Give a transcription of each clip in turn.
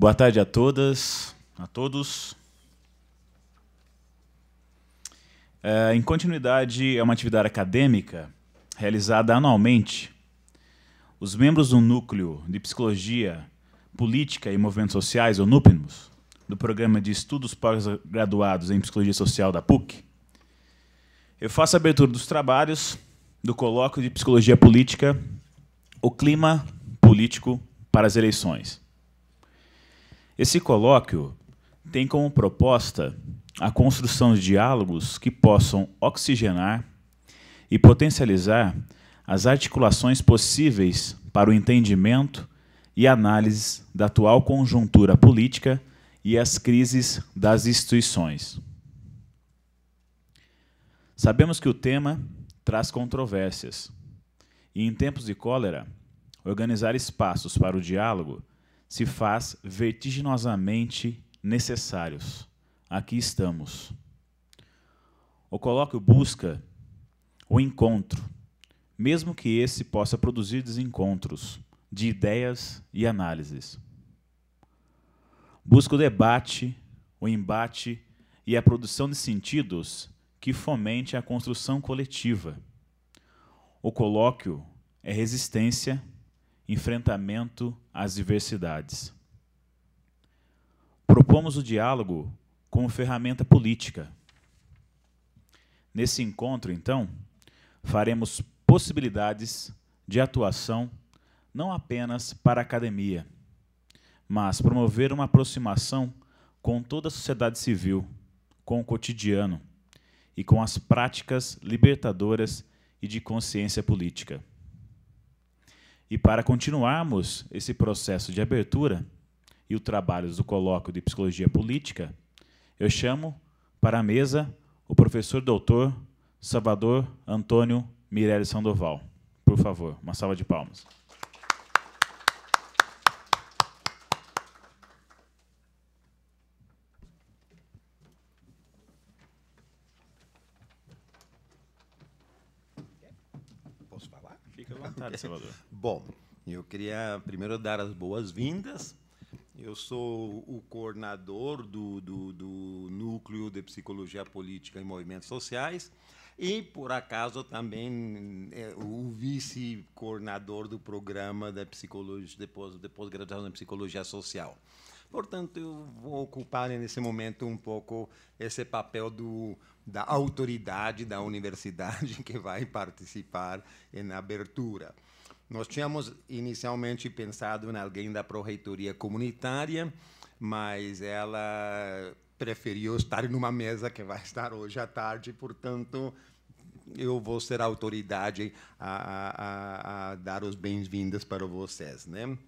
Boa tarde a todas, a todos. É, em continuidade, a é uma atividade acadêmica realizada anualmente. Os membros do Núcleo de Psicologia, Política e Movimentos Sociais, ou NUPNUS, do Programa de Estudos Pós-Graduados em Psicologia Social da PUC, eu faço a abertura dos trabalhos do Colóquio de Psicologia Política, o clima político para as eleições. Esse colóquio tem como proposta a construção de diálogos que possam oxigenar e potencializar as articulações possíveis para o entendimento e análise da atual conjuntura política e as crises das instituições. Sabemos que o tema traz controvérsias, e em tempos de cólera, organizar espaços para o diálogo se faz vertiginosamente necessários. Aqui estamos. O colóquio busca o encontro, mesmo que esse possa produzir desencontros de ideias e análises. Busca o debate, o embate e a produção de sentidos que fomente a construção coletiva. O colóquio é resistência enfrentamento às diversidades. Propomos o diálogo como ferramenta política. Nesse encontro, então, faremos possibilidades de atuação não apenas para a academia, mas promover uma aproximação com toda a sociedade civil, com o cotidiano e com as práticas libertadoras e de consciência política. E para continuarmos esse processo de abertura e o trabalho do colóquio de psicologia política, eu chamo para a mesa o professor doutor Salvador Antônio Mirelli Sandoval. Por favor, uma salva de palmas. tarde, Salvador. Bom, eu queria primeiro dar as boas-vindas. Eu sou o coordenador do, do, do Núcleo de Psicologia Política e Movimentos Sociais e, por acaso, também é, o vice-coordenador do programa da psicologia, de pós-graduação em Psicologia Social. Portanto, eu vou ocupar nesse momento um pouco esse papel do da autoridade da universidade que vai participar na abertura. Nós tínhamos inicialmente pensado em alguém da Proreitoria Comunitária, mas ela preferiu estar numa mesa que vai estar hoje à tarde, portanto, eu vou ser a autoridade a, a, a dar os bem vindas para vocês. Né?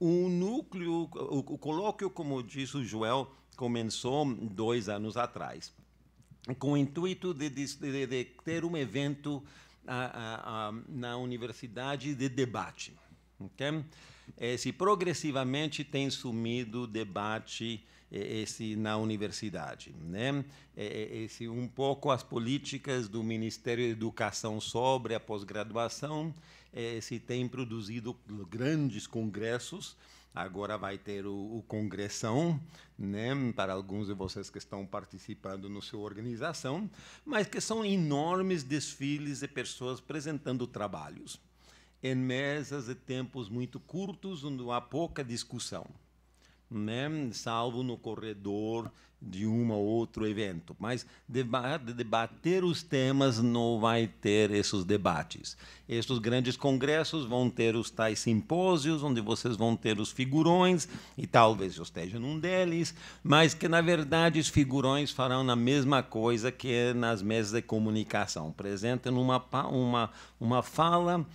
O núcleo, o, o colóquio, como disse o Joel, começou dois anos atrás com o intuito de, de, de ter um evento a, a, a, na universidade de debate. Okay? Esse é, progressivamente tem sumido debate é, esse na universidade, né? É, esse um pouco as políticas do Ministério da Educação sobre a pós-graduação, se tem produzido grandes congressos Agora vai ter o, o congressão, né, para alguns de vocês que estão participando no sua organização, mas que são enormes desfiles de pessoas apresentando trabalhos em mesas de tempos muito curtos, onde há pouca discussão. Né? salvo no corredor de um ou outro evento, mas debater os temas não vai ter esses debates. Esses grandes congressos vão ter os tais simpósios, onde vocês vão ter os figurões, e talvez eu esteja num deles, mas que, na verdade, os figurões farão a mesma coisa que nas mesas de comunicação. Apresentam uma, uma, uma fala,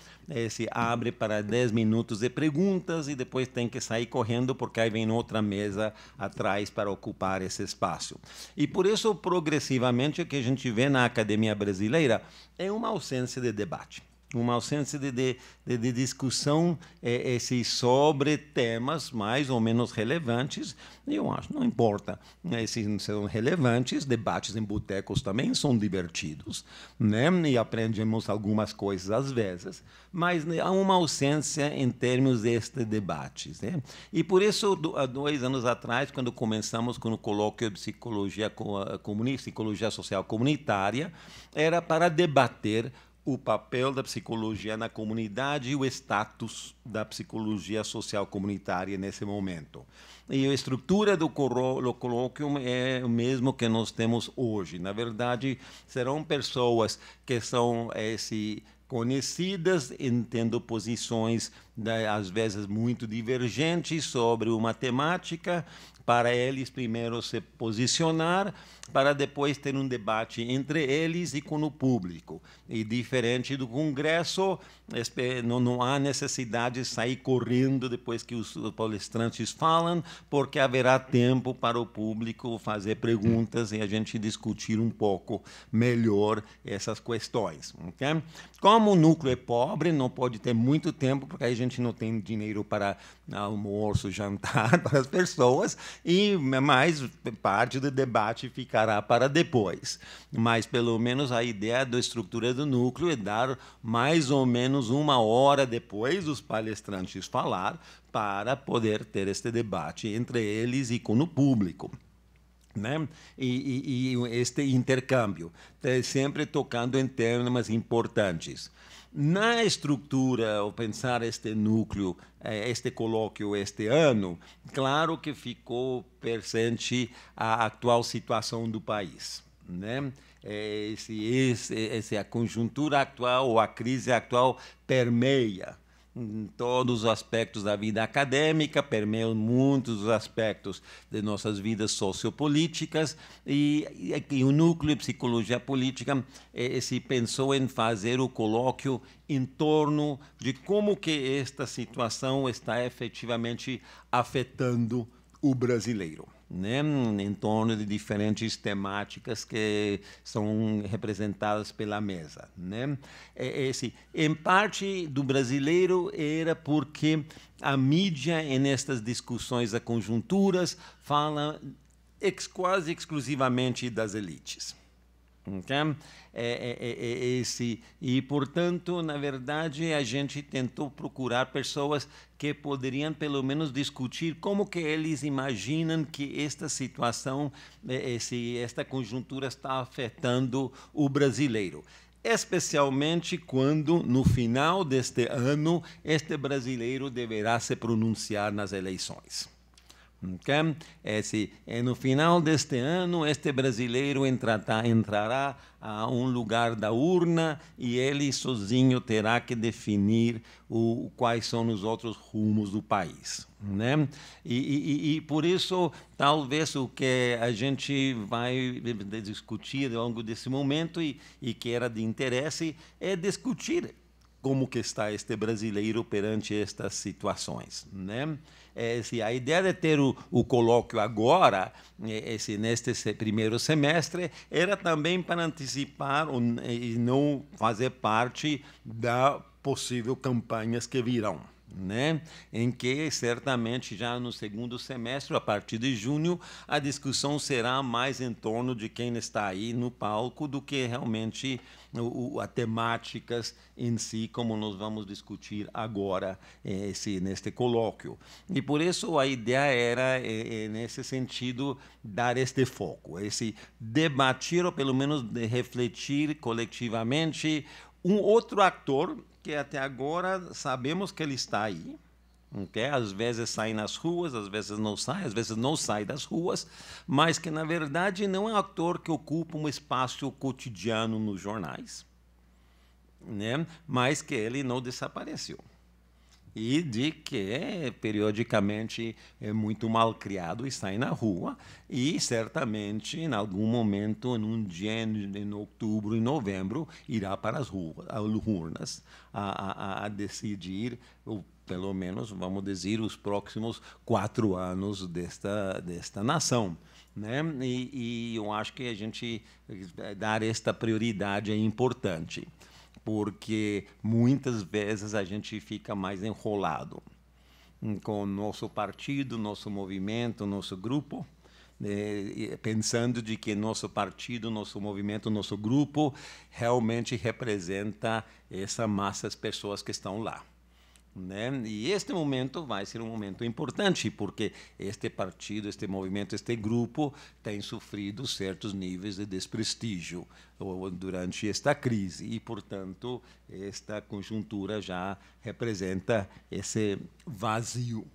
se abre para 10 minutos de perguntas, e depois tem que sair correndo, porque aí vem outra mesa atrás para ocupar esses espaço. E por isso, progressivamente, o que a gente vê na academia brasileira é uma ausência de debate uma ausência de, de, de discussão é, é sobre temas mais ou menos relevantes. Eu acho, não importa é, se são relevantes, debates em botecos também são divertidos, né? e aprendemos algumas coisas às vezes, mas né, há uma ausência em termos deste debate. Né? E por isso, do, há dois anos atrás, quando começamos com o colóquio de psicologia, comunista, psicologia social comunitária, era para debater o papel da psicologia na comunidade e o status da psicologia social comunitária nesse momento. E a estrutura do colóquio é o mesmo que nós temos hoje. Na verdade, serão pessoas que são esse, eh, conhecidas, entendo posições né, às vezes muito divergentes sobre uma temática, para eles primeiro se posicionar, para depois ter um debate entre eles e com o público. E diferente do Congresso, não há necessidade de sair correndo depois que os palestrantes falam, porque haverá tempo para o público fazer perguntas e a gente discutir um pouco melhor essas questões. Okay? Como o núcleo é pobre, não pode ter muito tempo, porque a gente gente não tem dinheiro para almoço, jantar para as pessoas, e mais parte do debate ficará para depois. Mas pelo menos a ideia da estrutura do núcleo é dar mais ou menos uma hora depois dos palestrantes falar para poder ter este debate entre eles e com o público. Né? E, e, e este intercâmbio, eh, sempre tocando em temas importantes na estrutura, ao pensar este núcleo, eh, este colóquio este ano, claro que ficou presente a atual situação do país. Né? Eh, esse, esse, essa conjuntura atual, ou a crise atual, permeia em todos os aspectos da vida acadêmica, permeiam muitos dos aspectos de nossas vidas sociopolíticas e, e, e o núcleo de psicologia política eh, eh, se pensou em fazer o colóquio em torno de como que esta situação está efetivamente afetando o brasileiro, né? em torno de diferentes temáticas que são representadas pela mesa. Né? Esse, é, é assim, em parte do brasileiro era porque a mídia, nestas discussões a conjunturas, fala ex, quase exclusivamente das elites. Então, é, é, é esse e portanto, na verdade, a gente tentou procurar pessoas que poderiam pelo menos discutir como que eles imaginam que esta situação, esse, é, é, esta conjuntura está afetando o brasileiro especialmente quando, no final deste ano, este brasileiro deverá se pronunciar nas eleições. Okay? Esse, é assim, é no final deste ano, este brasileiro entrará a um lugar da urna e ele sozinho terá que definir o, quais são os outros rumos do país. Né? E, e, e por isso, talvez o que a gente vai discutir ao longo desse momento e, e que era de interesse é discutir como que está este brasileiro perante estas situações. Né? é, é assim, a ideia de ter o, o colóquio agora, é, é, assim, se neste primeiro semestre, era também para antecipar e não fazer parte da possível campanhas que virão. Né? em que certamente já no segundo semestre, a partir de junho, a discussão será mais em torno de quem está aí no palco do que realmente o, a temáticas em si, como nós vamos discutir agora eh, esse, neste colóquio. E por isso a ideia era, eh, eh, nesse sentido, dar este foco, esse debatir ou pelo menos de refletir coletivamente, um outro ator que até agora sabemos que ele está aí, Okay? Às vezes sai nas ruas, às vezes não sai, às vezes não sai das ruas, mas que, na verdade, não é um ator que ocupa um espaço cotidiano nos jornais, né? mas que ele não desapareceu e de que periodicamente é muito mal criado e sai na rua e certamente em algum momento, num dia em outubro e novembro, irá para as ruas, urnas a, a, a decidir ou pelo menos, vamos dizer, os próximos quatro anos desta, desta nação. Né? E, e eu acho que a gente eh, dar esta prioridade é importante porque muitas vezes a gente fica mais enrolado hum, com o nosso partido, nosso movimento, nosso grupo. Né, pensando de que nosso partido, nosso movimento, nosso grupo realmente representa essa massa, as pessoas que estão lá. Né? E este momento vai ser um momento importante, porque este partido, este movimento, este grupo tem sofrido certos níveis de desprestígio durante esta crise. E, portanto, esta conjuntura já representa esse vazio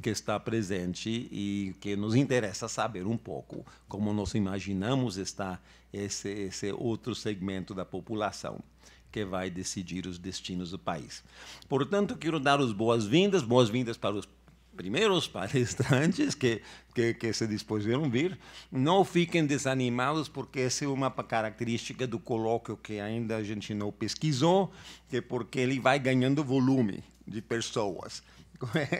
que está presente e que nos interessa saber um pouco como nós imaginamos está esse, esse outro segmento da população que vai decidir os destinos do país. Portanto, quero dar as boas-vindas, boas-vindas para os primeiros palestrantes que, que, que, se dispuseram a vir, não fiquem desanimados, porque essa é uma característica do colóquio que ainda a gente não pesquisou, que porque ele vai ganhando volume de pessoas.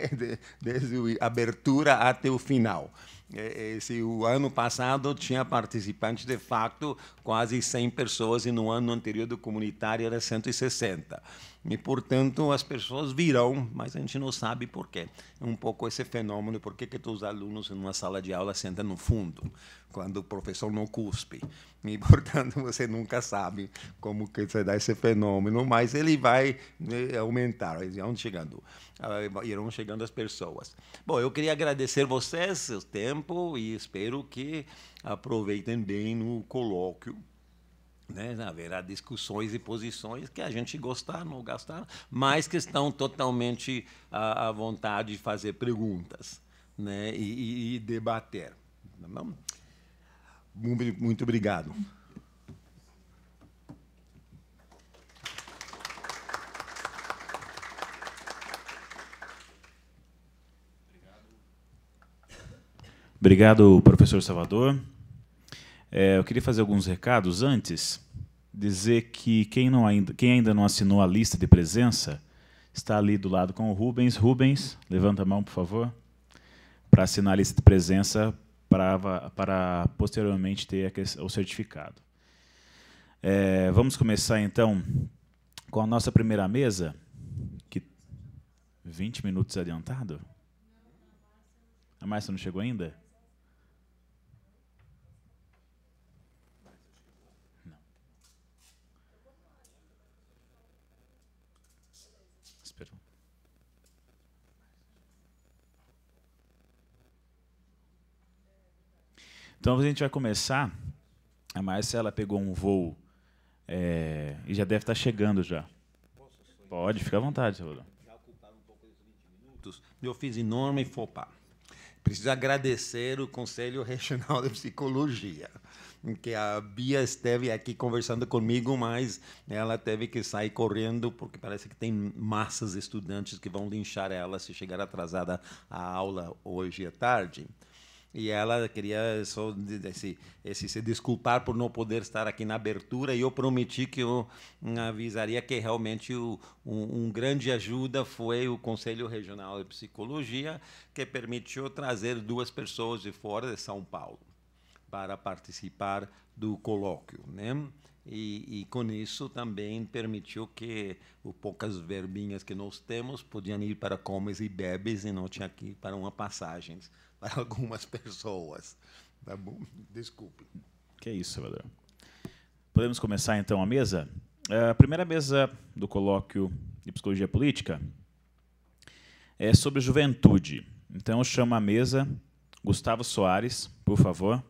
desde a abertura até o final. Esse, o ano passado tinha participantes, de fato, quase 100 pessoas, e no ano anterior do comunitário era 160 e, portanto, as pessoas virão, mas a gente não sabe por quê. É um pouco esse fenômeno, por que, que os alunos em uma sala de aula sentam no fundo, quando o professor não cuspe. E, portanto, você nunca sabe como que se dá esse fenômeno, mas ele vai né, aumentar, irão chegando, ah, irão chegando as pessoas. Bom, eu queria agradecer vocês, seu tempo, e espero que aproveitem bem o colóquio né, haverá discussões e posições que a gente gostar, não gastar mas que estão totalmente à, à vontade de fazer perguntas né, e, e, e debater. Tá muito obrigado. Obrigado, professor Salvador. É, eu queria fazer alguns recados antes. Dizer que quem, não ainda, quem ainda não assinou a lista de presença está ali do lado com o Rubens. Rubens, levanta a mão, por favor, para assinar a lista de presença para, para posteriormente ter o certificado. É, vamos começar então com a nossa primeira mesa, que 20 minutos adiantado. A Márcia não chegou ainda? Então a gente vai começar. A Marcela ela pegou um voo é, e já deve estar chegando já. Pode, fica à vontade, Rodolfo. Já ocuparam um pouco desses 20 minutos. Eu fiz enorme fopá. Preciso agradecer o Conselho Regional de Psicologia que a Bia esteve aqui conversando comigo, mas ela teve que sair correndo porque parece que tem massas de estudantes que vão linchar ela se chegar atrasada à aula hoje à tarde. E ela queria só se, se, se desculpar por não poder estar aqui na abertura. E eu prometi que eu hum, avisaria que realmente o, um, um, grande ajuda foi o Conselho Regional de Psicologia, que permitiu trazer duas pessoas de fora de São Paulo para participar do colóquio. Né? E, e, com isso também permitiu que o poucas verbinhas que nós temos podiam ir para comes e bebes e não tinha que ir para uma passagens para algumas pessoas. Tá bom? Desculpe. Que é isso, Salvador. Podemos começar então a mesa? É, a primeira mesa do colóquio de Psicologia Política é sobre juventude. Então eu chamo a mesa Gustavo Soares, por favor.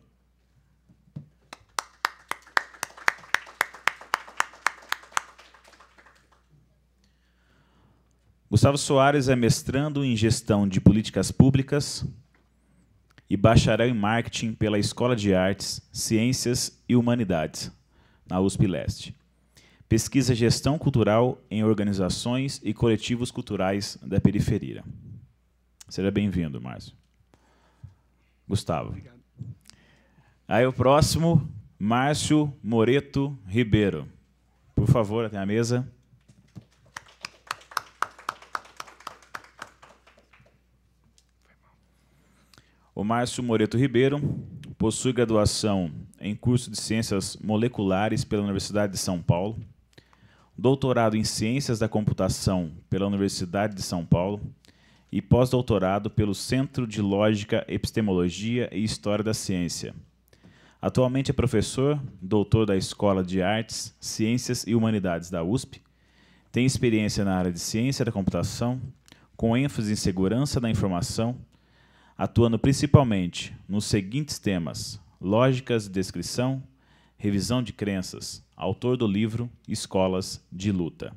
Gustavo Soares é mestrando em gestão de políticas públicas e bacharel em marketing pela Escola de Artes, Ciências e Humanidades, na USP Leste. Pesquisa gestão cultural em organizações e coletivos culturais da periferia. Seja bem-vindo, Márcio. Gustavo. Obrigado. Aí o próximo, Márcio Moreto Ribeiro. Por favor, até a mesa. O Márcio Moreto Ribeiro possui graduação em curso de Ciências Moleculares pela Universidade de São Paulo, doutorado em Ciências da Computação pela Universidade de São Paulo e pós-doutorado pelo Centro de Lógica, Epistemologia e História da Ciência. Atualmente é professor, doutor da Escola de Artes, Ciências e Humanidades da USP. Tem experiência na área de ciência da computação, com ênfase em segurança da informação atuando principalmente nos seguintes temas: lógicas de descrição, revisão de crenças, autor do livro Escolas de Luta.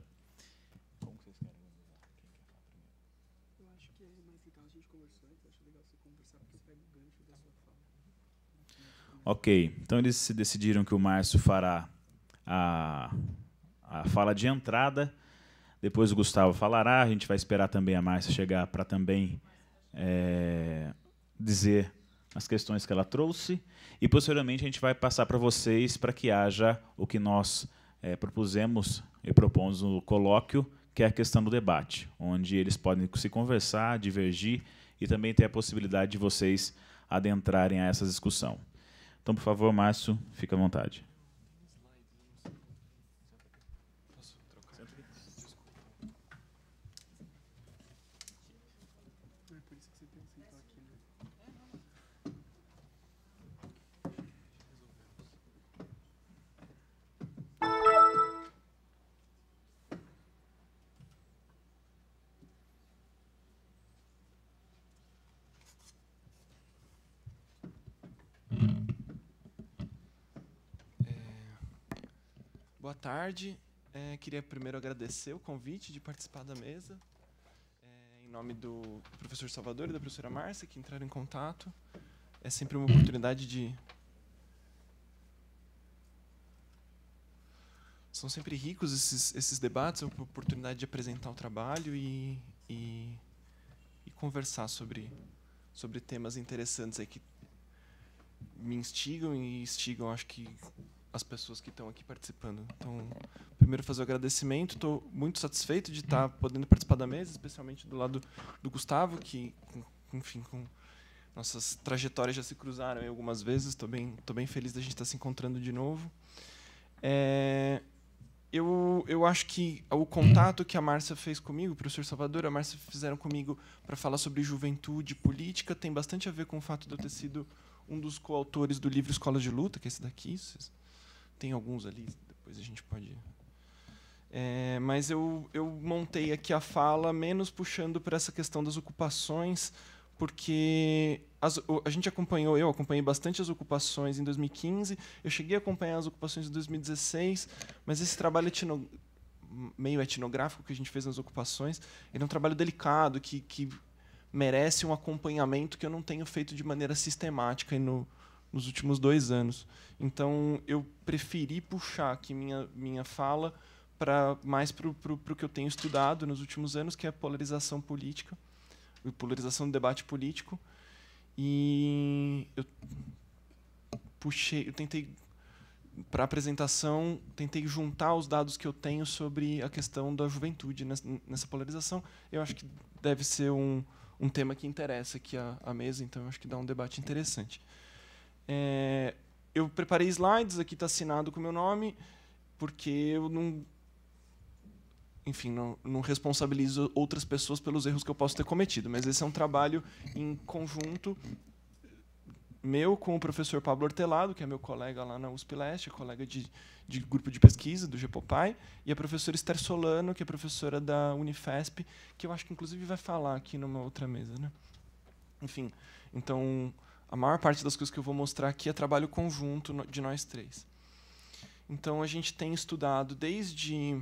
Ok, então eles se decidiram que o Márcio fará a, a fala de entrada, depois o Gustavo falará, a gente vai esperar também a Márcia chegar para também é, dizer as questões que ela trouxe e posteriormente a gente vai passar para vocês para que haja o que nós é, propusemos e propomos no colóquio, que é a questão do debate, onde eles podem se conversar, divergir e também ter a possibilidade de vocês adentrarem a essa discussão. Então, por favor, Márcio, fique à vontade. Boa tarde. É, queria primeiro agradecer o convite de participar da mesa, é, em nome do professor Salvador e da professora Márcia, que entraram em contato. É sempre uma oportunidade de. São sempre ricos esses, esses debates, é uma oportunidade de apresentar o trabalho e, e, e conversar sobre, sobre temas interessantes aí que me instigam e instigam, acho que as pessoas que estão aqui participando. Então, primeiro fazer o agradecimento. Estou muito satisfeito de estar podendo participar da mesa, especialmente do lado do Gustavo, que, enfim, com nossas trajetórias já se cruzaram algumas vezes. Estou bem, tô bem feliz da gente estar se encontrando de novo. É, eu, eu acho que o contato que a Márcia fez comigo, o professor Salvador, a Márcia fizeram comigo para falar sobre juventude política, tem bastante a ver com o fato de eu ter sido um dos coautores do livro Escolas de Luta, que é esse daqui, vocês tem alguns ali, depois a gente pode. É, mas eu, eu montei aqui a fala menos puxando para essa questão das ocupações, porque as, a gente acompanhou, eu acompanhei bastante as ocupações em 2015, eu cheguei a acompanhar as ocupações de 2016, mas esse trabalho etno, meio etnográfico que a gente fez nas ocupações, ele é um trabalho delicado, que, que merece um acompanhamento que eu não tenho feito de maneira sistemática e no, nos últimos dois anos. Então, eu preferi puxar aqui minha, minha fala para mais para o que eu tenho estudado nos últimos anos, que é a polarização política, polarização do debate político. E eu puxei, eu tentei para a apresentação, tentei juntar os dados que eu tenho sobre a questão da juventude nessa polarização. Eu acho que deve ser um, um tema que interessa aqui à, à mesa, então eu acho que dá um debate interessante. É, eu preparei slides, aqui está assinado com o meu nome, porque eu não. Enfim, não, não responsabilizo outras pessoas pelos erros que eu posso ter cometido, mas esse é um trabalho em conjunto meu com o professor Pablo Hortelado, que é meu colega lá na USP Leste, colega de, de grupo de pesquisa do GEPOPAI, e a professora Esther Solano, que é professora da Unifesp, que eu acho que inclusive vai falar aqui numa outra mesa. Né? Enfim, então a maior parte das coisas que eu vou mostrar aqui é trabalho conjunto de nós três. Então a gente tem estudado desde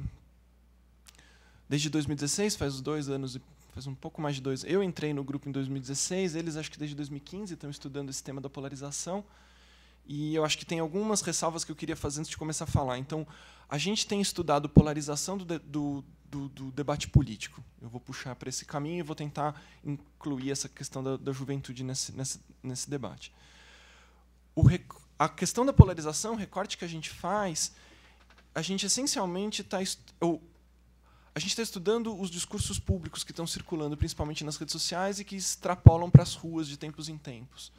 desde 2016, faz dois anos, faz um pouco mais de dois. Eu entrei no grupo em 2016, eles acho que desde 2015 estão estudando esse tema da polarização. E eu acho que tem algumas ressalvas que eu queria fazer antes de começar a falar. Então, a gente tem estudado polarização do, do do, do debate político. Eu vou puxar para esse caminho e vou tentar incluir essa questão da, da juventude nesse, nesse, nesse debate. Rec... A questão da polarização, o recorte que a gente faz, a gente essencialmente está. Est... A gente está estudando os discursos públicos que estão circulando, principalmente nas redes sociais, e que extrapolam para as ruas de tempos em tempos.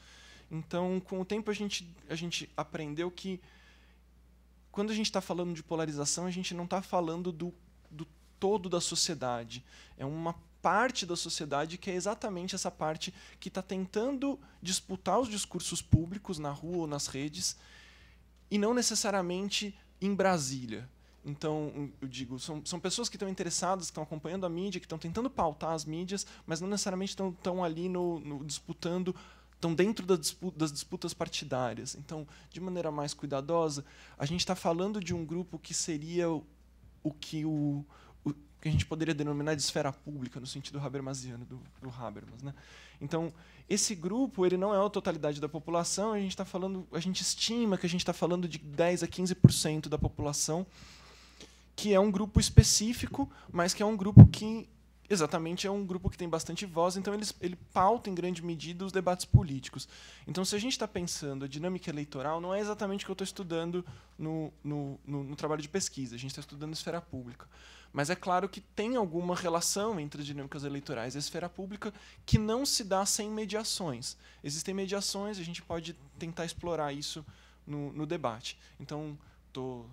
Então, com o tempo, a gente, a gente aprendeu que, quando a gente está falando de polarização, a gente não está falando do todo da sociedade. É uma parte da sociedade que é exatamente essa parte que está tentando disputar os discursos públicos na rua ou nas redes e não necessariamente em Brasília. Então, eu digo, são, são pessoas que estão interessadas, que estão acompanhando a mídia, que estão tentando pautar as mídias, mas não necessariamente estão, estão ali no, no disputando estão dentro das disputas partidárias. Então, de maneira mais cuidadosa, a gente está falando de um grupo que seria o, o que o que a gente poderia denominar de esfera pública, no sentido habermasiano do, do Habermas. Né? Então, esse grupo ele não é a totalidade da população, a gente, está falando, a gente estima que a gente está falando de 10% a 15% da população, que é um grupo específico, mas que é um grupo que Exatamente, é um grupo que tem bastante voz, então eles, ele pauta em grande medida os debates políticos. Então, se a gente está pensando a dinâmica eleitoral, não é exatamente o que eu estou estudando no, no, no, no, trabalho de pesquisa, a gente está estudando esfera pública. Mas é claro que tem alguma relação entre dinâmicas eleitorais e a esfera pública que não se dá sem mediações. Existem mediações, a gente pode tentar explorar isso no, no debate. Então, estou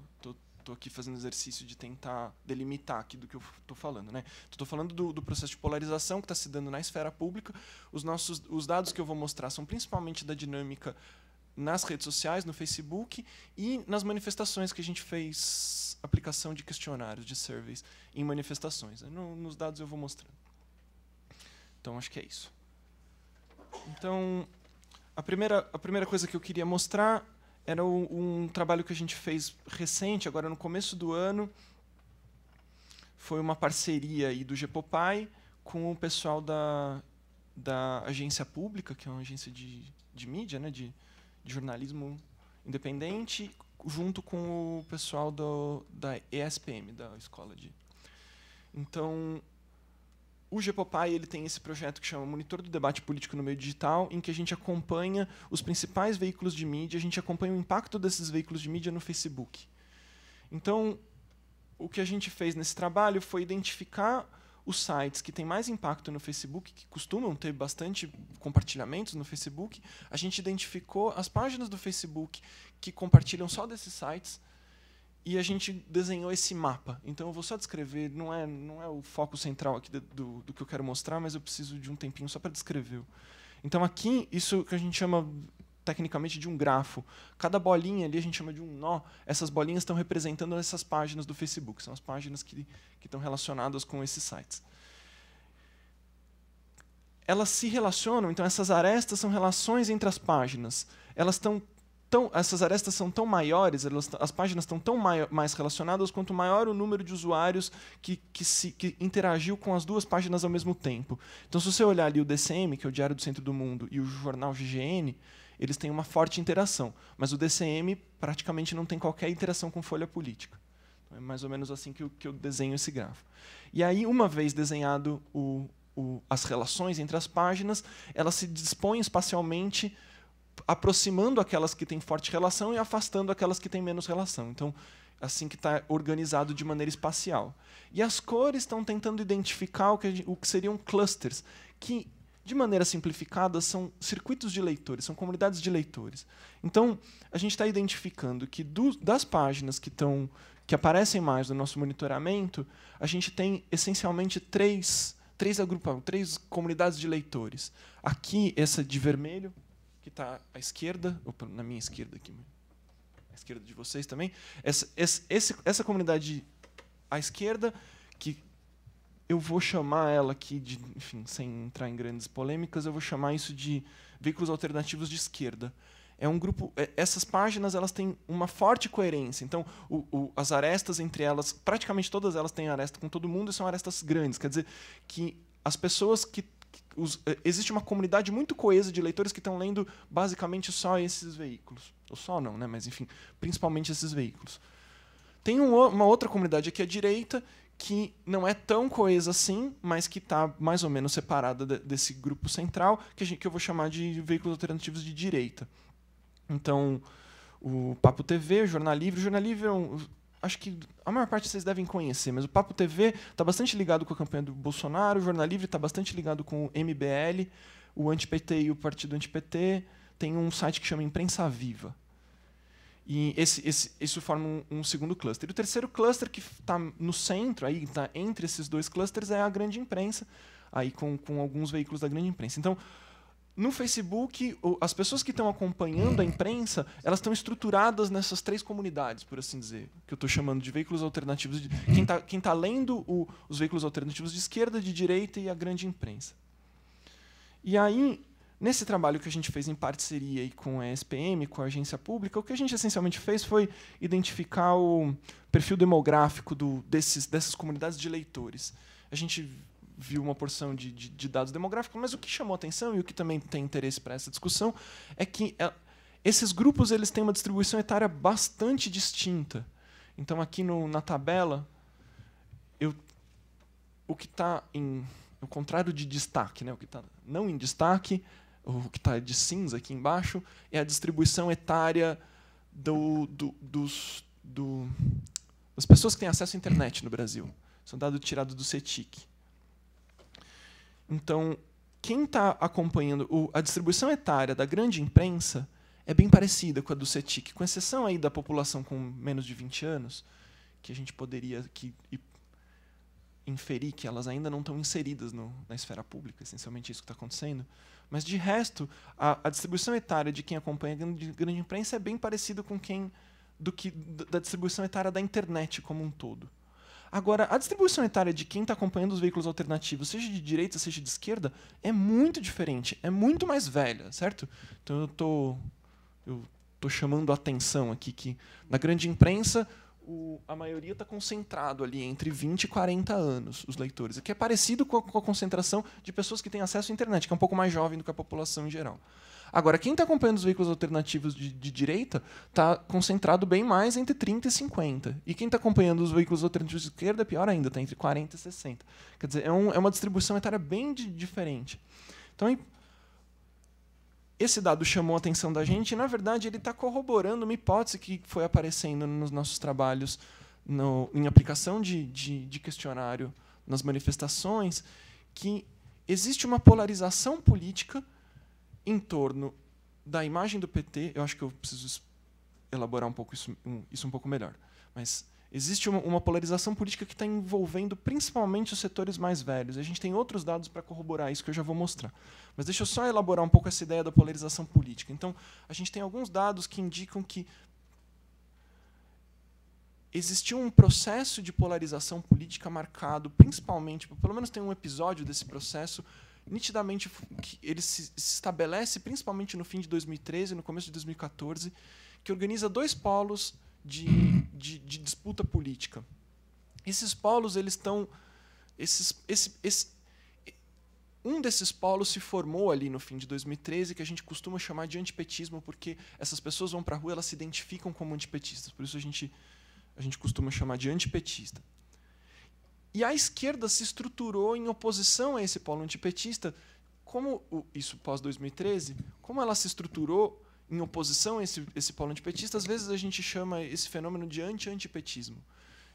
estou aqui fazendo exercício de tentar delimitar aqui do que eu estou falando. Né? Estou falando do, do, processo de polarização que está se dando na esfera pública. Os, nossos, os dados que eu vou mostrar são principalmente da dinâmica nas redes sociais, no Facebook e nas manifestações que a gente fez aplicação de questionários, de surveys em manifestações. É, no, nos dados eu vou mostrando. Então, acho que é isso. Então, a primeira, a primeira coisa que eu queria mostrar era um, um trabalho que a gente fez recente, agora no começo do ano. Foi uma parceria aí do Gepopai com o pessoal da, da agência pública, que é uma agência de, de mídia, né, de, de jornalismo independente, junto com o pessoal do, da ESPM, da Escola de. Então, o GPOPAI ele tem esse projeto que chama Monitor do Debate Político no Meio Digital, em que a gente acompanha os principais veículos de mídia, a gente acompanha o impacto desses veículos de mídia no Facebook. Então, o que a gente fez nesse trabalho foi identificar os sites que têm mais impacto no Facebook, que costumam ter bastante compartilhamentos no Facebook. A gente identificou as páginas do Facebook que compartilham só desses sites e a gente desenhou esse mapa. Então eu vou só descrever, não é, não é o foco central aqui do, do, que eu quero mostrar, mas eu preciso de um tempinho só para descrever. Então aqui, isso que a gente chama tecnicamente de um grafo. Cada bolinha ali a gente chama de um nó. Essas bolinhas estão representando essas páginas do Facebook, são as páginas que, que estão relacionadas com esses sites. Elas se relacionam, então essas arestas são relações entre as páginas. Elas estão tão, essas arestas são tão maiores, elas, as páginas estão tão mai, mais relacionadas quanto maior o número de usuários que, que, se, que interagiu com as duas páginas ao mesmo tempo. Então, se você olhar ali o DCM, que é o Diário do Centro do Mundo, e o jornal GGN, eles têm uma forte interação. Mas o DCM praticamente não tem qualquer interação com folha política. Então, é mais ou menos assim que eu, que eu desenho esse grafo. E aí, uma vez desenhado o, o, as relações entre as páginas, elas se dispõem espacialmente aproximando aquelas que têm forte relação e afastando aquelas que têm menos relação. Então, assim que está organizado de maneira espacial. E as cores estão tentando identificar o que, o que seriam clusters, que, de maneira simplificada, são circuitos de leitores, são comunidades de leitores. Então, a gente está identificando que do, das páginas que estão que aparecem mais no nosso monitoramento, a gente tem essencialmente três, três agrupamentos, três comunidades de leitores. Aqui, essa de vermelho, que está à esquerda, opa, na minha esquerda aqui, à esquerda de vocês também, essa, essa, essa comunidade à esquerda, que eu vou chamar ela aqui, de, enfim, sem entrar em grandes polêmicas, eu vou chamar isso de veículos alternativos de esquerda. É um grupo. É, essas páginas elas têm uma forte coerência. Então, o, o, as arestas entre elas, praticamente todas elas têm aresta com todo mundo e são arestas grandes. Quer dizer que as pessoas que os, eh, existe uma comunidade muito coesa de leitores que estão lendo basicamente só esses veículos. Ou só não, né? Mas enfim, principalmente esses veículos. Tem um, uma outra comunidade aqui à direita que não é tão coesa assim, mas que está mais ou menos separada de, desse grupo central, que, gente, que eu vou chamar de veículos alternativos de direita. Então, o Papo TV, o Jornal Livre. O Jornal Livre é um, acho que a maior parte vocês devem conhecer, mas o Papo TV está bastante ligado com a campanha do Bolsonaro, o Jornal Livre está bastante ligado com o MBL, o Anti-PT e o Partido Anti-PT. Tem um site que chama Imprensa Viva. E esse, esse, isso forma um, um segundo cluster. E o terceiro cluster que está no centro, aí está entre esses dois clusters, é a grande imprensa, aí com, com alguns veículos da grande imprensa. Então, no Facebook, as pessoas que estão acompanhando a imprensa, elas estão estruturadas nessas três comunidades, por assim dizer, que eu estou chamando de veículos alternativos. De, quem está tá lendo o, os veículos alternativos de esquerda, de direita e a grande imprensa. E aí, nesse trabalho que a gente fez em parceria com a SPM, com a agência pública, o que a gente essencialmente fez foi identificar o perfil demográfico do, desses, dessas comunidades de leitores. A gente viu uma porção de, de, de dados demográficos, mas o que chamou atenção e o que também tem interesse para essa discussão é que é, esses grupos eles têm uma distribuição etária bastante distinta. Então, aqui no, na tabela, eu, o que está em. O contrário de destaque, né? o que está não em destaque, o que está de cinza aqui embaixo, é a distribuição etária do, do, dos, do, das pessoas que têm acesso à internet no Brasil. São dados tirados do CETIC. Então, quem está acompanhando o, a distribuição etária da grande imprensa é bem parecida com a do CETIC, com exceção aí da população com menos de 20 anos, que a gente poderia que, inferir que elas ainda não estão inseridas no, na esfera pública, essencialmente isso que está acontecendo. Mas, de resto, a, a, distribuição etária de quem acompanha a grande, grande imprensa é bem parecida com quem do que da distribuição etária da internet como um todo. Agora, a distribuição etária de quem está acompanhando os veículos alternativos, seja de direita, seja de esquerda, é muito diferente, é muito mais velha, certo? Então eu tô, eu tô chamando a atenção aqui que na grande imprensa o, a maioria está concentrado ali entre 20 e 40 anos, os leitores, o que é parecido com a, com a concentração de pessoas que têm acesso à internet, que é um pouco mais jovem do que a população em geral. Agora, quem está acompanhando os veículos alternativos de, de direita está concentrado bem mais entre 30 e 50. E quem está acompanhando os veículos alternativos de esquerda, pior ainda, está entre 40 e 60. Quer dizer, é, um, é uma distribuição etária bem de, diferente. Então, esse dado chamou a atenção da gente e, na verdade, ele está corroborando uma hipótese que foi aparecendo nos nossos trabalhos no, em aplicação de, de, de questionário nas manifestações, que existe uma polarização política em torno da imagem do PT, eu acho que eu preciso elaborar um pouco isso, um, isso um pouco melhor. Mas existe uma, uma polarização política que está envolvendo principalmente os setores mais velhos. A gente tem outros dados para corroborar isso que eu já vou mostrar. Mas deixa eu só elaborar um pouco essa ideia da polarização política. Então, a gente tem alguns dados que indicam que existiu um processo de polarização política marcado principalmente, pelo menos tem um episódio desse processo nitidamente ele se estabelece principalmente no fim de 2013, no começo de 2014, que organiza dois polos de, de, de disputa política. Esses polos eles estão esses, esse, esse, um desses polos se formou ali no fim de 2013, que a gente costuma chamar de antipetismo, porque essas pessoas vão para a rua, elas se identificam como antipetistas. Por isso a gente, a gente costuma chamar de antipetista. E a esquerda se estruturou em oposição a esse polo antipetista, como isso pós 2013, como ela se estruturou em oposição a esse, esse polo antipetista, às vezes a gente chama esse fenômeno de anti-antipetismo.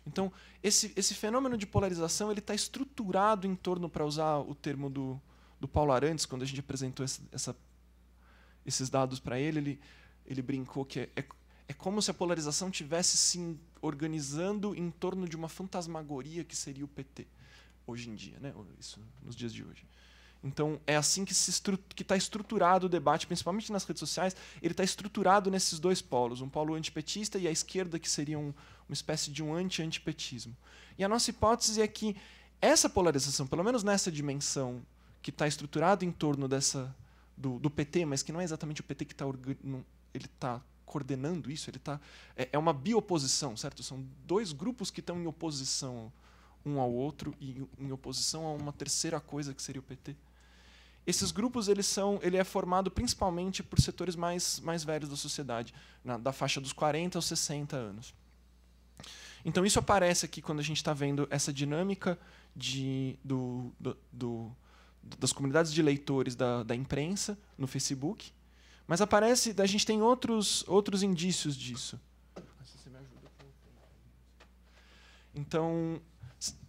Então, esse, esse fenômeno de polarização ele está estruturado em torno, para usar o termo do, do Paulo Arantes, quando a gente apresentou essa, essa, esses dados para ele, ele, ele brincou que é, é é como se a polarização tivesse se organizando em torno de uma fantasmagoria que seria o PT hoje em dia, né? Isso nos dias de hoje. Então é assim que está tá estruturado o debate, principalmente nas redes sociais. Ele está estruturado nesses dois polos, um polo antipetista e a esquerda que seria um, uma espécie de um anti-antipetismo. E a nossa hipótese é que essa polarização, pelo menos nessa dimensão que está estruturada em torno dessa do, do, PT, mas que não é exatamente o PT que está ele está coordenando isso, ele está é, é, uma bioposição, certo? São dois grupos que estão em oposição um ao outro e em oposição a uma terceira coisa que seria o PT. Esses grupos eles são, ele é formado principalmente por setores mais mais velhos da sociedade, na, da faixa dos 40 aos 60 anos. Então isso aparece aqui quando a gente está vendo essa dinâmica de do, do, do das comunidades de leitores da, da imprensa no Facebook mas aparece, a gente tem outros, outros indícios disso. Então,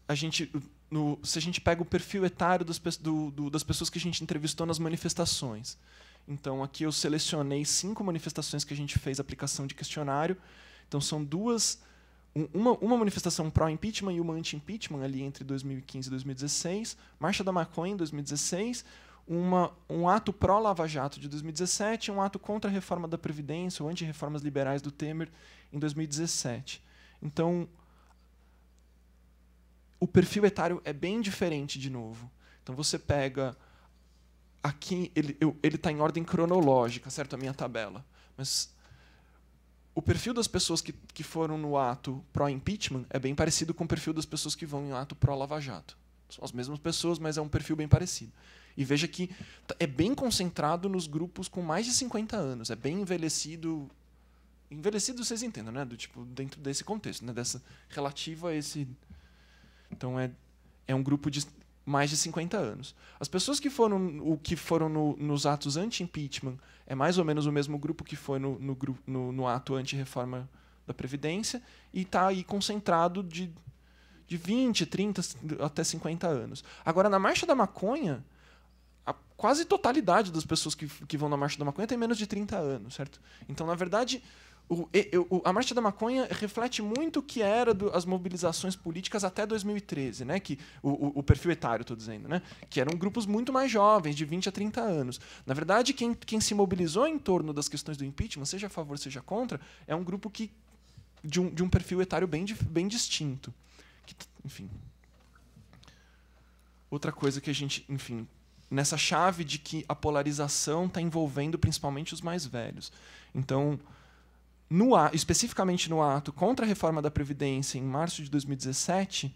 a gente, no, se a gente pega o perfil etário das, do, do, das pessoas que a gente entrevistou nas manifestações. Então, aqui eu selecionei cinco manifestações que a gente fez aplicação de questionário. Então, são duas. Uma, uma manifestação pró-impeachment e uma anti-impeachment ali entre 2015 e 2016, Marcha da Maconha em 2016, uma, um ato pró-Lava Jato de 2017 e um ato contra a reforma da Previdência ou anti-reformas liberais do Temer em 2017. Então, o perfil etário é bem diferente de novo. Então, você pega. Aqui, ele está em ordem cronológica, certo? A minha tabela. Mas o perfil das pessoas que, que foram no ato pró-impeachment é bem parecido com o perfil das pessoas que vão em ato pró-Lava Jato. São as mesmas pessoas, mas é um perfil bem parecido. E veja que é bem concentrado nos grupos com mais de 50 anos. É bem envelhecido. Envelhecido, vocês entendem, né? Do tipo, dentro desse contexto, né? Dessa relativa a esse. Então é, é um grupo de mais de 50 anos. As pessoas que foram, o que foram no, nos atos anti-impeachment é mais ou menos o mesmo grupo que foi no, no, no, no ato anti-reforma da Previdência e está aí concentrado de, de 20, 30 até 50 anos. Agora, na Marcha da Maconha, a quase totalidade das pessoas que, que vão na Marcha da Maconha tem menos de 30 anos, certo? Então, na verdade, o, o, a Marcha da Maconha reflete muito o que era do, as mobilizações políticas até 2013, né? que, o, o perfil etário, estou dizendo, né? que eram grupos muito mais jovens, de 20 a 30 anos. Na verdade, quem, quem se mobilizou em torno das questões do impeachment, seja a favor, seja contra, é um grupo que de um, de um perfil etário bem, bem distinto. Que, enfim. Outra coisa que a gente, enfim, nessa chave de que a polarização está envolvendo principalmente os mais velhos. Então, no, especificamente no ato contra a reforma da Previdência, em março de 2017,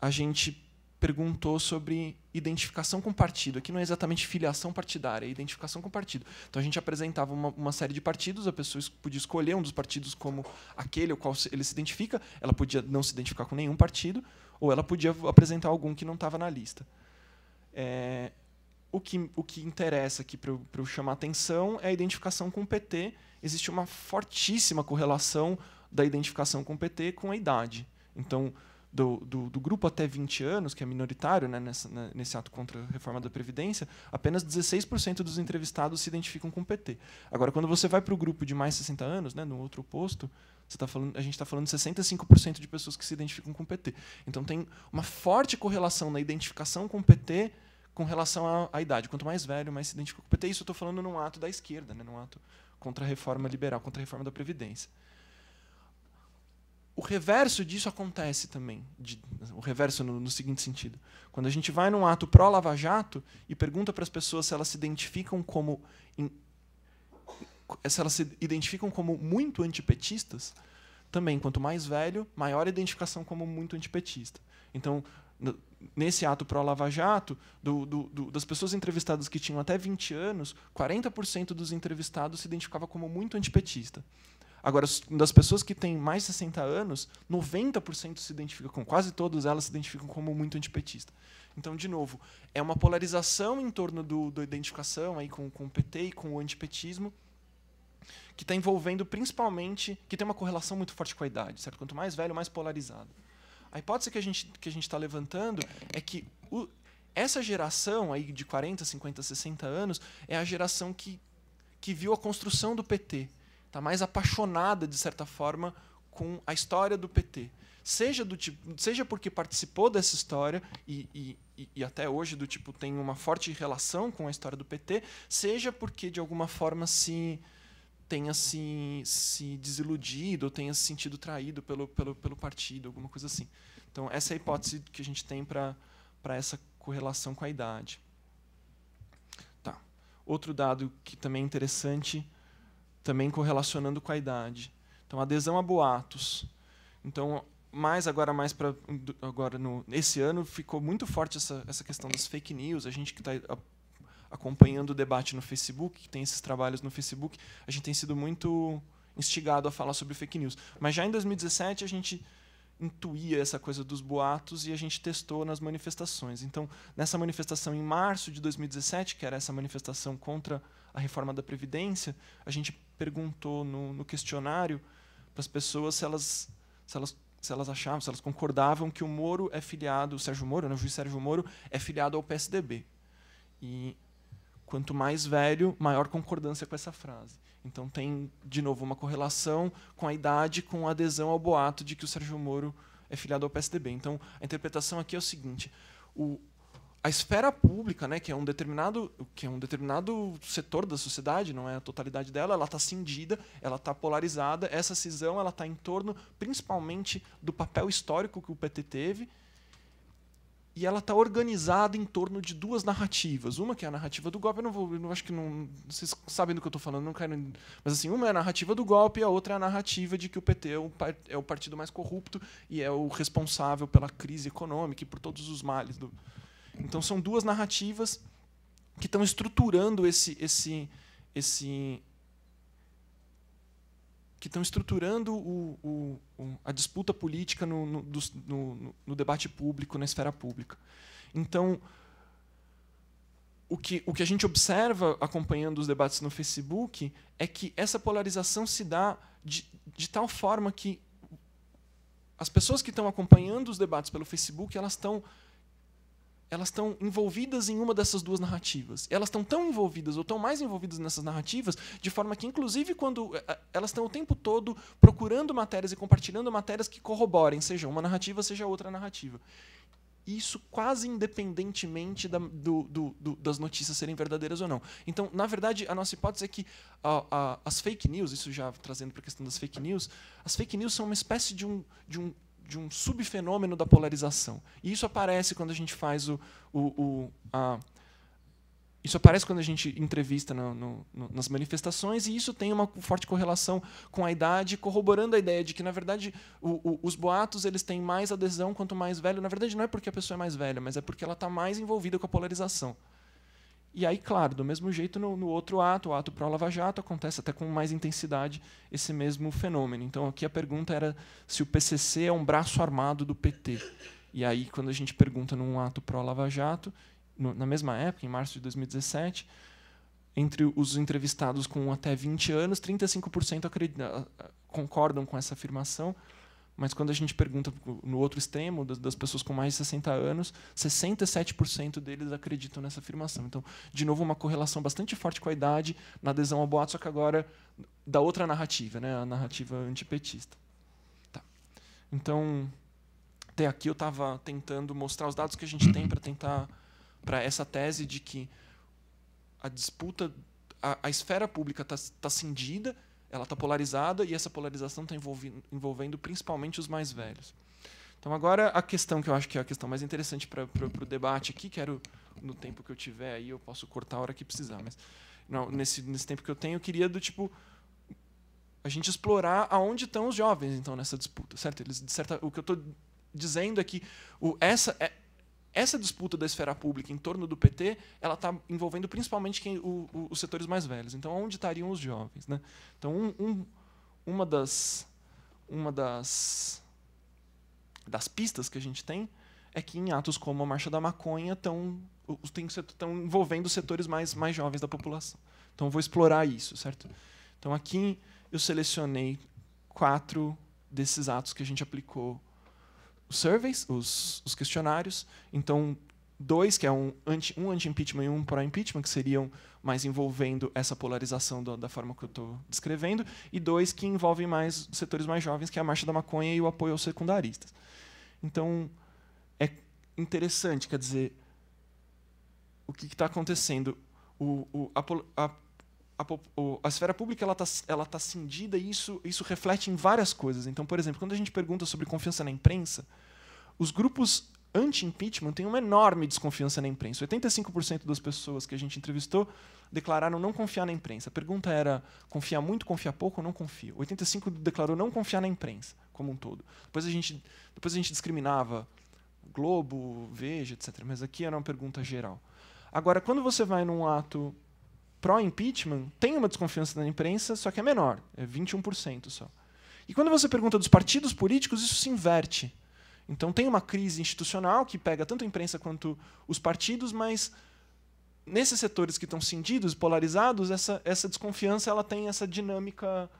a gente perguntou sobre identificação com partido. Aqui não é exatamente filiação partidária, é identificação com partido. Então a gente apresentava uma, uma, série de partidos, a pessoa podia escolher um dos partidos como aquele ao qual ele se identifica, ela podia não se identificar com nenhum partido, ou ela podia apresentar algum que não estava na lista. É, o, que, o que interessa aqui para eu chamar atenção é a identificação com o PT. Existe uma fortíssima correlação da identificação com o PT com a idade. Então, do, do, do, grupo até 20 anos, que é minoritário né, nessa, né, nesse ato contra a reforma da Previdência, apenas 16% dos entrevistados se identificam com o PT. Agora, quando você vai para o grupo de mais 60 anos, né, no outro posto, você tá falando, a gente está falando de 65% de pessoas que se identificam com o PT. Então tem uma forte correlação na identificação com o PT com relação à, à idade. Quanto mais velho, mais se identifica com o PT. Isso eu estou falando num ato da esquerda, né? num ato contra a reforma liberal, contra a reforma da Previdência. O reverso disso acontece também, de, o reverso no, no, seguinte sentido. Quando a gente vai num ato pró-Lava Jato e pergunta para as pessoas se elas se identificam como se elas se identificam como muito antipetistas, também, quanto mais velho, maior a identificação como muito antipetista. Então, nesse ato pró-Lava Jato, do, do, do, das pessoas entrevistadas que tinham até 20 anos, 40% dos entrevistados se identificava como muito antipetista. Agora, das pessoas que têm mais de 60 anos, 90% se identifica com, quase todas elas se identificam como muito antipetista. Então, de novo, é uma polarização em torno do, da identificação aí com, com o PT e com o antipetismo, que está envolvendo principalmente, que tem uma correlação muito forte com a idade, certo? Quanto mais velho, mais polarizado. A hipótese que a gente que a gente está levantando é que o, essa geração aí de 40, 50, 60 anos é a geração que que viu a construção do PT, está mais apaixonada de certa forma com a história do PT, seja do tipo, seja porque participou dessa história e, e e até hoje do tipo tem uma forte relação com a história do PT, seja porque de alguma forma se tenha se, se desiludido, ou tenha se sentido traído pelo, pelo, pelo partido, alguma coisa assim. Então, essa é a hipótese que a gente tem para essa correlação com a idade. Tá. Outro dado que também é interessante, também correlacionando com a idade. Então, adesão a boatos. Então, mais agora mais para agora no nesse ano ficou muito forte essa, essa questão das fake news. A gente que está acompanhando o debate no Facebook, que tem esses trabalhos no Facebook, a gente tem sido muito instigado a falar sobre fake news. Mas já em 2017 a gente intuía essa coisa dos boatos e a gente testou nas manifestações. Então, nessa manifestação em março de 2017, que era essa manifestação contra a reforma da Previdência, a gente perguntou no, no questionário para as pessoas se elas, se, elas, se elas achavam, se elas concordavam que o Moro é filiado, o Sérgio Moro, né, o juiz Sérgio Moro, é filiado ao PSDB. E Quanto mais velho, maior concordância com essa frase. Então tem, de novo, uma correlação com a idade, com a adesão ao boato de que o Sérgio Moro é filiado ao PSDB. Então a interpretação aqui é o seguinte: o, a esfera pública, né, que é um determinado, que é um determinado setor da sociedade, não é a totalidade dela, ela está cindida, ela está polarizada. Essa cisão ela está em torno, principalmente, do papel histórico que o PT teve e ela está organizada em torno de duas narrativas. Uma que é a narrativa do golpe, eu não vou, eu não acho que não, vocês sabem do que eu estou falando, não quero, mas assim, uma é a narrativa do golpe e a outra é a narrativa de que o PT é o, é o partido mais corrupto e é o responsável pela crise econômica e por todos os males do... Então são duas narrativas que estão estruturando esse esse esse que estão estruturando o, o, o, a disputa política no, no, no, no, debate público, na esfera pública. Então, o que, o que a gente observa acompanhando os debates no Facebook é que essa polarização se dá de, de tal forma que as pessoas que estão acompanhando os debates pelo Facebook elas estão elas estão envolvidas em uma dessas duas narrativas. Elas estão tão envolvidas ou tão mais envolvidas nessas narrativas, de forma que, inclusive, quando eh, eh, elas estão o tempo todo procurando matérias e compartilhando matérias que corroborem, seja uma narrativa, seja outra narrativa. Isso quase independentemente da, do, do, do, das notícias serem verdadeiras ou não. Então, na verdade, a nossa hipótese é que a, a, as fake news, isso já trazendo para a questão das fake news, as fake news são uma espécie de um, de um de um subfenômeno da polarização. E isso aparece quando a gente faz o. o, o a, isso aparece quando a gente entrevista no, no, no, nas manifestações, e isso tem uma forte correlação com a idade, corroborando a ideia de que, na verdade, o, o, os boatos eles têm mais adesão quanto mais velho. Na verdade, não é porque a pessoa é mais velha, mas é porque ela está mais envolvida com a polarização. E aí, claro, do mesmo jeito, no, no outro ato, o ato pró-Lava Jato, acontece até com mais intensidade esse mesmo fenômeno. Então, aqui a pergunta era se o PCC é um braço armado do PT. E aí, quando a gente pergunta num ato pró-Lava Jato, no, na mesma época, em março de 2017, entre os entrevistados com até 20 anos, 35% concordam com essa afirmação, mas quando a gente pergunta no outro extremo, das, das pessoas com mais de 60 anos, 67% deles acreditam nessa afirmação. Então, de novo, uma correlação bastante forte com a idade na adesão ao boato, só que agora da outra narrativa, né? a narrativa antipetista. Tá. Então, até aqui eu estava tentando mostrar os dados que a gente tem para tentar para essa tese de que a disputa, a, a esfera pública está tá cindida ela está polarizada e essa polarização está envolvendo principalmente os mais velhos. Então, agora, a questão que eu acho que é a questão mais interessante para o debate aqui, quero, no tempo que eu tiver aí, eu posso cortar a hora que precisar, mas não, nesse, nesse tempo que eu tenho, eu queria do tipo a gente explorar aonde estão os jovens então nessa disputa, certo? Eles de certa, o que eu estou dizendo é que o, essa é, essa disputa da esfera pública em torno do PT, ela está envolvendo principalmente quem, o, o, os setores mais velhos. Então, onde estariam os jovens? Né? Então, um, um, uma das uma das das pistas que a gente tem é que em atos como a marcha da maconha estão estão envolvendo setores mais mais jovens da população. Então, vou explorar isso, certo? Então, aqui eu selecionei quatro desses atos que a gente aplicou os surveys, os, os questionários. Então, dois, que é um anti-impeachment um anti -impeachment e um pró-impeachment, que seriam mais envolvendo essa polarização do, da forma que eu estou descrevendo, e dois, que envolvem mais setores mais jovens, que é a marcha da maconha e o apoio aos secundaristas. Então, é interessante, quer dizer, o que está acontecendo? O, o, a, a a, a esfera pública ela está ela tá cindida e isso, isso reflete em várias coisas. Então, por exemplo, quando a gente pergunta sobre confiança na imprensa, os grupos anti-impeachment têm uma enorme desconfiança na imprensa. 85% das pessoas que a gente entrevistou declararam não confiar na imprensa. A pergunta era confiar muito, confiar pouco ou não confio? 85% declarou não confiar na imprensa como um todo. Depois a gente, depois a gente discriminava Globo, Veja, etc. Mas aqui era uma pergunta geral. Agora, quando você vai num ato pró-impeachment, tem uma desconfiança da imprensa, só que é menor, é 21% só. E quando você pergunta dos partidos políticos, isso se inverte. Então tem uma crise institucional que pega tanto a imprensa quanto os partidos, mas nesses setores que estão cindidos, polarizados, essa, essa desconfiança ela tem essa dinâmica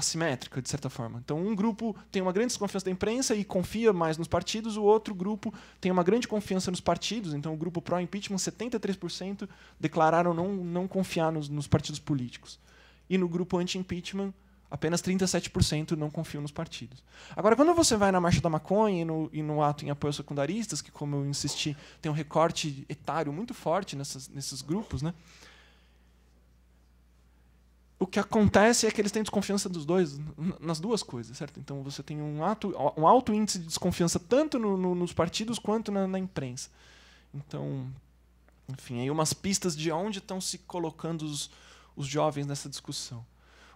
assimétrica, de certa forma. Então, um grupo tem uma grande desconfiança da imprensa e confia mais nos partidos, o outro grupo tem uma grande confiança nos partidos. Então, o grupo pró-impeachment, 73% declararam não, não confiar nos, nos partidos políticos. E no grupo anti-impeachment, apenas 37% não confiam nos partidos. Agora, quando você vai na Marcha da Maconha e no, e no ato em apoio aos secundaristas, que, como eu insisti, tem um recorte etário muito forte nessas, nesses grupos, né? o que acontece é que eles têm desconfiança dos dois, nas duas coisas, certo? Então você tem um, ato, um alto índice de desconfiança tanto no, no, nos partidos quanto na, na, imprensa. Então, enfim, aí umas pistas de onde estão se colocando os, os jovens nessa discussão.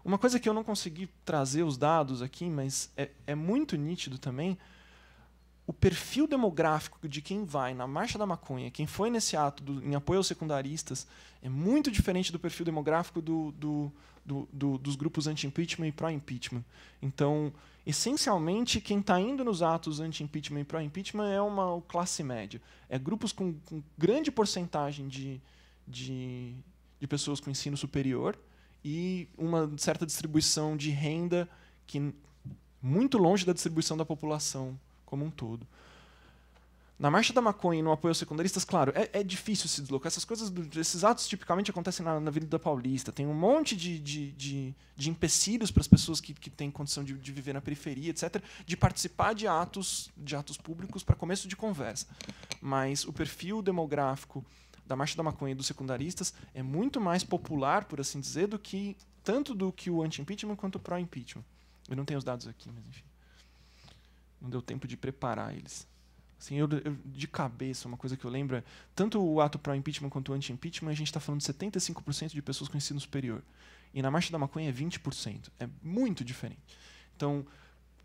Uma coisa que eu não consegui trazer os dados aqui, mas é, é muito nítido também, o perfil demográfico de quem vai na Marcha da Maconha, quem foi nesse ato do, em apoio aos secundaristas, é muito diferente do perfil demográfico do, do, do, dos grupos anti-impeachment e pró-impeachment. Então, essencialmente, quem está indo nos atos anti-impeachment e pró-impeachment é uma classe média. É grupos com, com grande porcentagem de, de, de pessoas com ensino superior e uma certa distribuição de renda que muito longe da distribuição da população como um todo. Na marcha da maconha e no apoio aos secundaristas, claro, é, é difícil se deslocar. Essas coisas, esses atos tipicamente acontecem na, na Avenida Paulista. Tem um monte de, de, de, de empecilhos para as pessoas que, que têm condição de, de viver na periferia, etc., de participar de atos, de atos públicos para começo de conversa. Mas o perfil demográfico da marcha da maconha e dos secundaristas é muito mais popular, por assim dizer, do que tanto do que o anti-impeachment quanto o pró-impeachment. Eu não tenho os dados aqui, mas enfim não deu tempo de preparar eles. Assim, eu, eu, de cabeça, uma coisa que eu lembro é, tanto o ato para impeachment quanto o anti-impeachment, a gente está falando de 75% de pessoas com ensino superior. E na marcha da maconha é 20%. É muito diferente. Então,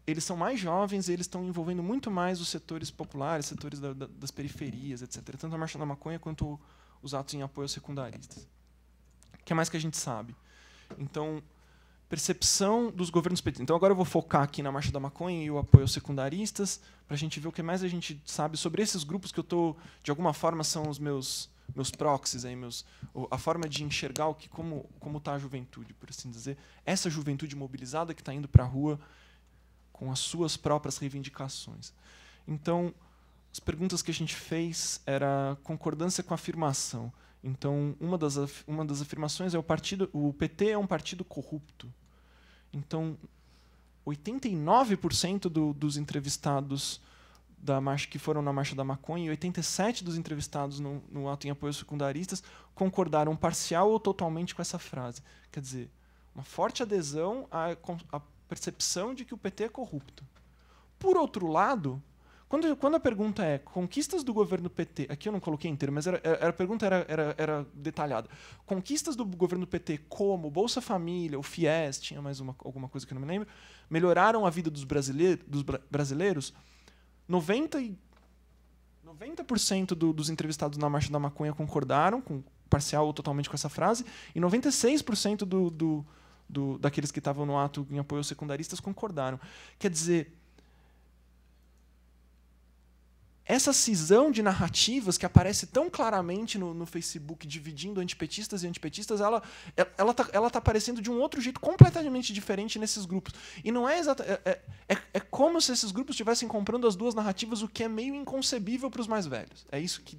eles são mais jovens e eles estão envolvendo muito mais os setores populares, setores da, da, das periferias, etc. Tanto a marcha da maconha quanto os atos em apoio aos secundaristas. O que é mais que a gente sabe? Então, percepção dos governos PT. Então agora eu vou focar aqui na Marcha da Maconha e o apoio aos secundaristas, para a gente ver o que mais a gente sabe sobre esses grupos que eu tô de alguma forma são os meus meus proxies aí, meus a forma de enxergar o que como como está a juventude, por assim dizer, essa juventude mobilizada que está indo para a rua com as suas próprias reivindicações. Então, as perguntas que a gente fez era concordância com a afirmação. Então, uma das, uma das afirmações é o partido, o PT é um partido corrupto. Então, 89% do, dos entrevistados da marcha que foram na marcha da maconha e 87 dos entrevistados no, no ato em apoio aos secundaristas concordaram parcial ou totalmente com essa frase. Quer dizer, uma forte adesão à, à percepção de que o PT é corrupto. Por outro lado, quando, quando a pergunta é conquistas do governo PT, aqui eu não coloquei inteiro, mas era, era a pergunta era, era, era, detalhada. Conquistas do governo PT como Bolsa Família, o FIES, tinha mais uma, alguma coisa que eu não me lembro, melhoraram a vida dos, brasileiro, dos bra brasileiros, 90 e 90% do, dos entrevistados na Marcha da Maconha concordaram, com, parcial ou totalmente com essa frase, e 96% do, do, do, daqueles que estavam no ato em apoio aos secundaristas concordaram. Quer dizer, essa cisão de narrativas que aparece tão claramente no, no Facebook, dividindo antipetistas e antipetistas, ela está é, ela tá, ela tá aparecendo de um outro jeito completamente diferente nesses grupos. E não é exatamente. É, é, é, é, como se esses grupos estivessem comprando as duas narrativas, o que é meio inconcebível para os mais velhos. É isso que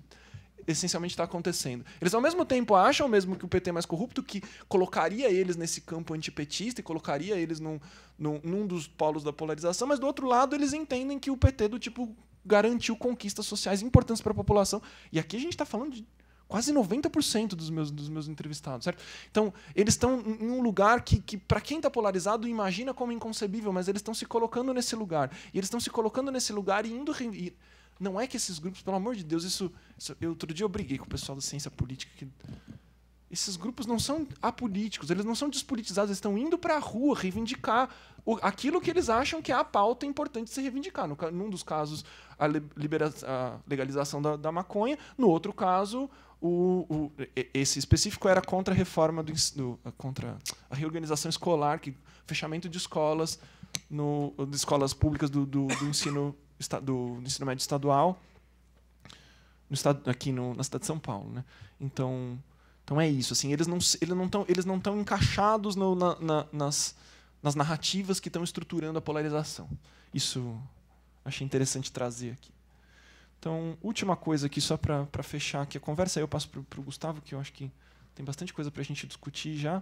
essencialmente está acontecendo. Eles, ao mesmo tempo, acham mesmo que o PT é mais corrupto, que colocaria eles nesse campo antipetista e colocaria eles num, num, num dos polos da polarização, mas, do outro lado, eles entendem que o PT é do tipo garantiu conquistas sociais importantes para a população. E aqui a gente está falando de quase 90% dos meus, dos meus entrevistados, certo? Então, eles estão em um lugar que, que para quem está polarizado, imagina como inconcebível, mas eles estão se colocando nesse lugar. E eles estão se colocando nesse lugar e indo. E não é que esses grupos, pelo amor de Deus, isso. isso eu, outro dia eu briguei com o pessoal da ciência política que esses grupos não são apolíticos, eles não são despolitizados, eles estão indo para a rua reivindicar o, aquilo que eles acham que é a pauta importante de se reivindicar. No, num dos casos, a, libera, a legalização da, da, maconha, no outro caso, o, o, esse específico era contra a reforma, do, do, contra a reorganização escolar, que, fechamento de escolas, no, de escolas públicas do, do, do ensino, do, ensino médio estadual, no estado, aqui no, na cidade de São Paulo. Né? Então então é isso, assim, eles não eles não estão eles não estão encaixados no, na, na, nas nas narrativas que estão estruturando a polarização. Isso achei interessante trazer aqui. Então, última coisa aqui, só para fechar aqui a conversa, aí eu passo para o Gustavo, que eu acho que tem bastante coisa para a gente discutir já,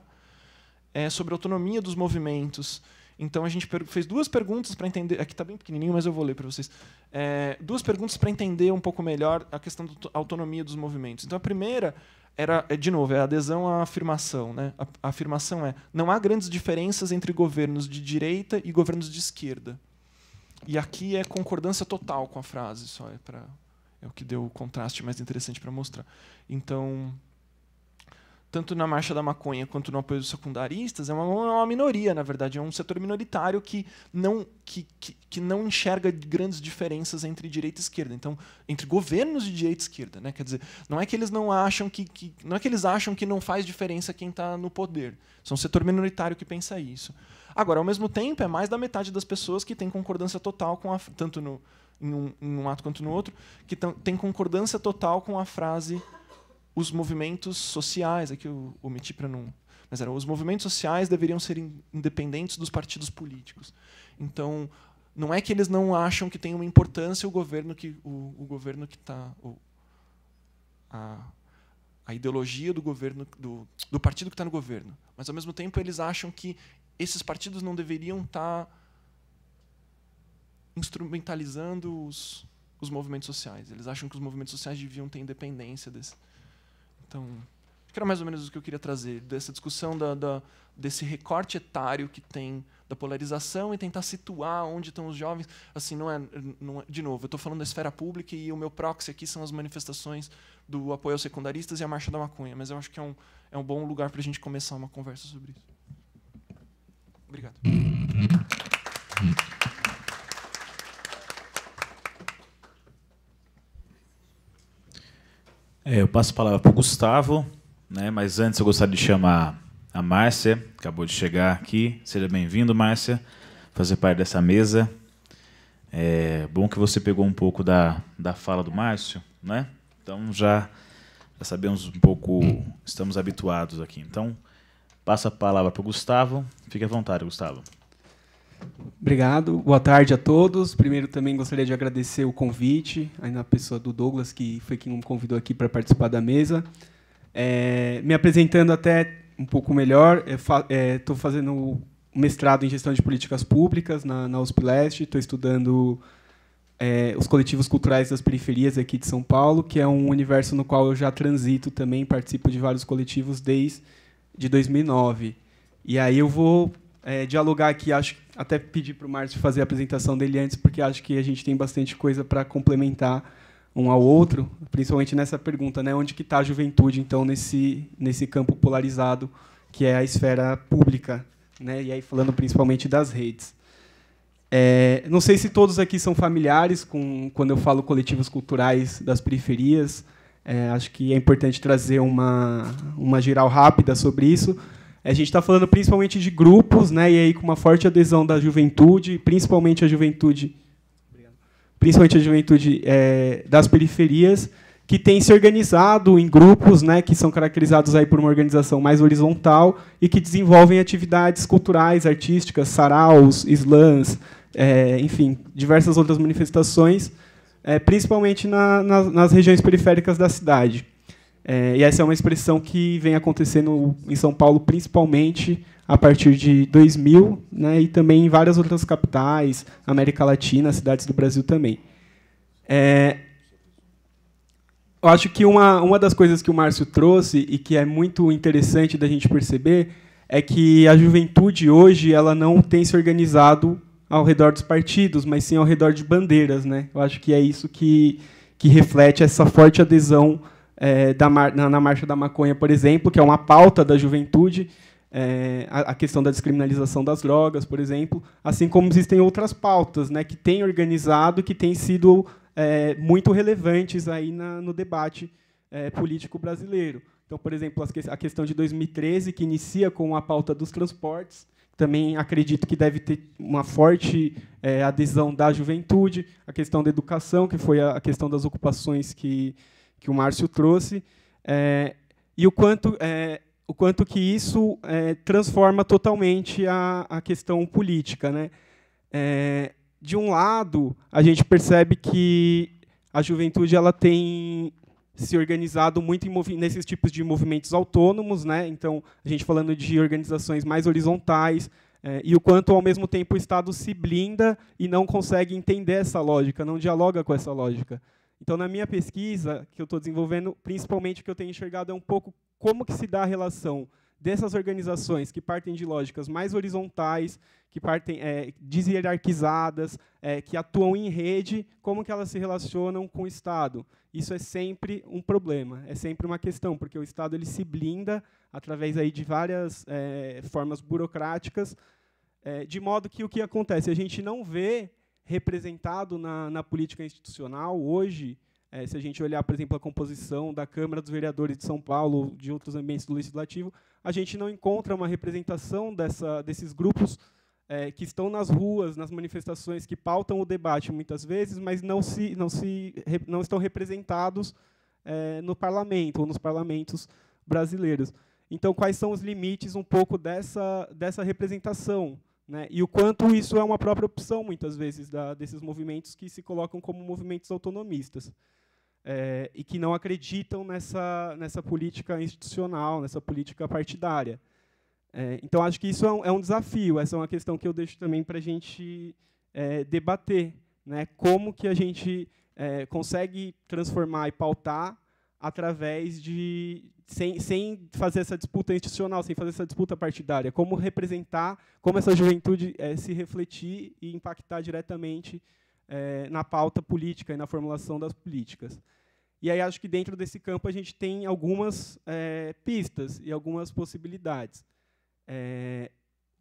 é sobre a autonomia dos movimentos. Então, a gente fez duas perguntas para entender. Aqui está bem pequenininho, mas eu vou ler para vocês. É, duas perguntas para entender um pouco melhor a questão da autonomia dos movimentos. Então, a primeira era, é, de novo, é adesão à afirmação. Né? A, afirmação é: não há grandes diferenças entre governos de direita e governos de esquerda. E aqui é concordância total com a frase, só é para é o que deu o contraste mais interessante para mostrar. Então, tanto na marcha da maconha quanto no apoio dos secundaristas, é uma, é uma minoria, na verdade, é um setor minoritário que não, que, que, que, não enxerga grandes diferenças entre direita e esquerda, então entre governos de direita e esquerda, né? Quer dizer, não é que eles não acham que, que não é que eles acham que não faz diferença quem está no poder, são um setor minoritário que pensa isso. Agora, ao mesmo tempo, é mais da metade das pessoas que tem concordância total com a tanto no em um, em um ato quanto no outro, que tem concordância total com a frase os movimentos sociais, aqui eu omiti para não. Mas eram os movimentos sociais deveriam ser independentes dos partidos políticos. Então, não é que eles não acham que tem uma importância o governo que o, o governo que está a, a, ideologia do governo do, do partido que está no governo, mas ao mesmo tempo eles acham que esses partidos não deveriam estar tá instrumentalizando os, os movimentos sociais. Eles acham que os movimentos sociais deviam ter independência desse, então, acho que era mais ou menos o que eu queria trazer, dessa discussão da, da, desse recorte etário que tem da polarização e tentar situar onde estão os jovens. Assim, não é, não é de novo, eu estou falando da esfera pública e o meu proxy aqui são as manifestações do apoio aos secundaristas e a Marcha da Maconha, mas eu acho que é um, é um bom lugar para a gente começar uma conversa sobre isso. Obrigado. É, eu passo a palavra para o Gustavo, né? mas antes eu gostaria de chamar a Márcia, acabou de chegar aqui. Seja bem-vindo, Márcia, fazer parte dessa mesa. É bom que você pegou um pouco da, da fala do Márcio, né? Então já, já sabemos um pouco, estamos habituados aqui. Então, passa a palavra para o Gustavo. Fique à vontade, Gustavo. Obrigado. Boa tarde a todos. Primeiro, também gostaria de agradecer o convite, ainda a pessoa do Douglas, que foi quem me convidou aqui para participar da mesa. É, me apresentando até um pouco melhor, estou é, é fazendo mestrado em gestão de políticas públicas na, na USP Leste, estou estudando é, os coletivos culturais das periferias aqui de São Paulo, que é um universo no qual eu já transito também, participo de vários coletivos desde de 2009. E aí eu vou é, dialogar aqui. Acho até pedir para o Márcio fazer a apresentação dele antes, porque acho que a gente tem bastante coisa para complementar um ao outro, principalmente nessa pergunta, né? Onde que está a juventude, então, nesse nesse campo polarizado que é a esfera pública, né? E aí falando principalmente das redes. É, não sei se todos aqui são familiares com quando eu falo coletivos culturais das periferias. É, acho que é importante trazer uma uma geral rápida sobre isso. A gente está falando principalmente de grupos, né? E aí com uma forte adesão da juventude, principalmente a juventude, principalmente a juventude é, das periferias, que tem se organizado em grupos, né? Que são caracterizados aí por uma organização mais horizontal e que desenvolvem atividades culturais, artísticas, saraus, slams, é, enfim, diversas outras manifestações, é, principalmente na, nas regiões periféricas da cidade. É, e essa é uma expressão que vem acontecendo em São Paulo, principalmente a partir de 2000, né, e também em várias outras capitais, América Latina, cidades do Brasil também. É, eu acho que uma, uma das coisas que o Márcio trouxe e que é muito interessante da gente perceber é que a juventude hoje ela não tem se organizado ao redor dos partidos, mas sim ao redor de bandeiras. Né? Eu acho que é isso que, que reflete essa forte adesão é, da mar, na, na, Marcha da Maconha, por exemplo, que é uma pauta da juventude, é, a, a, questão da descriminalização das drogas, por exemplo, assim como existem outras pautas né, que têm organizado, que têm sido é, muito relevantes aí na, no debate é, político brasileiro. Então, por exemplo, a questão de 2013, que inicia com a pauta dos transportes, também acredito que deve ter uma forte é, adesão da juventude, a questão da educação, que foi a questão das ocupações que que o Márcio trouxe, é, e o quanto, é, o quanto que isso é, transforma totalmente a, a questão política. Né? É, de um lado, a gente percebe que a juventude ela tem se organizado muito nesses tipos de movimentos autônomos, né? Então, a gente falando de organizações mais horizontais é, e o quanto ao mesmo tempo o Estado se blinda e não consegue entender essa lógica, não dialoga com essa lógica. Então, na minha pesquisa, que eu estou desenvolvendo, principalmente o que eu tenho enxergado é um pouco como que se dá a relação dessas organizações que partem de lógicas mais horizontais, que partem é, deshierarquizadas, é, que atuam em rede, como que elas se relacionam com o Estado. Isso é sempre um problema, é sempre uma questão, porque o Estado ele se blinda através aí de várias é, formas burocráticas, é, de modo que o que acontece? A gente não vê representado na, na política institucional hoje, é, se a gente olhar, por exemplo, a composição da Câmara dos Vereadores de São Paulo, de outros ambientes do legislativo, a gente não encontra uma representação dessa, desses grupos é, que estão nas ruas, nas manifestações, que pautam o debate muitas vezes, mas não, se, não, se, não estão representados é, no parlamento ou nos parlamentos brasileiros. Então, quais são os limites um pouco dessa, dessa representação? Né? E o quanto isso é uma própria opção, muitas vezes, da, desses movimentos que se colocam como movimentos autonomistas é, e que não acreditam nessa, nessa política institucional, nessa política partidária. É, então, acho que isso é um, é um, desafio, essa é uma questão que eu deixo também para a gente eh, debater. Né? Como que a gente consegue transformar e pautar através de sem, sem fazer essa disputa institucional, sem fazer essa disputa partidária, como representar, como essa juventude é, se refletir e impactar diretamente é, na pauta política e na formulação das políticas. E aí acho que dentro desse campo a gente tem algumas é, pistas e algumas possibilidades.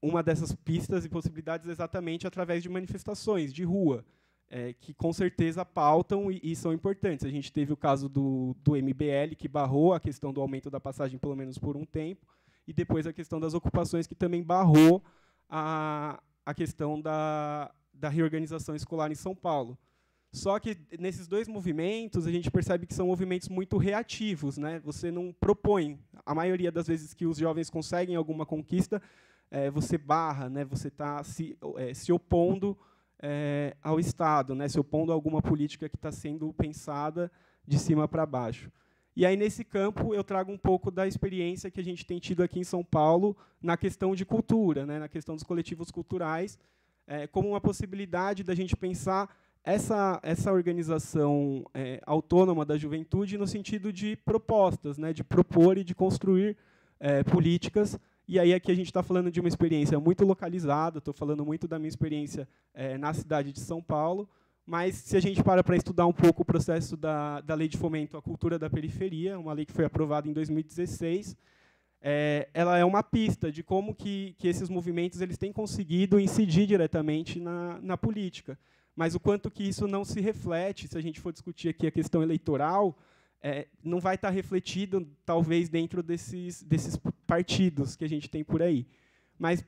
uma dessas pistas e possibilidades é exatamente através de manifestações de rua é, que com certeza pautam e, e, são importantes. A gente teve o caso do, do MBL, que barrou a questão do aumento da passagem, pelo menos por um tempo, e depois a questão das ocupações, que também barrou a, a questão da, da reorganização escolar em São Paulo. Só que nesses dois movimentos a gente percebe que são movimentos muito reativos, né? Você não propõe. A maioria das vezes que os jovens conseguem alguma conquista, é, você barra, né? Você está se, é, se opondo é, ao Estado, né, se opondo a alguma política que está sendo pensada de cima para baixo. E aí, nesse campo, eu trago um pouco da experiência que a gente tem tido aqui em São Paulo na questão de cultura, né, na questão dos coletivos culturais, é, como uma possibilidade da gente pensar essa, essa organização é, autônoma da juventude no sentido de propostas, né, de propor e de construir é, políticas e aí aqui a gente está falando de uma experiência muito localizada, estou falando muito da minha experiência é, na cidade de São Paulo, mas se a gente para para estudar um pouco o processo da, da Lei de Fomento à Cultura da Periferia, uma lei que foi aprovada em 2016, é, eh, ela é uma pista de como que, que esses movimentos eles têm conseguido incidir diretamente na, na política. Mas o quanto que isso não se reflete, se a gente for discutir aqui a questão eleitoral, é, não vai estar tá refletido, talvez, dentro desses, desses partidos que a gente tem por aí. Mas,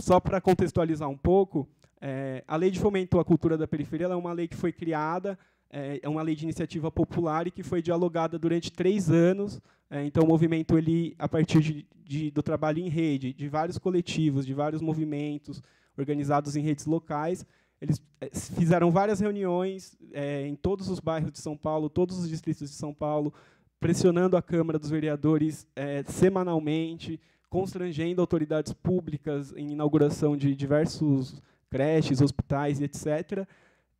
só para contextualizar um pouco, é, a Lei de Fomento à Cultura da Periferia é uma lei que foi criada, é, é, uma lei de iniciativa popular e que foi dialogada durante três anos. É, então, o movimento, ele, a partir de, de, do trabalho em rede, de vários coletivos, de vários movimentos organizados em redes locais, eles eh, fizeram várias reuniões é, em todos os bairros de São Paulo, todos os distritos de São Paulo, pressionando a Câmara dos Vereadores é, semanalmente, constrangendo autoridades públicas em inauguração de diversos creches, hospitais, etc.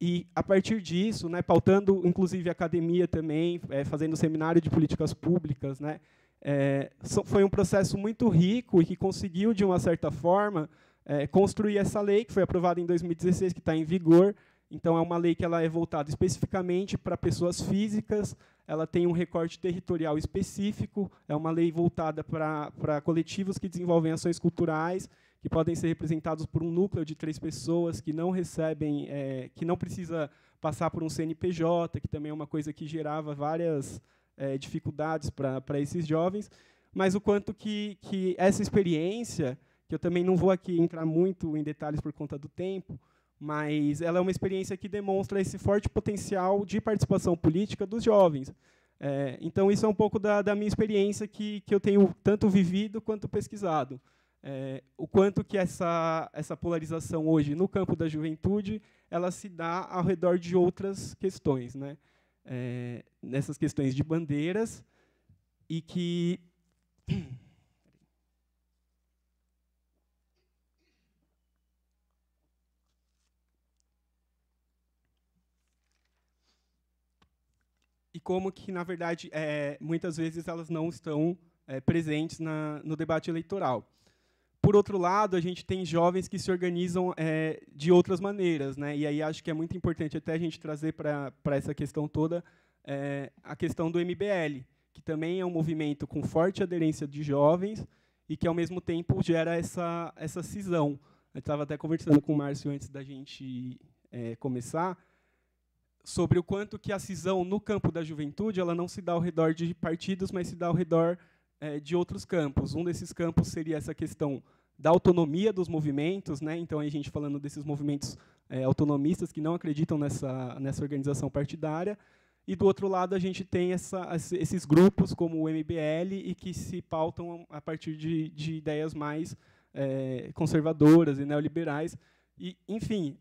E, a partir disso, né, pautando, inclusive, a academia também, é, fazendo seminário de políticas públicas, né, é, foi um processo muito rico e que conseguiu, de uma certa forma, é, construir essa lei, que foi aprovada em 2016, que está em vigor. Então, é uma lei que ela é voltada especificamente para pessoas físicas, ela tem um recorte territorial específico, é uma lei voltada para, para coletivos que desenvolvem ações culturais, que podem ser representados por um núcleo de três pessoas que não recebem, é, que não precisa passar por um CNPJ, que também é uma coisa que gerava várias é, dificuldades para esses jovens, mas o quanto que, que essa experiência que eu também não vou aqui entrar muito em detalhes por conta do tempo, mas ela é uma experiência que demonstra esse forte potencial de participação política dos jovens. É, então, isso é um pouco da, da minha experiência que, que eu tenho tanto vivido quanto pesquisado. É, o quanto que essa, essa polarização hoje no campo da juventude ela se dá ao redor de outras questões, né? É, nessas questões de bandeiras e que como que, na verdade, é, muitas vezes elas não estão é, presentes na, no debate eleitoral. Por outro lado, a gente tem jovens que se organizam é, de outras maneiras, né? e aí acho que é muito importante até a gente trazer para essa questão toda é, a questão do MBL, que também é um movimento com forte aderência de jovens e que, ao mesmo tempo, gera essa, essa cisão. Eu estava até conversando com o Márcio antes da gente é, começar, sobre o quanto que a cisão no campo da juventude ela não se dá ao redor de partidos, mas se dá ao redor é, de outros campos. Um desses campos seria essa questão da autonomia dos movimentos, né? Então a gente falando desses movimentos é, autonomistas que não acreditam nessa nessa organização partidária. E do outro lado a gente tem essa, esses grupos como o MBL e que se pautam a partir de, de ideias mais é, conservadoras e neoliberais. E, enfim,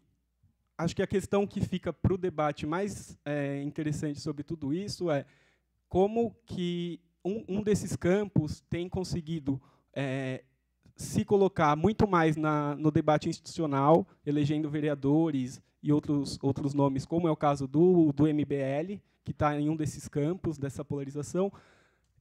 acho que a questão que fica para o debate mais é, interessante sobre tudo isso é como que um, um desses campos tem conseguido é, se colocar muito mais na, no debate institucional, elegendo vereadores e outros, outros nomes, como é o caso do, do MBL, que está em um desses campos, dessa polarização.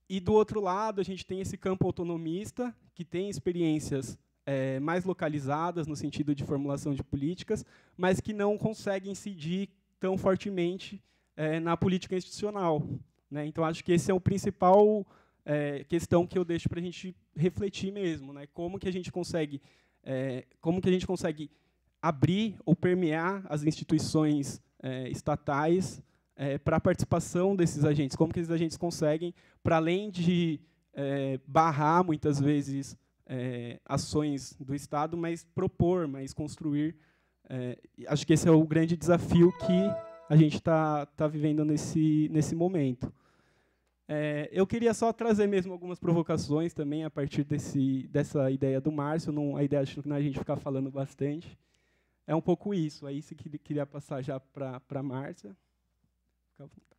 E, do outro lado, a gente tem esse campo autonomista, que tem experiências é, mais localizadas no sentido de formulação de políticas, mas que não conseguem incidir tão fortemente é, na política institucional. Né? Então, acho que esse é o principal é, questão que eu deixo para a gente refletir mesmo, né? como que a gente consegue, é, como que a gente consegue abrir ou permear as instituições é, estatais é, para a participação desses agentes, como que esses agentes conseguem, para além de barrar muitas vezes é, ações do Estado, mas propor, mas construir. É, acho que esse é o grande desafio que a gente está tá vivendo nesse, nesse momento. É, eu queria só trazer mesmo algumas provocações também a partir desse, dessa ideia do Márcio, não, a ideia de é a gente ficar falando bastante. É um pouco isso, é isso que queria passar já para a Márcia. Fica à vontade.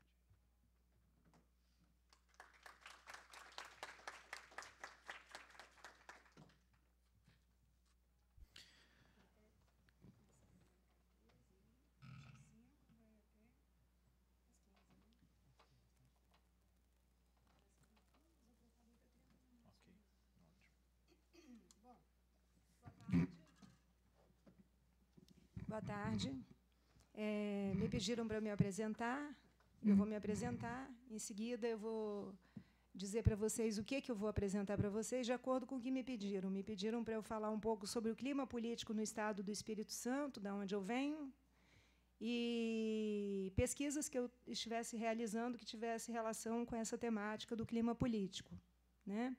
tarde. É, me pediram para me apresentar. Eu vou me apresentar. Em seguida, eu vou dizer para vocês o que, que eu vou apresentar para vocês, de acordo com o que me pediram. Me pediram para eu falar um pouco sobre o clima político no estado do Espírito Santo, da onde eu venho, e pesquisas que eu estivesse realizando que tivesse relação com essa temática do clima político. Né?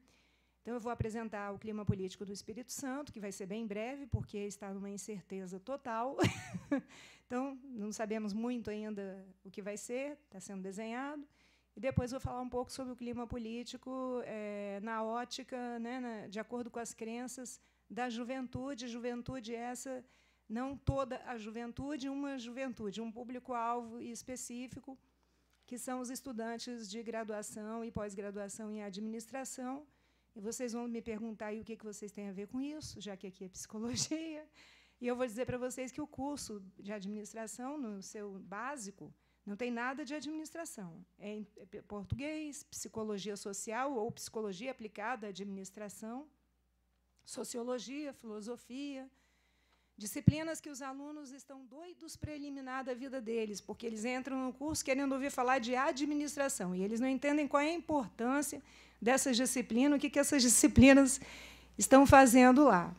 Então, eu vou apresentar o clima político do Espírito Santo, que vai ser bem breve, porque está numa incerteza total. então, não sabemos muito ainda o que vai ser, está sendo desenhado. E depois vou falar um pouco sobre o clima político é, na ótica, né, na, de acordo com as crenças da juventude. Juventude essa, não toda a juventude, uma juventude, um público-alvo específico, que são os estudantes de graduação e pós-graduação em administração, e vocês vão me perguntar aí o que, que vocês têm a ver com isso, já que aqui é psicologia. E eu vou dizer para vocês que o curso de administração, no seu básico, não tem nada de administração. É em é português, psicologia social ou psicologia aplicada à administração, sociologia, filosofia, disciplinas que os alunos estão doidos para eliminar da vida deles, porque eles entram no curso querendo ouvir falar de administração e eles não entendem qual é a importância dessas disciplinas, o que, que essas disciplinas estão fazendo lá.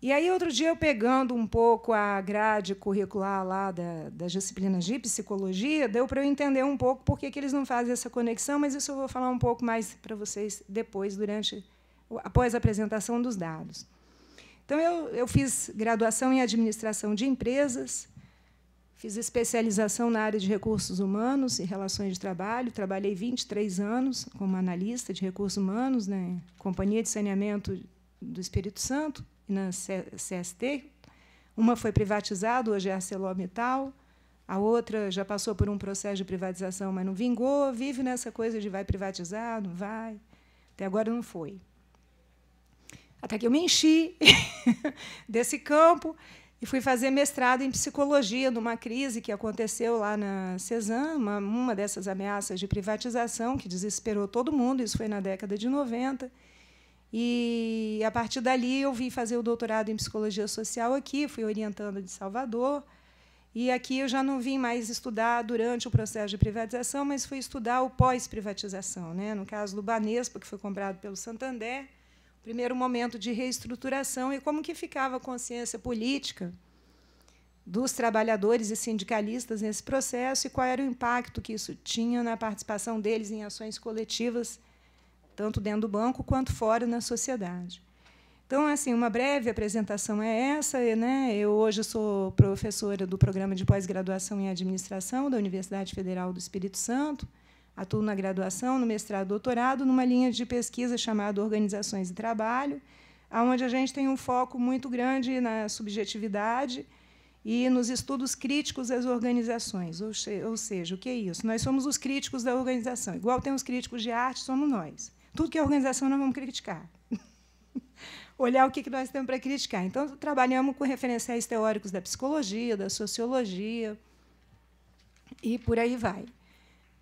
E aí, outro dia, eu pegando um pouco a grade curricular lá da, das disciplinas de psicologia, deu para eu entender um pouco por que, que eles não fazem essa conexão, mas isso eu vou falar um pouco mais para vocês depois, durante após a apresentação dos dados. Então, eu, eu fiz graduação em administração de empresas, Fiz especialização na área de recursos humanos e relações de trabalho. Trabalhei 23 anos como analista de recursos humanos na né? Companhia de Saneamento do Espírito Santo e na CST. Uma foi privatizada, hoje é ArcelorMittal. A outra já passou por um processo de privatização, mas não vingou. Vive nessa coisa de vai privatizar, não vai. Até agora não foi. Até que eu me enchi desse campo e fui fazer mestrado em psicologia numa crise que aconteceu lá na Cezan, uma, uma dessas ameaças de privatização que desesperou todo mundo, isso foi na década de 90. E a partir dali eu vim fazer o doutorado em psicologia social aqui, fui orientando de Salvador. E aqui eu já não vim mais estudar durante o processo de privatização, mas fui estudar o pós-privatização, né? no caso do Banespa, que foi comprado pelo Santander, primeiro momento de reestruturação e como que ficava a consciência política dos trabalhadores e sindicalistas nesse processo e qual era o impacto que isso tinha na participação deles em ações coletivas, tanto dentro do banco quanto fora na sociedade. Então, assim, uma breve apresentação é essa. Né? Eu hoje sou professora do programa de pós-graduação em administração da Universidade Federal do Espírito Santo. Atuo na graduação, no mestrado, doutorado, numa linha de pesquisa chamada Organizações e Trabalho, onde a gente tem um foco muito grande na subjetividade e nos estudos críticos das organizações. Ou, ou seja, o que é isso? Nós somos os críticos da organização. Igual tem os críticos de arte, somos nós. Tudo que é organização, nós vamos criticar. Olhar o que nós temos para criticar. Então, trabalhamos com referenciais teóricos da psicologia, da sociologia, e por aí vai.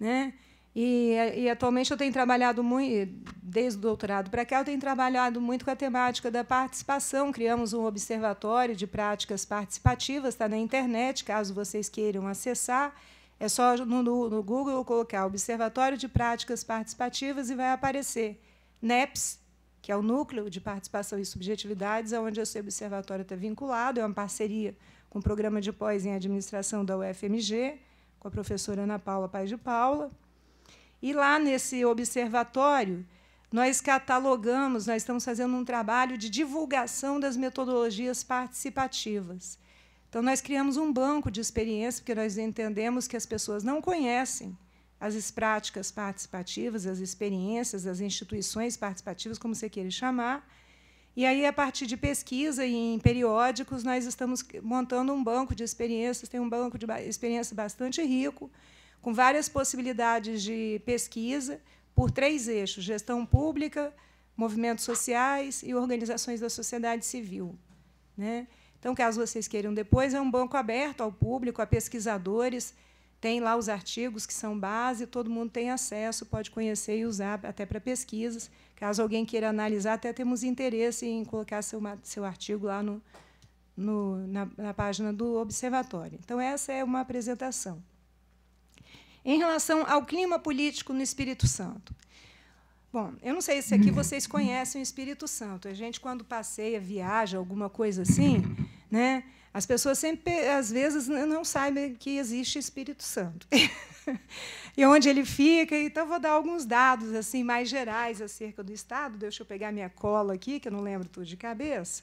Né? E, e, atualmente eu tenho trabalhado muito, desde o doutorado para cá, eu tenho trabalhado muito com a temática da participação. Criamos um observatório de práticas participativas, está na internet, caso vocês queiram acessar. É só no, no Google colocar Observatório de Práticas Participativas e vai aparecer NEPS, que é o Núcleo de Participação e Subjetividades, onde esse observatório está vinculado, é uma parceria com o programa de pós em administração da UFMG, com a professora Ana Paula Paz de Paula. E lá nesse observatório, nós catalogamos, nós estamos fazendo um trabalho de divulgação das metodologias participativas. Então, nós criamos um banco de experiência, porque nós entendemos que as pessoas não conhecem as práticas participativas, as experiências, as instituições participativas, como você queira chamar. E aí, a partir de pesquisa e em periódicos, nós estamos montando um banco de experiências, tem um banco de experiência bastante rico, com várias possibilidades de pesquisa por três eixos: gestão pública, movimentos sociais e organizações da sociedade civil. Né? Então, caso vocês queiram depois, é um banco aberto ao público, a pesquisadores. Tem lá os artigos que são base, todo mundo tem acesso, pode conhecer e usar até para pesquisas. Caso alguém queira analisar, até temos interesse em colocar seu, seu artigo lá no, no, na, na página do Observatório. Então, essa é uma apresentação. Em relação ao clima político no Espírito Santo. Bom, eu não sei se aqui vocês conhecem o Espírito Santo. A gente, quando passeia, viaja, alguma coisa assim, né? As pessoas sempre, às vezes, não sabem que existe Espírito Santo. e onde ele fica. Então, vou dar alguns dados assim mais gerais acerca do Estado. Deixa eu pegar minha cola aqui, que eu não lembro tudo de cabeça.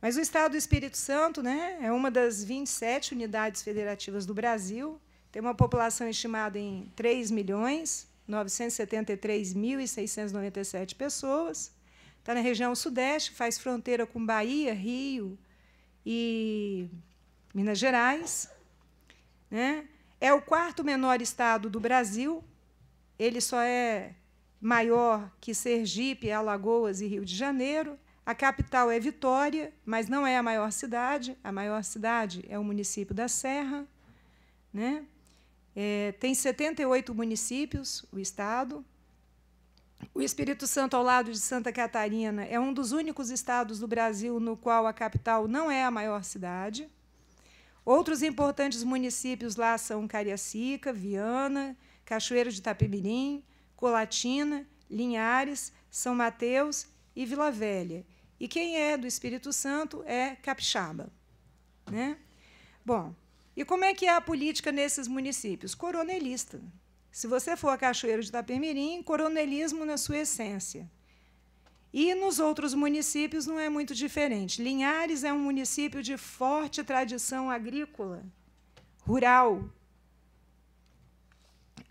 Mas o Estado do Espírito Santo né, é uma das 27 unidades federativas do Brasil, tem uma população estimada em 3 milhões 973.697 pessoas. Está na região sudeste, faz fronteira com Bahia, Rio e Minas Gerais. Né? É o quarto menor estado do Brasil. Ele só é maior que Sergipe, Alagoas e Rio de Janeiro. A capital é Vitória, mas não é a maior cidade. A maior cidade é o município da Serra. Né? É, tem 78 municípios, o estado. O Espírito Santo, ao lado de Santa Catarina, é um dos únicos estados do Brasil no qual a capital não é a maior cidade. Outros importantes municípios lá são Cariacica, Viana, Cachoeiro de Itapemirim, Colatina, Linhares, São Mateus e Vila Velha. E quem é do Espírito Santo é capixaba. Né? Bom, e como é que é a política nesses municípios? Coronelista. Se você for a Cachoeira de Itapemirim, coronelismo na sua essência. E nos outros municípios não é muito diferente. Linhares é um município de forte tradição agrícola, rural,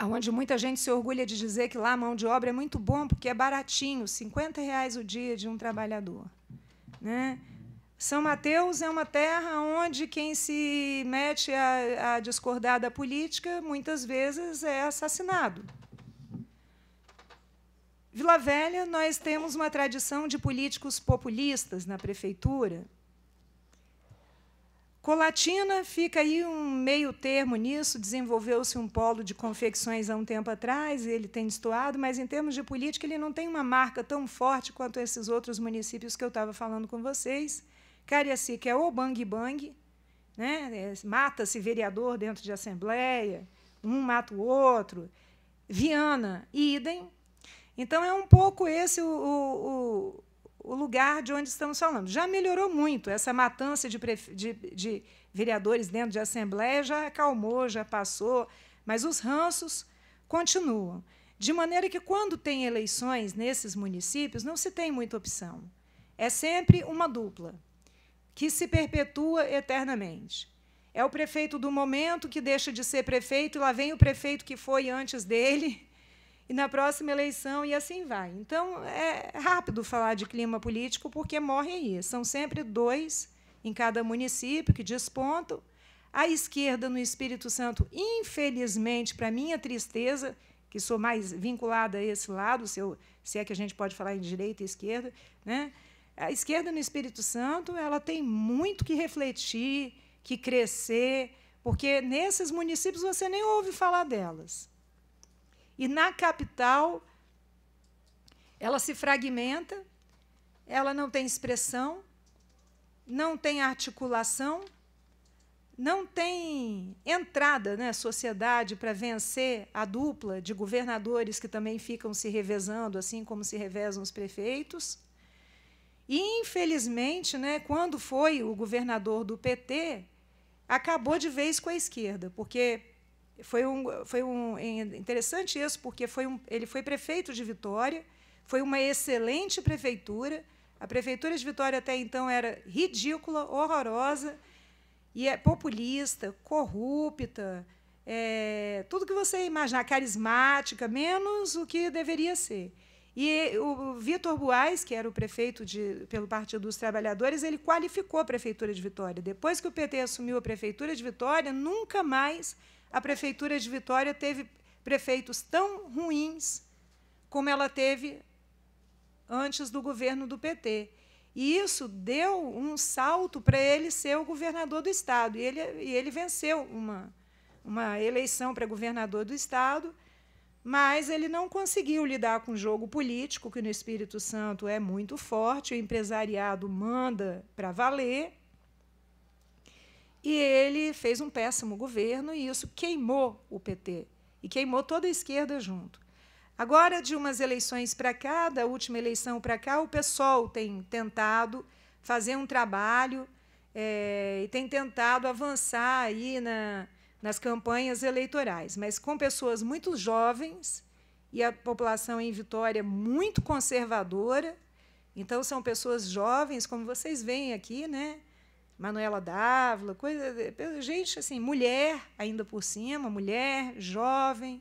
onde muita gente se orgulha de dizer que lá a mão de obra é muito bom, porque é baratinho, 50 reais o dia de um trabalhador. Né? São Mateus é uma terra onde quem se mete a, a discordar da política muitas vezes é assassinado. Vila Velha, nós temos uma tradição de políticos populistas na prefeitura. Colatina fica aí um meio termo nisso, desenvolveu-se um polo de confecções há um tempo atrás, ele tem destoado, mas em termos de política ele não tem uma marca tão forte quanto esses outros municípios que eu estava falando com vocês. Cariacica é o bang bang, né? É, mata-se vereador dentro de assembleia, um mata o outro. Viana, idem. Então é um pouco esse o, o, o, lugar de onde estamos falando. Já melhorou muito essa matança de, de, de vereadores dentro de assembleia, já acalmou, já passou, mas os ranços continuam. De maneira que, quando tem eleições nesses municípios, não se tem muita opção. É sempre uma dupla que se perpetua eternamente. É o prefeito do momento que deixa de ser prefeito, e lá vem o prefeito que foi antes dele, e na próxima eleição, e assim vai. Então, é rápido falar de clima político, porque morrem, aí. São sempre dois em cada município que despontam. A esquerda no Espírito Santo, infelizmente, para minha tristeza, que sou mais vinculada a esse lado, se, eu, se é que a gente pode falar em direita e esquerda, né? A esquerda no Espírito Santo ela tem muito que refletir, que crescer, porque nesses municípios você nem ouve falar delas. E na capital, ela se fragmenta, ela não tem expressão, não tem articulação, não tem entrada na né, sociedade para vencer a dupla de governadores que também ficam se revezando, assim como se revezam os prefeitos. E, infelizmente, né, quando foi o governador do PT, acabou de vez com a esquerda, porque foi um, foi um é interessante isso, porque foi um, ele foi prefeito de Vitória, foi uma excelente prefeitura. A prefeitura de Vitória até então era ridícula, horrorosa, e é populista, corrupta, é, tudo que você imaginar, carismática, menos o que deveria ser. E o Vitor Buais, que era o prefeito de, pelo Partido dos Trabalhadores, ele qualificou a Prefeitura de Vitória. Depois que o PT assumiu a Prefeitura de Vitória, nunca mais a Prefeitura de Vitória teve prefeitos tão ruins como ela teve antes do governo do PT. E isso deu um salto para ele ser o governador do Estado. E ele, e ele venceu uma, uma eleição para governador do Estado mas ele não conseguiu lidar com o jogo político, que no Espírito Santo é muito forte, o empresariado manda para valer. E ele fez um péssimo governo e isso queimou o PT e queimou toda a esquerda junto. Agora, de umas eleições para cá, da última eleição para cá, o pessoal tem tentado fazer um trabalho é, e tem tentado avançar aí na, nas campanhas eleitorais, mas com pessoas muito jovens e a população em Vitória muito conservadora. Então são pessoas jovens, como vocês veem aqui, né? Manuela Dávila, coisa, gente assim, mulher ainda por cima, mulher jovem,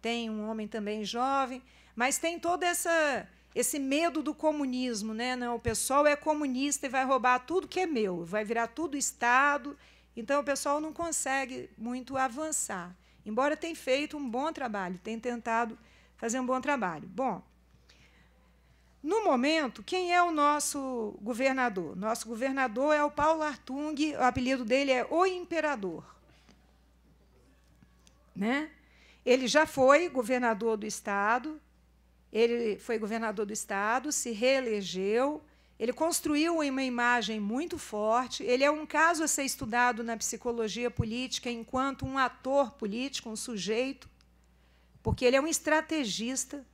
tem um homem também jovem, mas tem toda essa esse medo do comunismo, né? Não, o pessoal é comunista e vai roubar tudo que é meu, vai virar tudo estado então, o pessoal não consegue muito avançar, embora tenha feito um bom trabalho, tenha tentado fazer um bom trabalho. Bom, no momento, quem é o nosso governador? Nosso governador é o Paulo Artung, o apelido dele é O Imperador. Né? Ele já foi governador do Estado, ele foi governador do Estado, se reelegeu, ele construiu uma imagem muito forte. Ele é um caso a ser estudado na psicologia política enquanto um ator político, um sujeito, porque ele é um estrategista.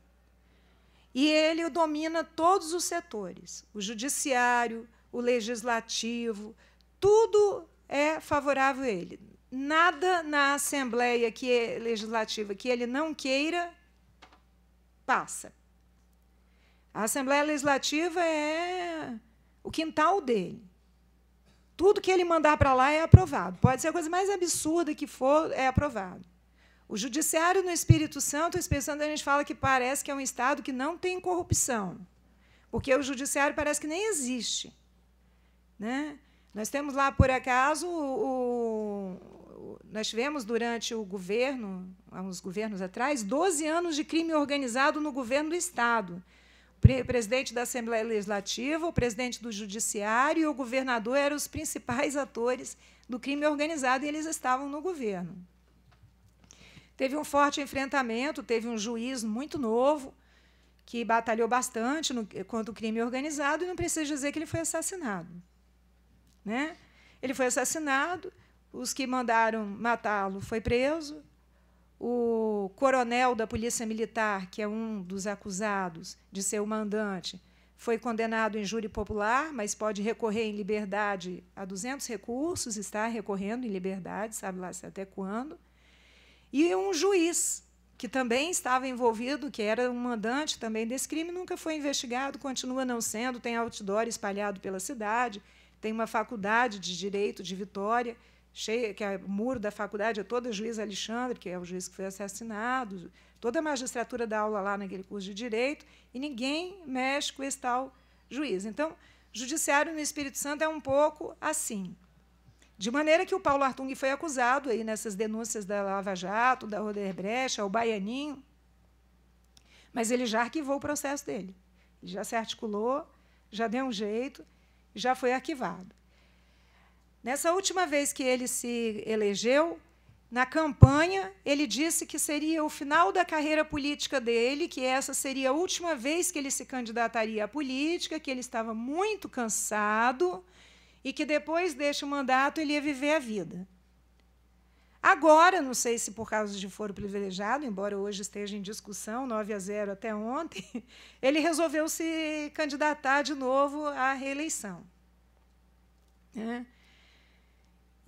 E ele domina todos os setores: o judiciário, o legislativo, tudo é favorável a ele. Nada na Assembleia que é legislativa que ele não queira passa. A Assembleia Legislativa é o quintal dele. Tudo que ele mandar para lá é aprovado. Pode ser a coisa mais absurda que for, é aprovado. O judiciário no Espírito Santo, o Espírito Santo a gente fala que parece que é um Estado que não tem corrupção, porque o judiciário parece que nem existe. Né? Nós temos lá, por acaso, o, o, nós tivemos durante o governo, há uns governos atrás, 12 anos de crime organizado no governo do Estado o presidente da Assembleia Legislativa, o presidente do Judiciário e o governador eram os principais atores do crime organizado e eles estavam no governo. Teve um forte enfrentamento, teve um juiz muito novo que batalhou bastante no, contra o crime organizado e não preciso dizer que ele foi assassinado. Né? Ele foi assassinado, os que mandaram matá-lo foi preso, o coronel da Polícia Militar, que é um dos acusados de ser o mandante, foi condenado em júri popular, mas pode recorrer em liberdade a 200 recursos, está recorrendo em liberdade, sabe lá se até quando. E um juiz, que também estava envolvido, que era um mandante também desse crime, nunca foi investigado, continua não sendo, tem outdoor espalhado pela cidade, tem uma faculdade de direito de Vitória cheia, que é muro da faculdade, é toda juiz Alexandre, que é o juiz que foi assassinado, toda a magistratura dá aula lá naquele curso de direito, e ninguém mexe com esse tal juiz. Então, judiciário no Espírito Santo é um pouco assim. De maneira que o Paulo Artung foi acusado aí nessas denúncias da Lava Jato, da Roder Brecha, o Baianinho, mas ele já arquivou o processo dele. Ele já se articulou, já deu um jeito, já foi arquivado. Nessa última vez que ele se elegeu, na campanha, ele disse que seria o final da carreira política dele, que essa seria a última vez que ele se candidataria à política, que ele estava muito cansado e que depois deste mandato ele ia viver a vida. Agora, não sei se por causa de foro privilegiado, embora hoje esteja em discussão, 9 a 0 até ontem, ele resolveu se candidatar de novo à reeleição. É.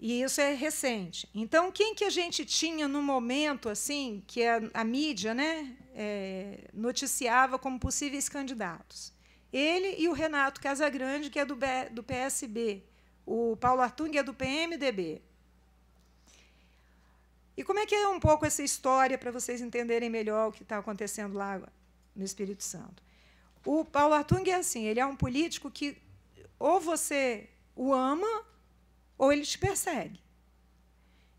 E isso é recente. Então, quem que a gente tinha no momento assim que a, a mídia né, é, noticiava como possíveis candidatos? Ele e o Renato Casagrande, que é do, B, do PSB. O Paulo Artung é do PMDB. E como é que é um pouco essa história para vocês entenderem melhor o que está acontecendo lá no Espírito Santo? O Paulo Artung é assim, ele é um político que ou você o ama ou ele te persegue.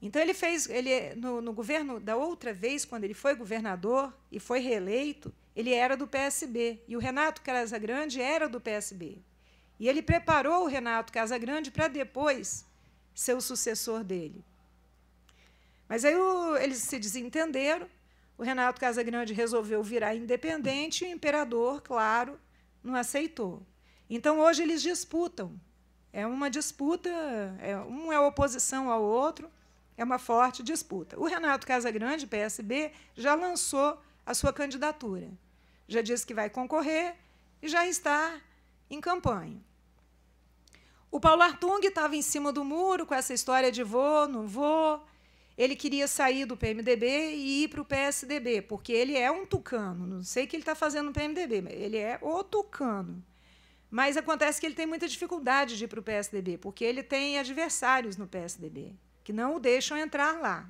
Então ele fez, ele no, no, governo da outra vez, quando ele foi governador e foi reeleito, ele era do PSB e o Renato Casagrande era do PSB. E ele preparou o Renato Casagrande para depois ser o sucessor dele. Mas aí o, eles se desentenderam. O Renato Casagrande resolveu virar independente e o imperador, claro, não aceitou. Então hoje eles disputam é uma disputa, é, um é oposição ao outro, é uma forte disputa. O Renato Casagrande, PSB, já lançou a sua candidatura, já disse que vai concorrer e já está em campanha. O Paulo Artung estava em cima do muro com essa história de vou, não vou. Ele queria sair do PMDB e ir para o PSDB, porque ele é um tucano. Não sei o que ele está fazendo no PMDB, mas ele é o tucano. Mas acontece que ele tem muita dificuldade de ir para o PSDB, porque ele tem adversários no PSDB que não o deixam entrar lá.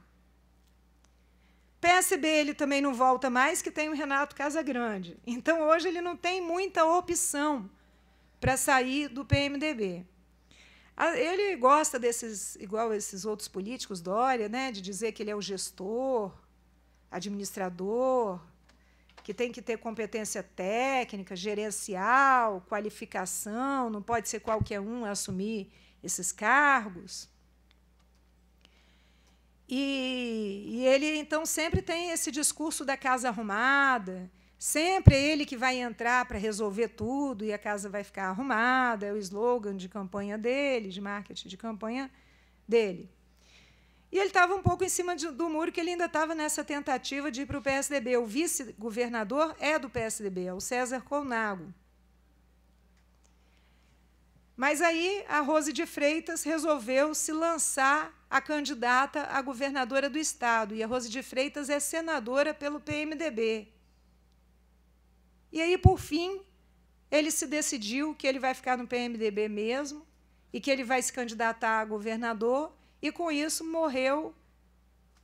PSB ele também não volta mais, que tem o Renato Casagrande. Então hoje ele não tem muita opção para sair do PMDB. Ele gosta desses, igual esses outros políticos, Dória, né, de dizer que ele é o gestor, administrador, que tem que ter competência técnica, gerencial, qualificação, não pode ser qualquer um assumir esses cargos. E, e, ele, então, sempre tem esse discurso da casa arrumada, sempre é ele que vai entrar para resolver tudo e a casa vai ficar arrumada, é o slogan de campanha dele, de marketing de campanha dele. E ele estava um pouco em cima de, do muro, que ele ainda estava nessa tentativa de ir para o PSDB. O vice-governador é do PSDB, é o César Colnago. Mas aí a Rose de Freitas resolveu se lançar a candidata a governadora do Estado. E a Rose de Freitas é senadora pelo PMDB. E aí, por fim, ele se decidiu que ele vai ficar no PMDB mesmo e que ele vai se candidatar a governador e com isso morreu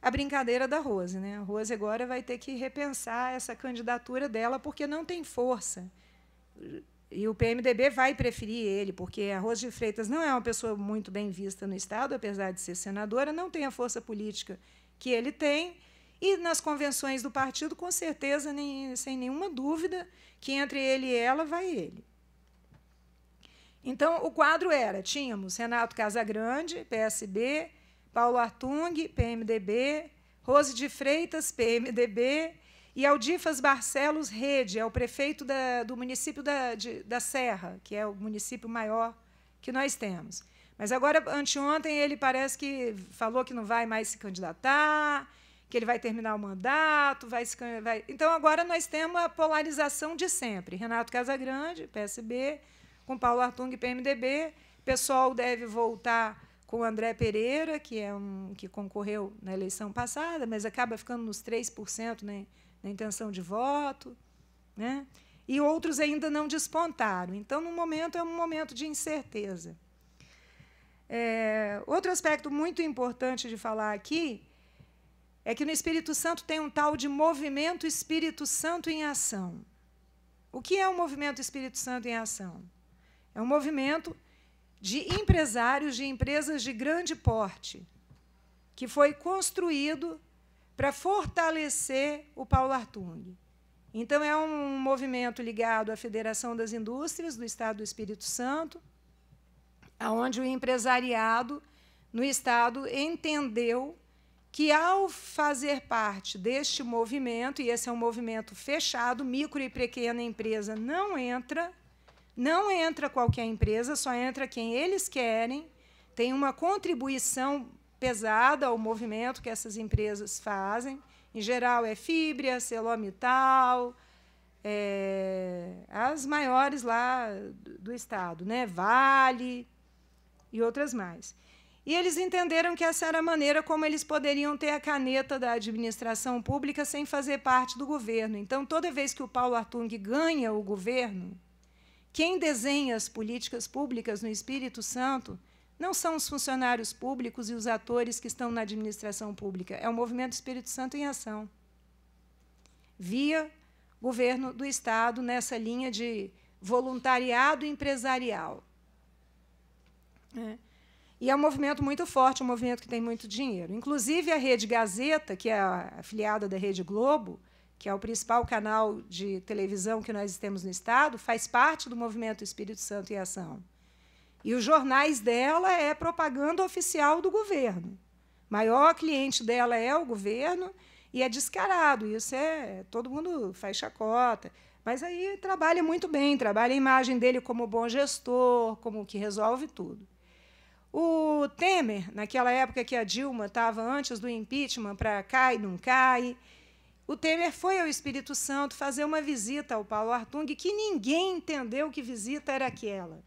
a brincadeira da Rose. Né? A Rose agora vai ter que repensar essa candidatura dela, porque não tem força. E o PMDB vai preferir ele, porque a Rose de Freitas não é uma pessoa muito bem vista no Estado, apesar de ser senadora, não tem a força política que ele tem. E nas convenções do partido, com certeza, nem, sem nenhuma dúvida, que entre ele e ela vai ele. Então, o quadro era: tínhamos Renato Casagrande, PSB, Paulo Artung, PMDB, Rose de Freitas, PMDB, e Aldifas Barcelos Rede, é o prefeito da, do município da, de, da Serra, que é o município maior que nós temos. Mas agora, anteontem, ele parece que falou que não vai mais se candidatar, que ele vai terminar o mandato, vai, se, vai... Então, agora nós temos a polarização de sempre. Renato Casagrande, PSB, com Paulo Artung, PMDB. pessoal deve voltar com André Pereira, que é um que concorreu na eleição passada, mas acaba ficando nos 3% né, na intenção de voto. Né? E outros ainda não despontaram. Então, no momento, é um momento de incerteza. É, outro aspecto muito importante de falar aqui é que no Espírito Santo tem um tal de movimento Espírito Santo em ação. O que é o um movimento Espírito Santo em ação? É um movimento de empresários de empresas de grande porte, que foi construído para fortalecer o Paulo Artung. Então, é um movimento ligado à Federação das Indústrias do Estado do Espírito Santo, onde o empresariado no Estado entendeu que, ao fazer parte deste movimento, e esse é um movimento fechado, micro e pequena empresa não entra, não entra qualquer empresa, só entra quem eles querem. Tem uma contribuição pesada ao movimento que essas empresas fazem. Em geral, é fibra, celometal, é, as maiores lá do estado, né? Vale e outras mais. E eles entenderam que essa era a maneira como eles poderiam ter a caneta da administração pública sem fazer parte do governo. Então, toda vez que o Paulo Artung ganha o governo, quem desenha as políticas públicas no Espírito Santo não são os funcionários públicos e os atores que estão na administração pública, é o movimento Espírito Santo em ação. Via governo do Estado nessa linha de voluntariado empresarial. É. E é um movimento muito forte, um movimento que tem muito dinheiro. Inclusive, a Rede Gazeta, que é afiliada da Rede Globo, que é o principal canal de televisão que nós temos no Estado, faz parte do movimento Espírito Santo em Ação. E os jornais dela é propaganda oficial do governo. Maior cliente dela é o governo e é descarado. Isso é todo mundo faz chacota. Mas aí trabalha muito bem, trabalha a imagem dele como bom gestor, como que resolve tudo. O Temer, naquela época que a Dilma estava antes do impeachment para cai, não cai, o Temer foi ao Espírito Santo fazer uma visita ao Paulo Artung que ninguém entendeu que visita era aquela.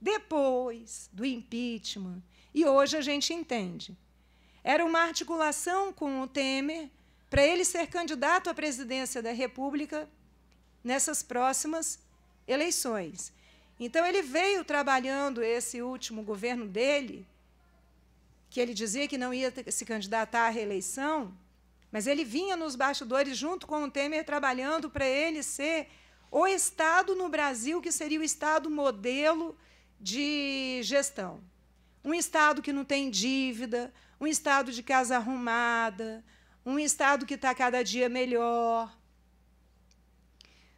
Depois do impeachment, e hoje a gente entende. Era uma articulação com o Temer para ele ser candidato à presidência da República nessas próximas eleições. Então, ele veio trabalhando esse último governo dele, que ele dizia que não ia se candidatar à reeleição, mas ele vinha nos bastidores junto com o Temer trabalhando para ele ser o Estado no Brasil que seria o Estado modelo de gestão. Um Estado que não tem dívida, um Estado de casa arrumada, um Estado que está cada dia melhor.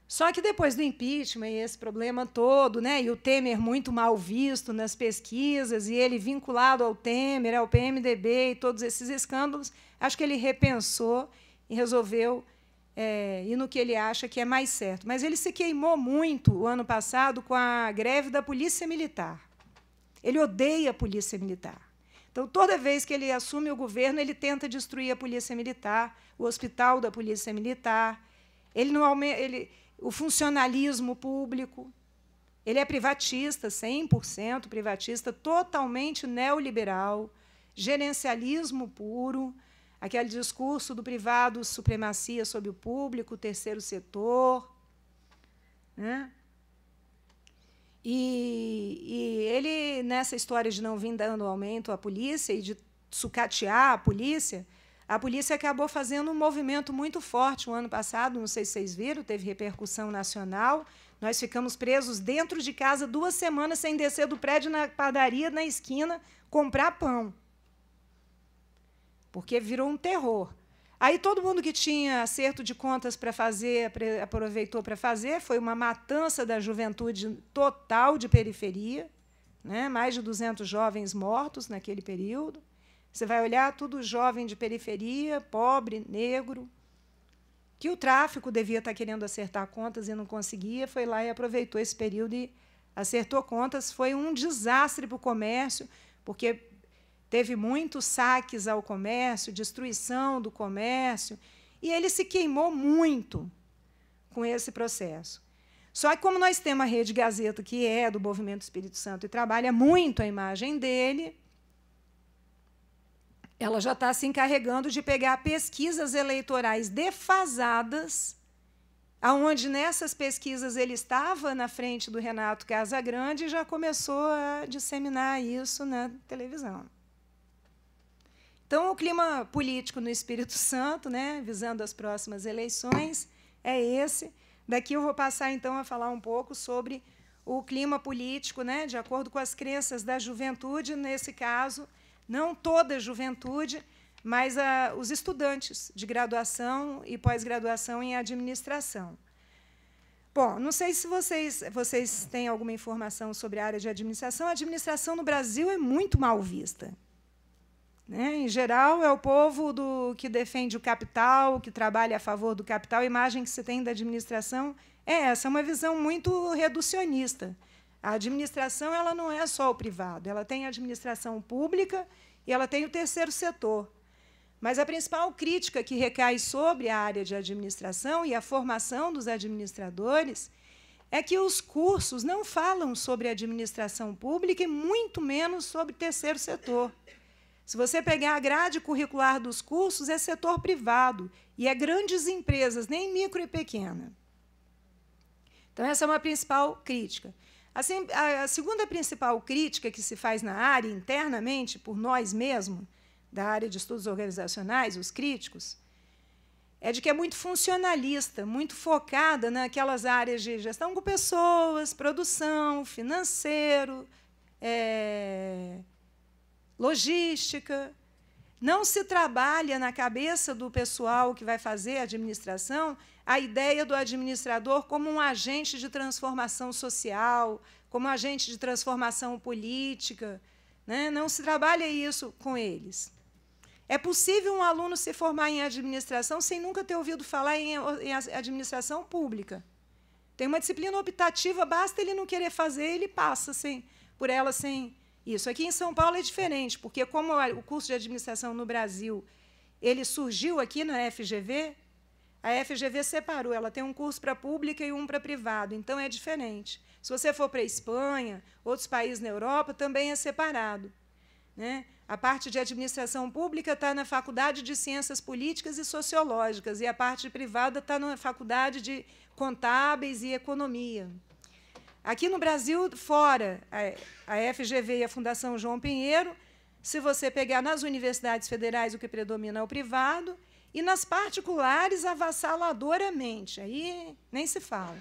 Só que depois do impeachment e esse problema todo, né, e o Temer muito mal visto nas pesquisas, e ele vinculado ao Temer, ao PMDB e todos esses escândalos, Acho que ele repensou e resolveu é, ir no que ele acha que é mais certo. Mas ele se queimou muito o ano passado com a greve da Polícia Militar. Ele odeia a Polícia Militar. Então, toda vez que ele assume o governo, ele tenta destruir a Polícia Militar, o hospital da Polícia Militar, ele não ele, o funcionalismo público. Ele é privatista, 100% privatista, totalmente neoliberal, gerencialismo puro aquele discurso do privado supremacia sobre o público, terceiro setor. Né? E, e, ele, nessa história de não vir dando aumento à polícia e de sucatear a polícia, a polícia acabou fazendo um movimento muito forte o ano passado, não sei se vocês viram, teve repercussão nacional. Nós ficamos presos dentro de casa duas semanas sem descer do prédio na padaria, na esquina, comprar pão porque virou um terror. Aí todo mundo que tinha acerto de contas para fazer, aproveitou para fazer, foi uma matança da juventude total de periferia, né? mais de 200 jovens mortos naquele período. Você vai olhar tudo jovem de periferia, pobre, negro, que o tráfico devia estar tá querendo acertar contas e não conseguia, foi lá e aproveitou esse período e acertou contas. Foi um desastre para o comércio, porque Teve muitos saques ao comércio, destruição do comércio, e ele se queimou muito com esse processo. Só que, como nós temos a Rede Gazeta, que é do Movimento Espírito Santo e trabalha muito a imagem dele, ela já está se encarregando de pegar pesquisas eleitorais defasadas, aonde nessas pesquisas ele estava na frente do Renato Casagrande e já começou a disseminar isso na televisão. Então, o clima político no Espírito Santo, né, visando as próximas eleições, é esse. Daqui eu vou passar então a falar um pouco sobre o clima político, né, de acordo com as crenças da juventude, nesse caso, não toda a juventude, mas a, ah, os estudantes de graduação e pós-graduação em administração. Bom, não sei se vocês, vocês têm alguma informação sobre a área de administração. A administração no Brasil é muito mal vista. Né? Em geral, é o povo do que defende o capital, que trabalha a favor do capital. A imagem que se tem da administração é essa, é uma visão muito reducionista. A administração ela não é só o privado, ela tem a administração pública e ela tem o terceiro setor. Mas a principal crítica que recai sobre a área de administração e a formação dos administradores é que os cursos não falam sobre administração pública e muito menos sobre terceiro setor. Se você pegar a grade curricular dos cursos, é setor privado e é grandes empresas, nem micro e pequena. Então, essa é uma principal crítica. A, segunda principal crítica que se faz na área, internamente, por nós mesmos, da área de estudos organizacionais, os críticos, é de que é muito funcionalista, muito focada naquelas áreas de gestão com pessoas, produção, financeiro, é, logística. Não se trabalha na cabeça do pessoal que vai fazer a administração a ideia do administrador como um agente de transformação social, como um agente de transformação política. Né? Não se trabalha isso com eles. É possível um aluno se formar em administração sem nunca ter ouvido falar em, em administração pública. Tem uma disciplina optativa, basta ele não querer fazer, ele passa sem, por ela sem isso aqui em São Paulo é diferente, porque como o curso de administração no Brasil ele surgiu aqui na FGV, a FGV separou, ela tem um curso para pública e um para privado, então é diferente. Se você for para a Espanha, outros países na Europa, também é separado. Né? A parte de administração pública está na Faculdade de Ciências Políticas e Sociológicas, e a parte privada está na Faculdade de Contábeis e Economia. Aqui no Brasil, fora a FGV e a Fundação João Pinheiro, se você pegar nas universidades federais, o que predomina é o privado, e nas particulares, avassaladoramente. Aí nem se fala.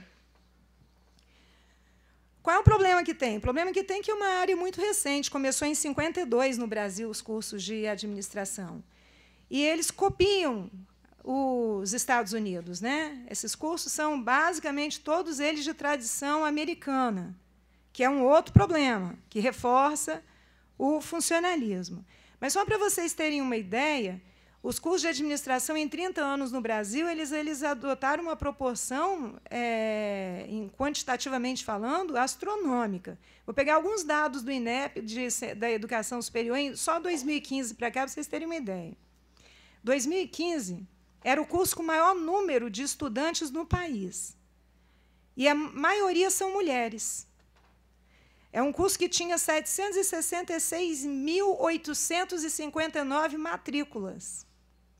Qual é o problema que tem? O problema que tem é que é uma área muito recente, começou em 52 no Brasil os cursos de administração. E eles copiam os Estados Unidos, né? Esses cursos são basicamente todos eles de tradição americana, que é um outro problema que reforça o funcionalismo. Mas só para vocês terem uma ideia, os cursos de administração em 30 anos no Brasil, eles, eles adotaram uma proporção, é, em, quantitativamente falando, astronômica. Vou pegar alguns dados do INEP, de, da Educação Superior, em só 2015 para cá, para vocês terem uma ideia. 2015, era o curso com maior número de estudantes no país. E a maioria são mulheres. É um curso que tinha 766.859 matrículas.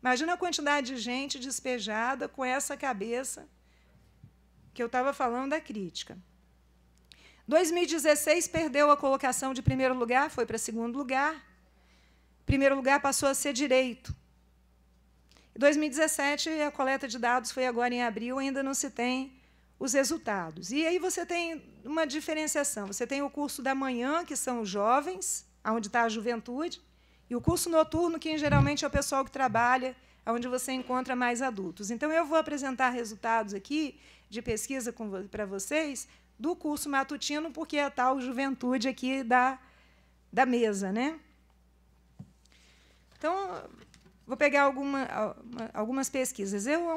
Imagina a quantidade de gente despejada com essa cabeça que eu estava falando da crítica. 2016 perdeu a colocação de primeiro lugar, foi para segundo lugar. Primeiro lugar passou a ser direito. Em 2017, a coleta de dados foi agora em abril, ainda não se tem os resultados. E aí você tem uma diferenciação. Você tem o curso da manhã, que são os jovens, onde está a juventude, e o curso noturno, que geralmente é o pessoal que trabalha, onde você encontra mais adultos. Então, eu vou apresentar resultados aqui de pesquisa para vocês do curso matutino, porque é a tal juventude aqui da, da mesa. Né? Então, Vou pegar alguma, algumas pesquisas. Eu,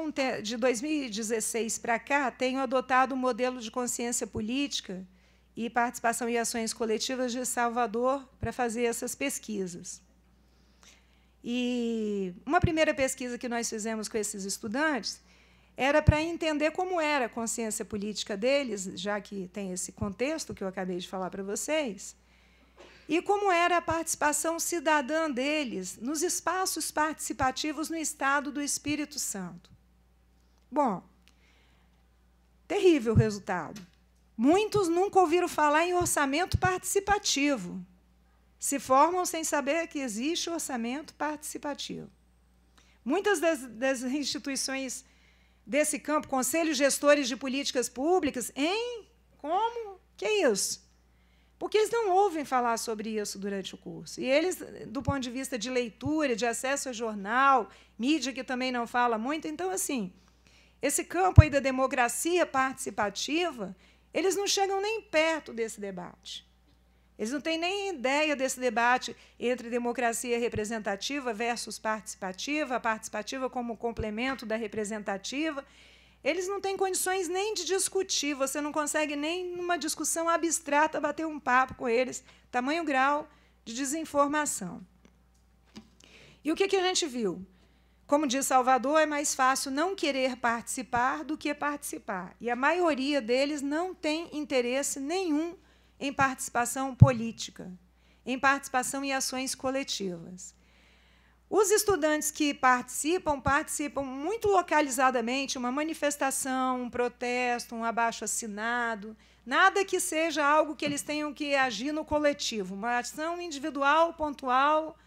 de 2016 para cá, tenho adotado o um modelo de consciência política e participação em ações coletivas de Salvador para fazer essas pesquisas. E uma primeira pesquisa que nós fizemos com esses estudantes era para entender como era a consciência política deles, já que tem esse contexto que eu acabei de falar para vocês, e como era a participação cidadã deles nos espaços participativos no estado do Espírito Santo? Bom, terrível resultado. Muitos nunca ouviram falar em orçamento participativo. Se formam sem saber que existe orçamento participativo. Muitas das, das instituições desse campo, conselhos gestores de políticas públicas, em como? Que é isso? Porque eles não ouvem falar sobre isso durante o curso. E eles, do ponto de vista de leitura, de acesso a jornal, mídia que também não fala muito, então assim, esse campo aí da democracia participativa, eles não chegam nem perto desse debate. Eles não têm nem ideia desse debate entre democracia representativa versus participativa, a participativa como complemento da representativa. Eles não têm condições nem de discutir, você não consegue nem numa discussão abstrata bater um papo com eles, tamanho grau de desinformação. E o que, que a gente viu? Como diz Salvador, é mais fácil não querer participar do que participar. E a maioria deles não tem interesse nenhum em participação política, em participação e ações coletivas. Os estudantes que participam, participam muito localizadamente, uma manifestação, um protesto, um abaixo-assinado, nada que seja algo que eles tenham que agir no coletivo, uma ação individual, pontual,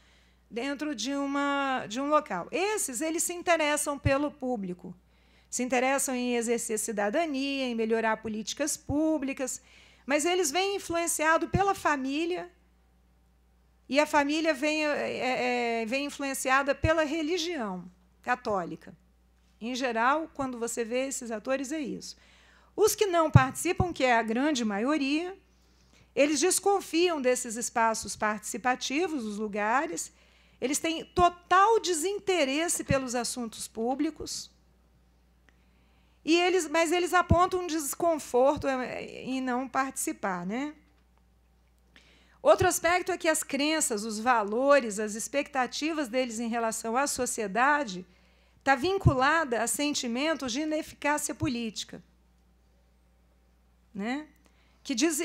dentro de, uma, de um local. Esses, eles se interessam pelo público, se interessam em exercer cidadania, em melhorar políticas públicas, mas eles vêm influenciados pela família, e a família vem, é, é, vem influenciada pela religião católica. Em geral, quando você vê esses atores, é isso. Os que não participam, que é a grande maioria, eles desconfiam desses espaços participativos, os lugares, eles têm total desinteresse pelos assuntos públicos. E eles, mas eles apontam um desconforto em não participar, né? Outro aspecto é que as crenças, os valores, as expectativas deles em relação à sociedade está vinculada a sentimentos de ineficácia política. Né? Que diz, e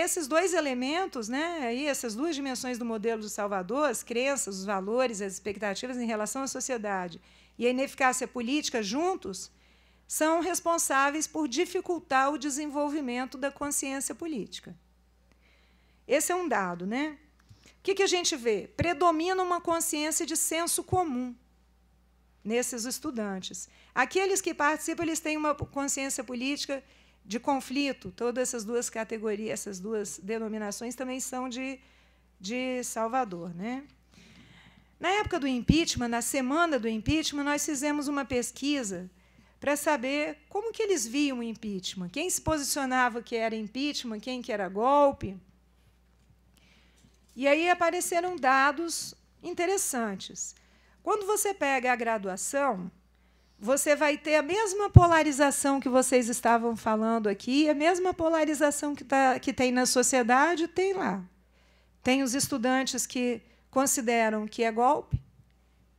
esses dois elementos, né, aí essas duas dimensões do modelo do Salvador, as crenças, os valores, as expectativas em relação à sociedade e a ineficácia política juntos, são responsáveis por dificultar o desenvolvimento da consciência política. Esse é um dado, né? O que, que a gente vê? Predomina uma consciência de senso comum nesses estudantes. Aqueles que participam, eles têm uma consciência política de conflito. Todas essas duas categorias, essas duas denominações também são de, de Salvador. Né? Na época do impeachment, na semana do impeachment, nós fizemos uma pesquisa para saber como que eles viam o impeachment, quem se posicionava que era impeachment, quem que era golpe. E aí apareceram dados interessantes. Quando você pega a graduação, você vai ter a mesma polarização que vocês estavam falando aqui, a mesma polarização que, tá, que tem na sociedade, tem lá. Tem os estudantes que consideram que é golpe,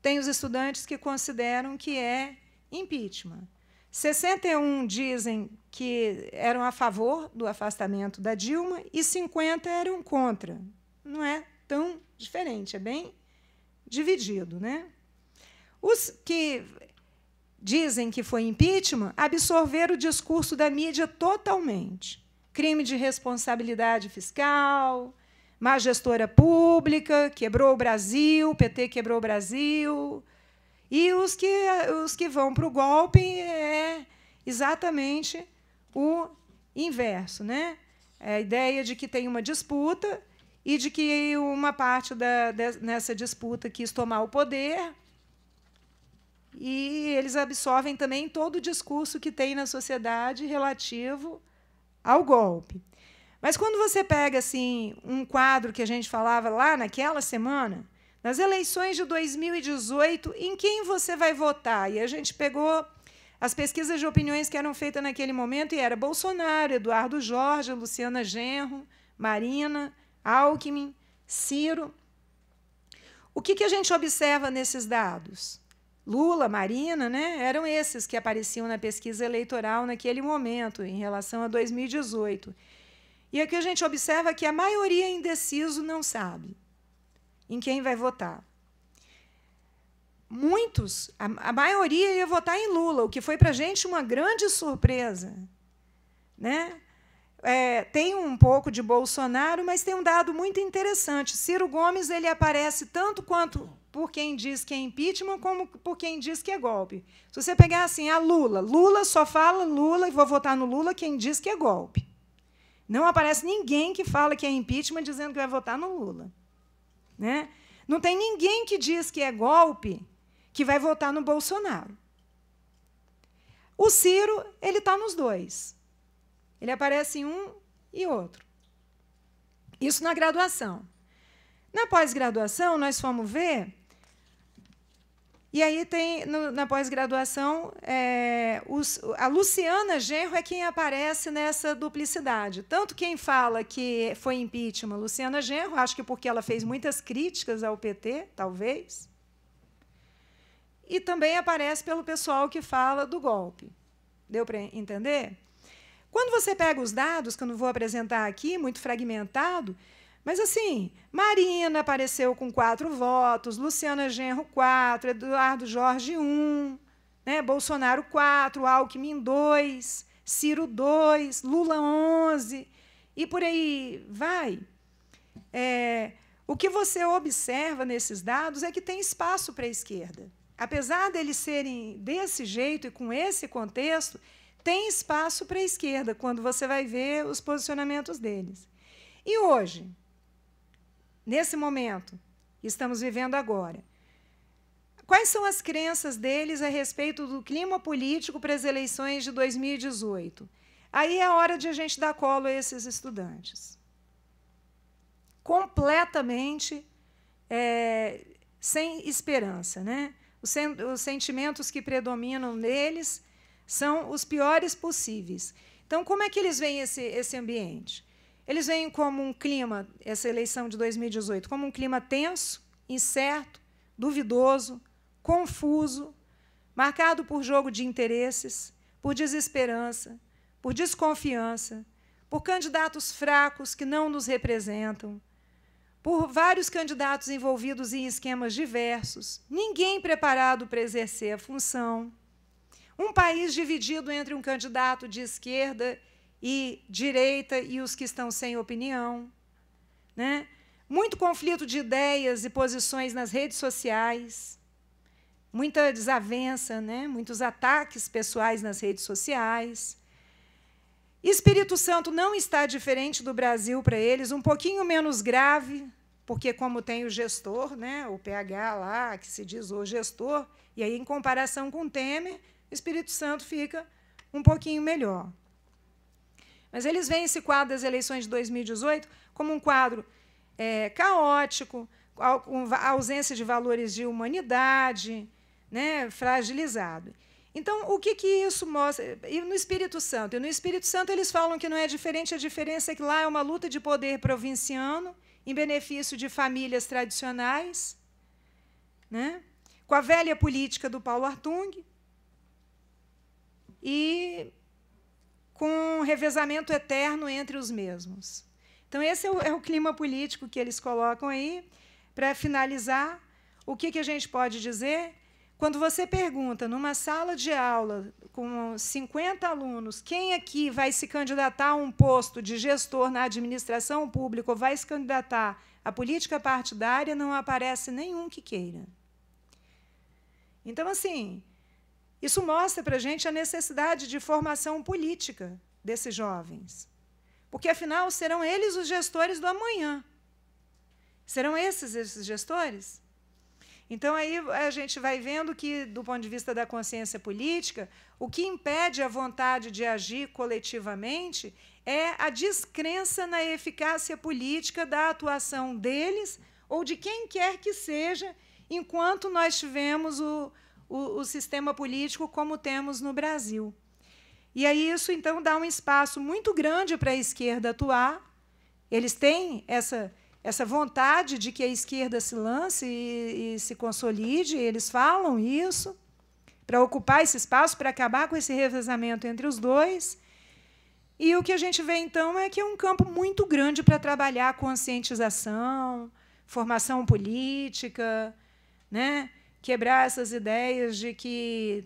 tem os estudantes que consideram que é impeachment. 61 dizem que eram a favor do afastamento da Dilma e 50 eram contra não é tão diferente, é bem dividido. Né? Os que dizem que foi impeachment absorveram o discurso da mídia totalmente. Crime de responsabilidade fiscal, má gestora pública, quebrou o Brasil, o PT quebrou o Brasil. E os que, os que vão para o golpe é exatamente o inverso, né? É a ideia de que tem uma disputa e de que uma parte da, de, nessa disputa quis tomar o poder e eles absorvem também todo o discurso que tem na sociedade relativo ao golpe. Mas quando você pega assim um quadro que a gente falava lá naquela semana, nas eleições de 2018, em quem você vai votar? E a gente pegou as pesquisas de opiniões que eram feitas naquele momento e era Bolsonaro, Eduardo Jorge, Luciana Genro, Marina, Alckmin, Ciro. O que, que a gente observa nesses dados? Lula, Marina, né, eram esses que apareciam na pesquisa eleitoral naquele momento, em relação a 2018. E aqui a gente observa é que a maioria indeciso não sabe em quem vai votar. Muitos, a, a maioria ia votar em Lula, o que foi para a gente uma grande surpresa. Né? é, tem um pouco de Bolsonaro, mas tem um dado muito interessante. Ciro Gomes ele aparece tanto quanto por quem diz que é impeachment, como por quem diz que é golpe. Se você pegar assim, a Lula, Lula só fala Lula e vou votar no Lula quem diz que é golpe. Não aparece ninguém que fala que é impeachment dizendo que vai votar no Lula. Né? Não tem ninguém que diz que é golpe que vai votar no Bolsonaro. O Ciro, ele está nos dois. Ele aparece em um e outro. Isso na graduação. Na pós-graduação, nós fomos ver. E aí tem, no, na pós-graduação, é, a Luciana Genro é quem aparece nessa duplicidade. Tanto quem fala que foi impeachment Luciana Genro, acho que porque ela fez muitas críticas ao PT, talvez. E também aparece pelo pessoal que fala do golpe. Deu para entender? Quando você pega os dados, que eu não vou apresentar aqui, muito fragmentado, mas assim, Marina apareceu com quatro votos, Luciana Genro, quatro, Eduardo Jorge, um, né? Bolsonaro, quatro, Alckmin, dois, Ciro, dois, Lula, onze, e por aí vai. É, o que você observa nesses dados é que tem espaço para a esquerda. Apesar deles serem desse jeito e com esse contexto, tem espaço para a esquerda quando você vai ver os posicionamentos deles. E hoje, nesse momento que estamos vivendo agora, quais são as crenças deles a respeito do clima político para as eleições de 2018? Aí é a hora de a gente dar colo a esses estudantes. Completamente é, sem esperança. Né? Os, sen os sentimentos que predominam neles são os piores possíveis. Então, como é que eles veem esse, esse ambiente? Eles veem como um clima, essa eleição de 2018, como um clima tenso, incerto, duvidoso, confuso, marcado por jogo de interesses, por desesperança, por desconfiança, por candidatos fracos que não nos representam, por vários candidatos envolvidos em esquemas diversos, ninguém preparado para exercer a função. Um país dividido entre um candidato de esquerda e direita e os que estão sem opinião. Né? Muito conflito de ideias e posições nas redes sociais. Muita desavença, né? muitos ataques pessoais nas redes sociais. Espírito Santo não está diferente do Brasil para eles, um pouquinho menos grave, porque como tem o gestor, né, o PH lá, que se diz o gestor, e aí em comparação com o Temer, Espírito Santo fica um pouquinho melhor. Mas eles veem esse quadro das eleições de 2018 como um quadro é, caótico, com ausência de valores de humanidade, né, fragilizado. Então, o que, que isso mostra? E no Espírito Santo? E no Espírito Santo eles falam que não é diferente, a diferença é que lá é uma luta de poder provinciano em benefício de famílias tradicionais, né? com a velha política do Paulo Artung, e com revezamento eterno entre os mesmos. Então, esse é o, é o clima político que eles colocam aí. Para finalizar, o que, que a gente pode dizer? Quando você pergunta numa sala de aula com 50 alunos quem aqui vai se candidatar a um posto de gestor na administração pública ou vai se candidatar à política partidária, não aparece nenhum que queira. Então, assim, isso mostra para a gente a necessidade de formação política desses jovens. Porque, afinal, serão eles os gestores do amanhã. Serão esses esses gestores? Então, aí a gente vai vendo que, do ponto de vista da consciência política, o que impede a vontade de agir coletivamente é a descrença na eficácia política da atuação deles ou de quem quer que seja, enquanto nós tivemos o, o, o sistema político como temos no Brasil. E aí isso então dá um espaço muito grande para a esquerda atuar. Eles têm essa essa vontade de que a esquerda se lance e, e se consolide, eles falam isso para ocupar esse espaço, para acabar com esse revezamento entre os dois. E o que a gente vê então é que é um campo muito grande para trabalhar conscientização, formação política, né? quebrar essas ideias de que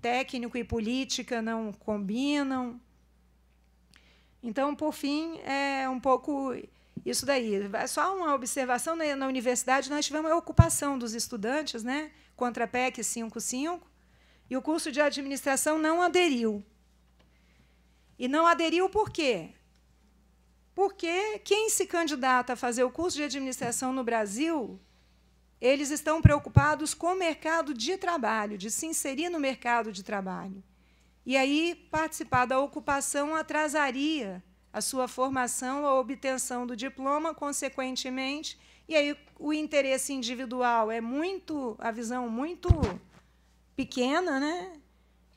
técnico e política não combinam. Então, por fim, é um pouco isso daí. É só uma observação: né? na universidade nós tivemos a ocupação dos estudantes né, contra a PEC 55, e o curso de administração não aderiu. E não aderiu por quê? Porque quem se candidata a fazer o curso de administração no Brasil eles estão preocupados com o mercado de trabalho, de se inserir no mercado de trabalho. E aí, participar da ocupação atrasaria a sua formação, a obtenção do diploma, consequentemente, e aí o interesse individual é muito, a visão muito pequena, né,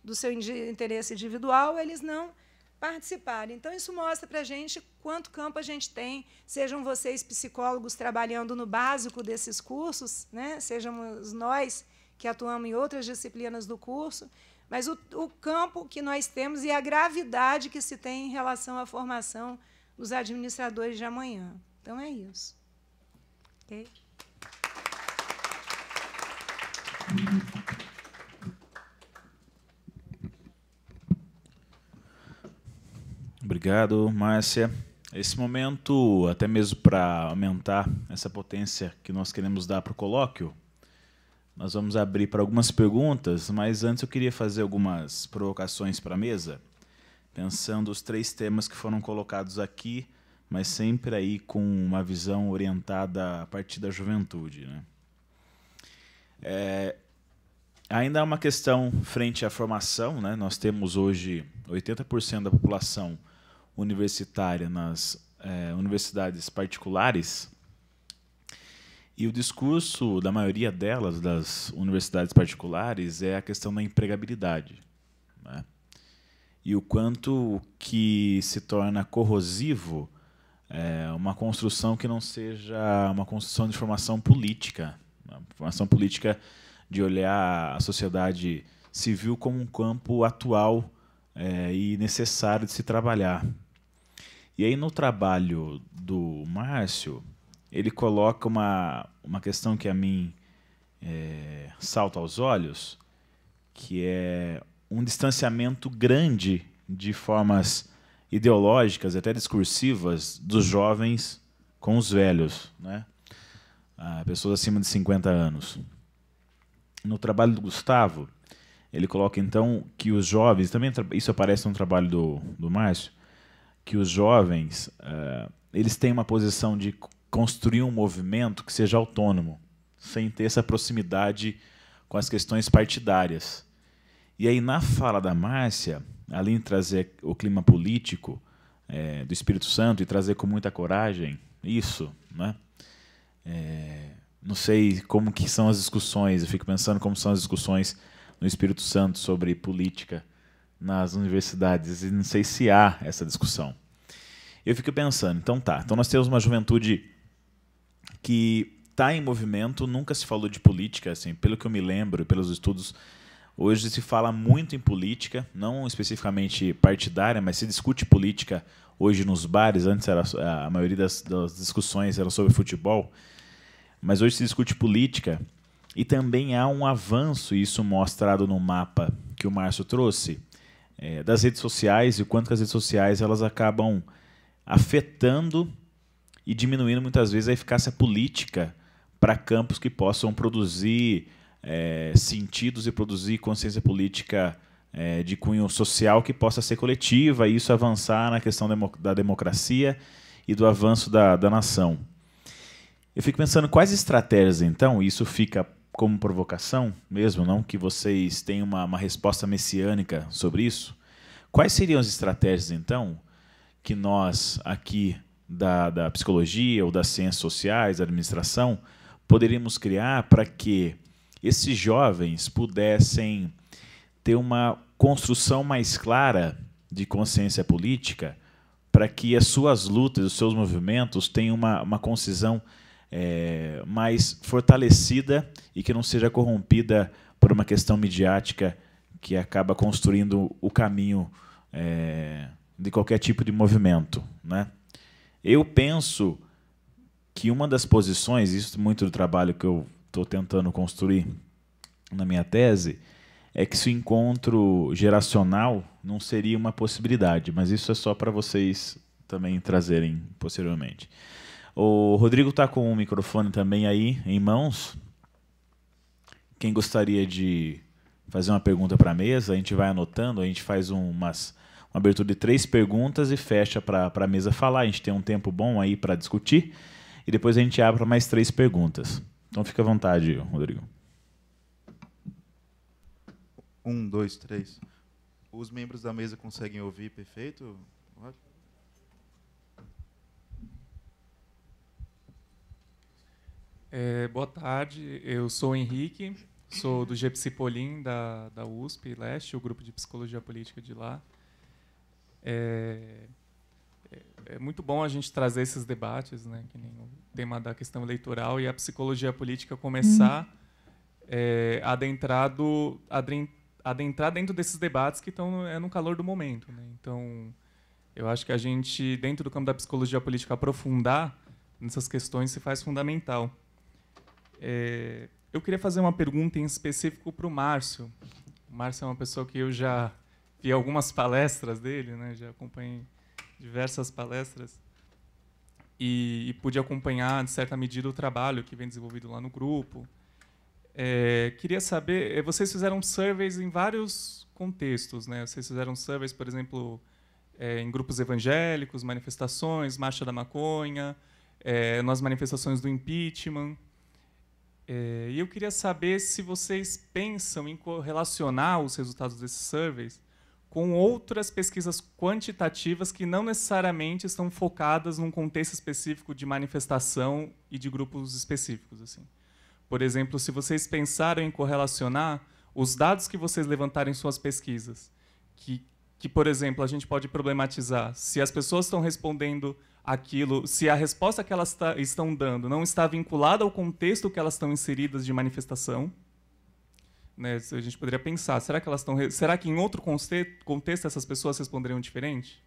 do seu interesse individual, eles não Participar. Então, isso mostra para a gente quanto campo a gente tem, sejam vocês psicólogos trabalhando no básico desses cursos, né? sejamos nós que atuamos em outras disciplinas do curso, mas o, o campo que nós temos e a gravidade que se tem em relação à formação dos administradores de amanhã. Então, é isso. Ok? Obrigado, Márcia. Esse momento, até mesmo para aumentar essa potência que nós queremos dar para o colóquio, nós vamos abrir para algumas perguntas, mas antes eu queria fazer algumas provocações para a mesa, pensando os três temas que foram colocados aqui, mas sempre aí com uma visão orientada a partir da juventude. Né? É, ainda há uma questão frente à formação. Né? Nós temos hoje 80% da população universitária nas é, universidades particulares, e o discurso da maioria delas, das universidades particulares, é a questão da empregabilidade. Né? E o quanto que se torna corrosivo é, uma construção que não seja uma construção de formação política. Uma né? formação política de olhar a sociedade civil como um campo atual é, e necessário de se trabalhar. E aí no trabalho do Márcio, ele coloca uma, uma questão que a mim é, salta aos olhos, que é um distanciamento grande de formas ideológicas, até discursivas, dos jovens com os velhos, né? Ah, pessoas acima de 50 anos. No trabalho do Gustavo, ele coloca então que os jovens, também isso aparece no trabalho do, do Márcio, que os jovens uh, eles têm uma posição de construir um movimento que seja autônomo, sem ter essa proximidade com as questões partidárias. E aí, na fala da Márcia, além de trazer o clima político é, do Espírito Santo e trazer com muita coragem isso, né? É, não sei como que são as discussões, eu fico pensando como são as discussões no Espírito Santo sobre política, nas universidades e não sei se há essa discussão. Eu fico pensando, então tá, então nós temos uma juventude que está em movimento, nunca se falou de política, assim, pelo que eu me lembro, pelos estudos, hoje se fala muito em política, não especificamente partidária, mas se discute política hoje nos bares, antes era, a maioria das, das discussões era sobre futebol, mas hoje se discute política e também há um avanço, isso mostrado no mapa que o Márcio trouxe, é, das redes sociais e o quanto as redes sociais elas acabam afetando e diminuindo muitas vezes a eficácia política para campos que possam produzir é, sentidos e produzir consciência política é, de cunho social que possa ser coletiva e isso avançar na questão da democracia e do avanço da, da nação. Eu fico pensando quais estratégias, então, isso fica como provocação mesmo, não que vocês tenham uma, uma resposta messiânica sobre isso, quais seriam as estratégias, então, que nós aqui da, da psicologia ou das ciências sociais, da administração, poderíamos criar para que esses jovens pudessem ter uma construção mais clara de consciência política para que as suas lutas, os seus movimentos tenham uma, uma concisão é, mais fortalecida e que não seja corrompida por uma questão midiática que acaba construindo o caminho é, de qualquer tipo de movimento. Né? Eu penso que uma das posições, isso muito do trabalho que eu estou tentando construir na minha tese, é que se o encontro geracional não seria uma possibilidade, mas isso é só para vocês também trazerem posteriormente. O Rodrigo está com o microfone também aí em mãos. Quem gostaria de fazer uma pergunta para a mesa, a gente vai anotando, a gente faz umas, uma abertura de três perguntas e fecha para a mesa falar. A gente tem um tempo bom aí para discutir e depois a gente abre mais três perguntas. Então fica à vontade, Rodrigo. Um, dois, três. Os membros da mesa conseguem ouvir perfeito? É, boa tarde, eu sou o Henrique, sou do Gepsipolim da, da USP Leste, o grupo de psicologia política de lá. É, é, é muito bom a gente trazer esses debates, né, que nem o tema da questão eleitoral e a psicologia política começar hum. é, adentrado, adentrar dentro desses debates que estão é no calor do momento, né? Então, eu acho que a gente dentro do campo da psicologia política aprofundar nessas questões se faz fundamental. É, eu queria fazer uma pergunta em específico para o Márcio. O Márcio é uma pessoa que eu já vi algumas palestras dele, né? já acompanhei diversas palestras e, e pude acompanhar, de certa medida, o trabalho que vem desenvolvido lá no grupo. É, queria saber, é, vocês fizeram surveys em vários contextos, né? Vocês fizeram surveys, por exemplo, é, em grupos evangélicos, manifestações, marcha da maconha, é, nas manifestações do impeachment. É, e eu queria saber se vocês pensam em correlacionar os resultados desses surveys com outras pesquisas quantitativas que não necessariamente estão focadas num contexto específico de manifestação e de grupos específicos. assim. Por exemplo, se vocês pensaram em correlacionar os dados que vocês levantaram em suas pesquisas, que, que por exemplo, a gente pode problematizar se as pessoas estão respondendo aquilo, se a resposta que elas estão dando não está vinculada ao contexto que elas estão inseridas de manifestação, né, a gente poderia pensar, será que elas estão, será que em outro contexto essas pessoas responderiam diferente?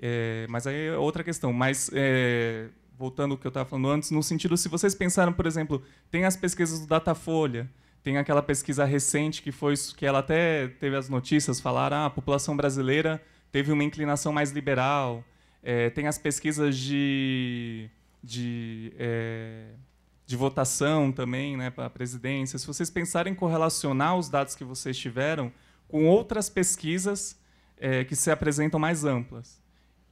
É, mas aí é outra questão. Mas é, voltando ao que eu estava falando antes, no sentido, se vocês pensaram, por exemplo, tem as pesquisas do Datafolha, tem aquela pesquisa recente que foi que ela até teve as notícias falar, ah, a população brasileira teve uma inclinação mais liberal é, tem as pesquisas de, de, é, de votação também né, para a presidência. Se vocês pensarem em correlacionar os dados que vocês tiveram com outras pesquisas é, que se apresentam mais amplas.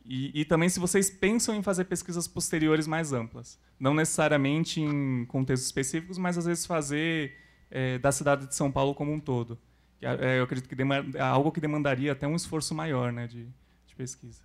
E, e, também se vocês pensam em fazer pesquisas posteriores mais amplas. Não necessariamente em contextos específicos, mas às vezes fazer é, da cidade de São Paulo como um todo. É, eu acredito que é algo que demandaria até um esforço maior né, de, de pesquisa.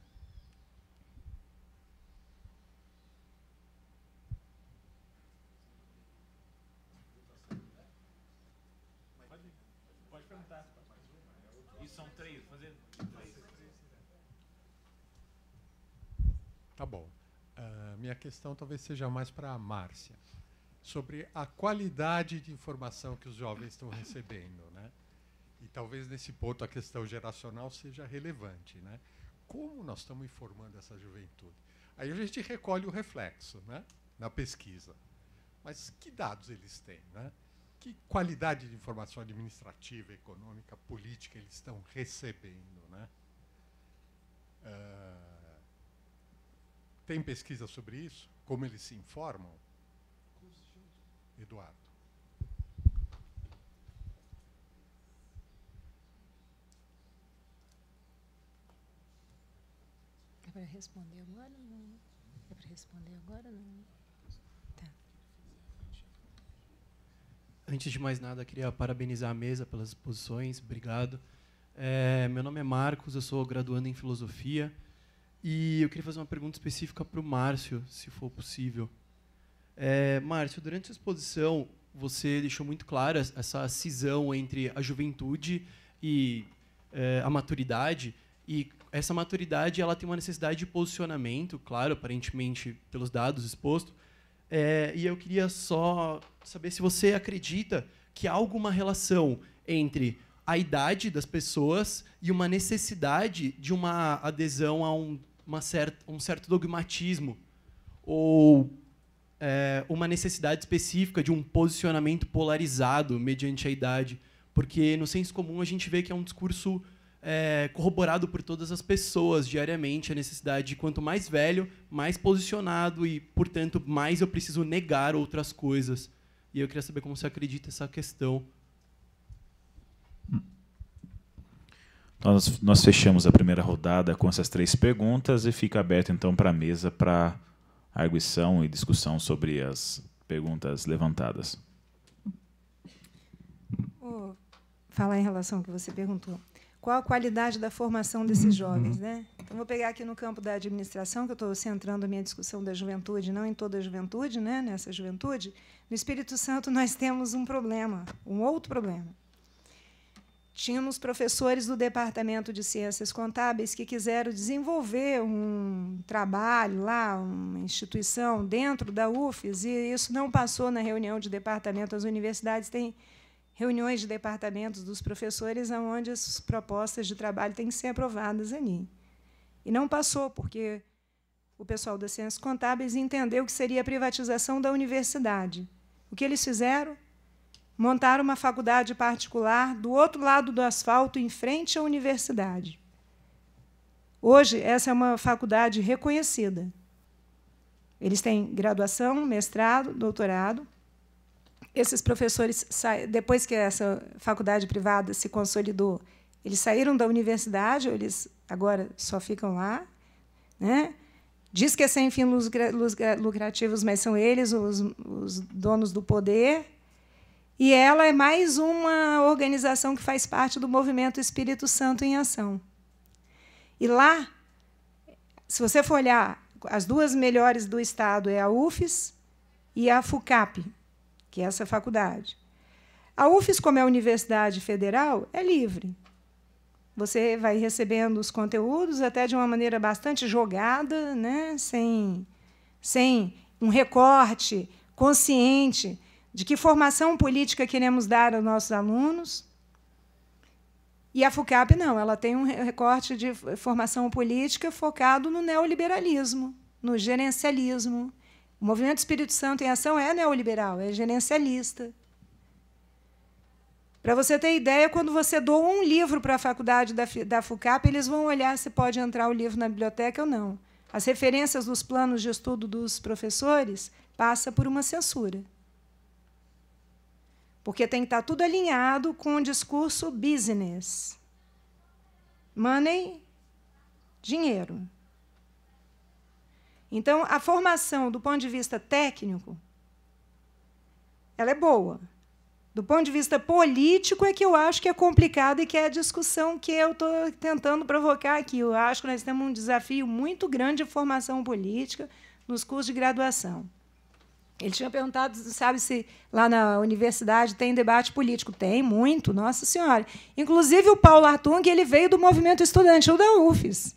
minha questão talvez seja mais para a Márcia, sobre a qualidade de informação que os jovens estão recebendo. Né? E talvez nesse ponto a questão geracional seja relevante. Né? Como nós estamos informando essa juventude? Aí a gente recolhe o reflexo né? na pesquisa. Mas que dados eles têm? Né? Que qualidade de informação administrativa, econômica, política eles estão recebendo? Né? Uh tem pesquisa sobre isso? Como eles se informam? Eduardo. É para responder agora ou não? Né? É para responder agora ou não? Né? Tá. Antes de mais nada, queria parabenizar a mesa pelas exposições. Obrigado. É, meu nome é Marcos, eu sou graduando em filosofia. E eu queria fazer uma pergunta específica para o Márcio, se for possível. É, Márcio, durante a exposição, você deixou muito clara essa cisão entre a juventude e é, a maturidade. E essa maturidade ela tem uma necessidade de posicionamento, claro, aparentemente pelos dados expostos. É, e eu queria só saber se você acredita que há alguma relação entre a idade das pessoas e uma necessidade de uma adesão a um, uma certa, um certo dogmatismo ou é, uma necessidade específica de um posicionamento polarizado mediante a idade. Porque no senso comum a gente vê que é um discurso é, corroborado por todas as pessoas diariamente a necessidade de quanto mais velho, mais posicionado e, portanto, mais eu preciso negar outras coisas. E eu queria saber como você acredita essa questão então, nós, nós fechamos a primeira rodada com essas três perguntas e fica aberto então para a mesa para arguição e discussão sobre as perguntas levantadas. Vou falar em relação ao que você perguntou. Qual a qualidade da formação desses jovens? Né? Então, vou pegar aqui no campo da administração, que eu estou centrando a minha discussão da juventude, não em toda a juventude, né? nessa juventude. No Espírito Santo, nós temos um problema, um outro problema tínhamos professores do Departamento de Ciências Contábeis que quiseram desenvolver um trabalho lá, uma instituição dentro da UFES, e isso não passou na reunião de departamento. As universidades têm reuniões de departamentos dos professores onde as propostas de trabalho têm que ser aprovadas ali. E não passou, porque o pessoal das Ciências Contábeis entendeu que seria a privatização da universidade. O que eles fizeram? montar uma faculdade particular do outro lado do asfalto, em frente à universidade. Hoje, essa é uma faculdade reconhecida. Eles têm graduação, mestrado, doutorado. Esses professores, depois que essa faculdade privada se consolidou, eles saíram da universidade, eles agora só ficam lá. Né? Diz que é sem fins lucrativos, mas são eles os, os donos do poder e ela é mais uma organização que faz parte do movimento Espírito Santo em Ação. E lá, se você for olhar, as duas melhores do estado é a UFES e a FUCAP, que é essa faculdade. A UFES, como é a universidade federal, é livre. Você vai recebendo os conteúdos até de uma maneira bastante jogada, né? sem, sem um recorte consciente de que formação política queremos dar aos nossos alunos. E a FUCAP não, ela tem um recorte de formação política focado no neoliberalismo, no gerencialismo. O movimento Espírito Santo em Ação é neoliberal, é gerencialista. Para você ter ideia, quando você doa um livro para a faculdade da, FUCAP, eles vão olhar se pode entrar o livro na biblioteca ou não. As referências dos planos de estudo dos professores passa por uma censura. Porque tem que estar tá tudo alinhado com o discurso business. Money, dinheiro. Então, a formação, do ponto de vista técnico, ela é boa. Do ponto de vista político, é que eu acho que é complicado e que é a discussão que eu estou tentando provocar aqui. Eu acho que nós temos um desafio muito grande de formação política nos cursos de graduação. Ele tinha perguntado, sabe, se lá na universidade tem debate político. Tem muito, nossa senhora. Inclusive, o Paulo Artung ele veio do movimento estudantil da UFES.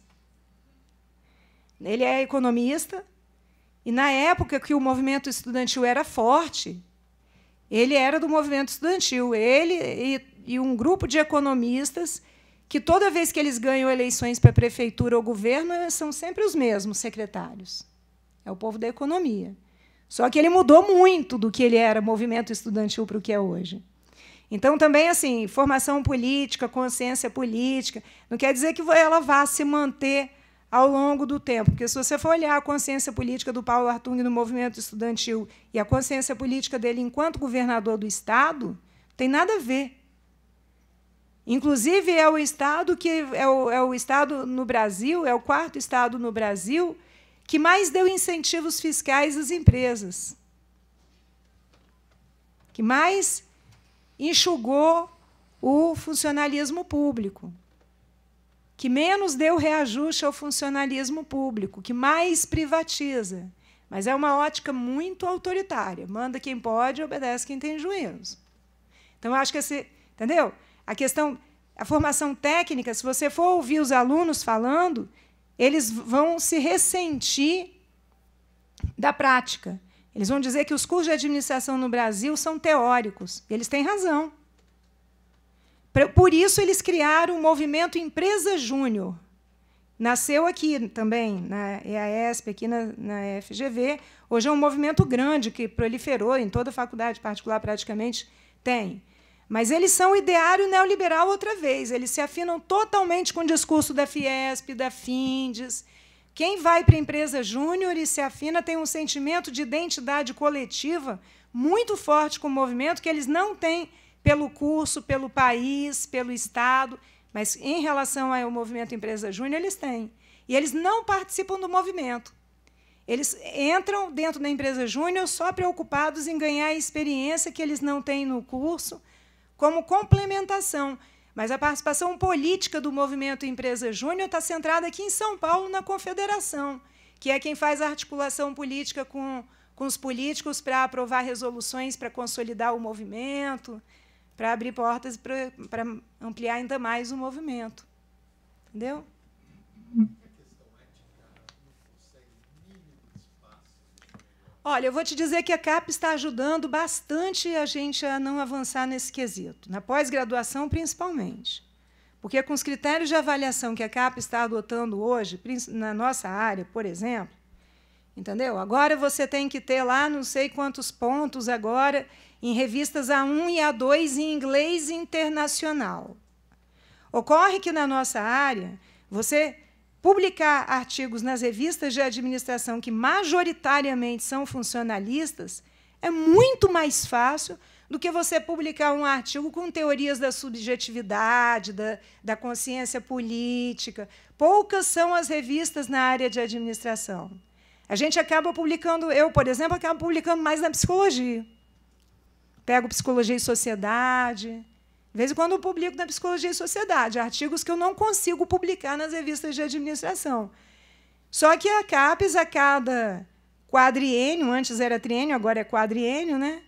Ele é economista, e na época que o movimento estudantil era forte, ele era do movimento estudantil. Ele e, e um grupo de economistas que toda vez que eles ganham eleições para prefeitura ou governo, são sempre os mesmos secretários. É o povo da economia. Só que ele mudou muito do que ele era movimento estudantil para o que é hoje. Então, também, assim, formação política, consciência política, não quer dizer que ela vá se manter ao longo do tempo. Porque, se você for olhar a consciência política do Paulo Artung no movimento estudantil e a consciência política dele enquanto governador do Estado, tem nada a ver. Inclusive, é o Estado que é o, é o Estado no Brasil, é o quarto Estado no Brasil que mais deu incentivos fiscais às empresas, que mais enxugou o funcionalismo público, que menos deu reajuste ao funcionalismo público, que mais privatiza. Mas é uma ótica muito autoritária. Manda quem pode, obedece quem tem juízo. Então, eu acho que esse. Entendeu? A questão. A formação técnica, se você for ouvir os alunos falando, eles vão se ressentir da prática. Eles vão dizer que os cursos de administração no Brasil são teóricos. Eles têm razão. Por isso, eles criaram o movimento Empresa Júnior. Nasceu aqui também, na EASP, aqui na, na FGV. Hoje é um movimento grande que proliferou em toda a faculdade particular, praticamente, tem. Mas eles são o ideário neoliberal outra vez. Eles se afinam totalmente com o discurso da Fiesp, da Findes. Quem vai para a empresa júnior e se afina tem um sentimento de identidade coletiva muito forte com o movimento que eles não têm pelo curso, pelo país, pelo Estado. Mas em relação ao movimento Empresa Júnior, eles têm. E eles não participam do movimento. Eles entram dentro da empresa júnior só preocupados em ganhar a experiência que eles não têm no curso como complementação. Mas a participação política do movimento Empresa Júnior está centrada aqui em São Paulo, na Confederação, que é quem faz a articulação política com, com os políticos para aprovar resoluções para consolidar o movimento, para abrir portas para ampliar ainda mais o movimento. Entendeu? Olha, eu vou te dizer que a CAP está ajudando bastante a gente a não avançar nesse quesito, na pós-graduação principalmente. Porque com os critérios de avaliação que a CAP está adotando hoje, na nossa área, por exemplo, entendeu? Agora você tem que ter lá não sei quantos pontos agora em revistas A1 e A2 em inglês internacional. Ocorre que na nossa área, você publicar artigos nas revistas de administração que majoritariamente são funcionalistas é muito mais fácil do que você publicar um artigo com teorias da subjetividade, da, da consciência política. Poucas são as revistas na área de administração. A gente acaba publicando, eu, por exemplo, acabo publicando mais na psicologia. Pego psicologia e sociedade, de vez em quando eu publico na Psicologia e Sociedade artigos que eu não consigo publicar nas revistas de administração. Só que a CAPES, a cada quadriênio, antes era triênio, agora é quadriênio, né?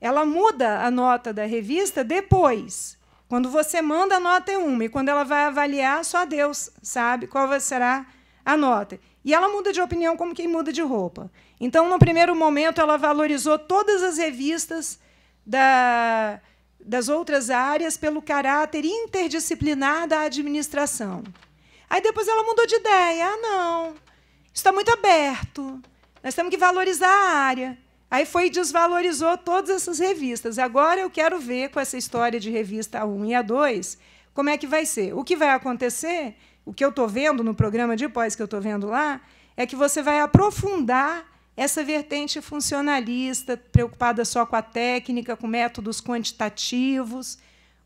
ela muda a nota da revista depois. Quando você manda, a nota é uma. E quando ela vai avaliar, só Deus sabe qual será a nota. E ela muda de opinião como quem muda de roupa. Então, no primeiro momento, ela valorizou todas as revistas da, das outras áreas pelo caráter interdisciplinar da administração. Aí depois ela mudou de ideia. Ah, não, isso está muito aberto. Nós temos que valorizar a área. Aí foi e desvalorizou todas essas revistas. Agora eu quero ver com essa história de revista 1 e A2 como é que vai ser. O que vai acontecer, o que eu estou vendo no programa de pós que eu estou vendo lá, é que você vai aprofundar essa vertente funcionalista, preocupada só com a técnica, com métodos quantitativos,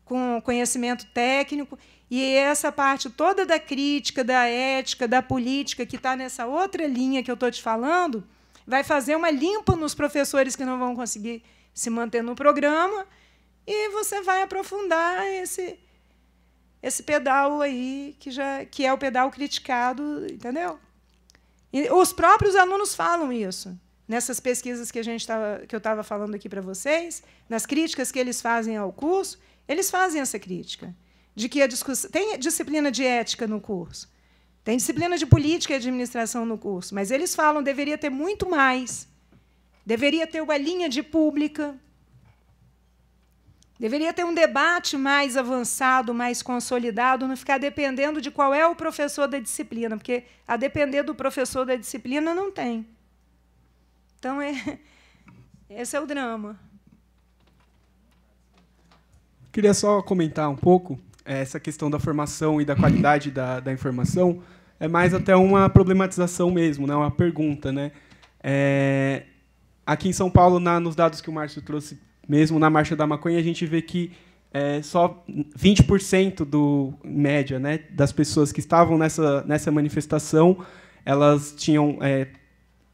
com conhecimento técnico, e essa parte toda da crítica, da ética, da política, que está nessa outra linha que eu estou te falando, vai fazer uma limpa nos professores que não vão conseguir se manter no programa, e você vai aprofundar esse, esse pedal aí, que, já, que é o pedal criticado, entendeu? E os próprios alunos falam isso. Nessas pesquisas que, a gente tava, que eu estava falando aqui para vocês, nas críticas que eles fazem ao curso, eles fazem essa crítica. De que a discussão. Tem disciplina de ética no curso, tem disciplina de política e administração no curso, mas eles falam deveria ter muito mais. Deveria ter uma linha de pública, Deveria ter um debate mais avançado, mais consolidado, não ficar dependendo de qual é o professor da disciplina, porque a depender do professor da disciplina não tem. Então, é, esse é o drama. Queria só comentar um pouco é, essa questão da formação e da qualidade da, da informação. É mais até uma problematização mesmo, né? uma pergunta. Né? É, aqui em São Paulo, na, nos dados que o Márcio trouxe mesmo na marcha da maconha, a gente vê que é, só 20% do média, né, das pessoas que estavam nessa nessa manifestação, elas tinham é,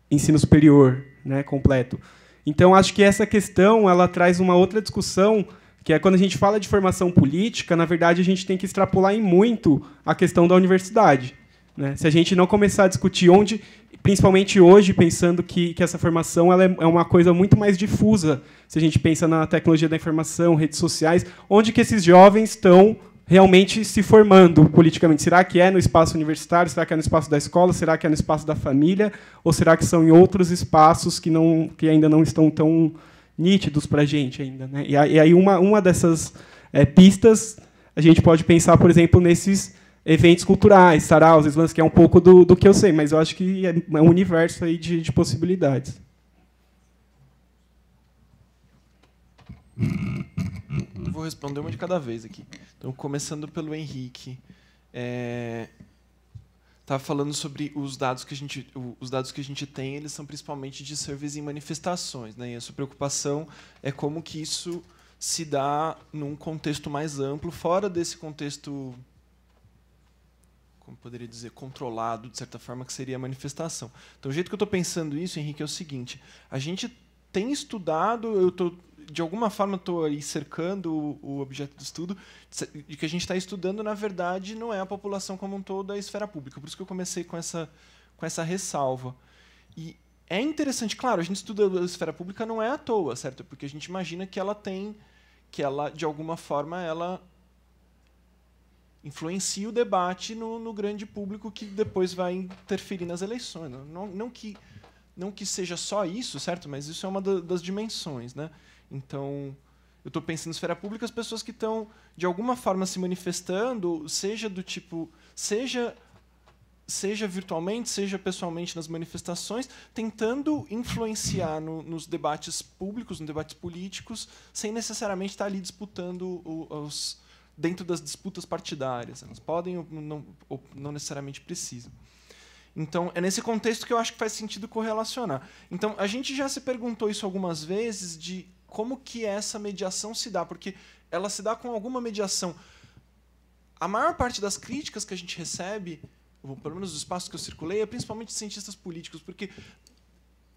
ensino superior, né, completo. Então acho que essa questão ela traz uma outra discussão que é quando a gente fala de formação política, na verdade a gente tem que extrapolar em muito a questão da universidade. Né? Se a gente não começar a discutir onde principalmente hoje, pensando que, que essa formação ela é, é, uma coisa muito mais difusa, se a gente pensa na tecnologia da informação, redes sociais, onde que esses jovens estão realmente se formando politicamente? Será que é no espaço universitário? Será que é no espaço da escola? Será que é no espaço da família? Ou será que são em outros espaços que, não, que ainda não estão tão nítidos para a gente ainda? Né? E aí uma, uma dessas é, pistas a gente pode pensar, por exemplo, nesses eventos culturais, saraus, slams, que é um pouco do, do que eu sei, mas eu acho que é, é um universo aí de, de possibilidades. Vou responder uma de cada vez aqui. Então, começando pelo Henrique. É, tá falando sobre os dados que a gente os dados que a gente tem eles são principalmente de serviços em manifestações né e a sua preocupação é como que isso se dá num contexto mais amplo fora desse contexto como poderia dizer, controlado, de certa forma, que seria a manifestação. Então, o jeito que eu estou pensando isso, Henrique, é o seguinte: a gente tem estudado, eu estou de alguma forma estou aí cercando o, objeto de estudo, de que a gente está estudando, na verdade, não é a população como um todo é a esfera pública. Por isso que eu comecei com essa, com essa ressalva. E é interessante, claro, a gente estuda a esfera pública não é à toa, certo? Porque a gente imagina que ela tem, que ela, de alguma forma, ela influencia o debate no, no, grande público que depois vai interferir nas eleições. Né? Não, não, que, não que seja só isso, certo? Mas isso é uma das dimensões. Né? Então, eu estou pensando em esfera pública as pessoas que estão, de alguma forma, se manifestando, seja do tipo. seja seja virtualmente, seja pessoalmente nas manifestações, tentando influenciar no, nos debates públicos, nos debates políticos, sem necessariamente estar ali disputando os, dentro das disputas partidárias. Elas podem ou não, ou não necessariamente precisam. Então, é nesse contexto que eu acho que faz sentido correlacionar. Então, a gente já se perguntou isso algumas vezes de como que essa mediação se dá, porque ela se dá com alguma mediação. A maior parte das críticas que a gente recebe, ou pelo menos dos espaços que eu circulei, é principalmente de cientistas políticos, porque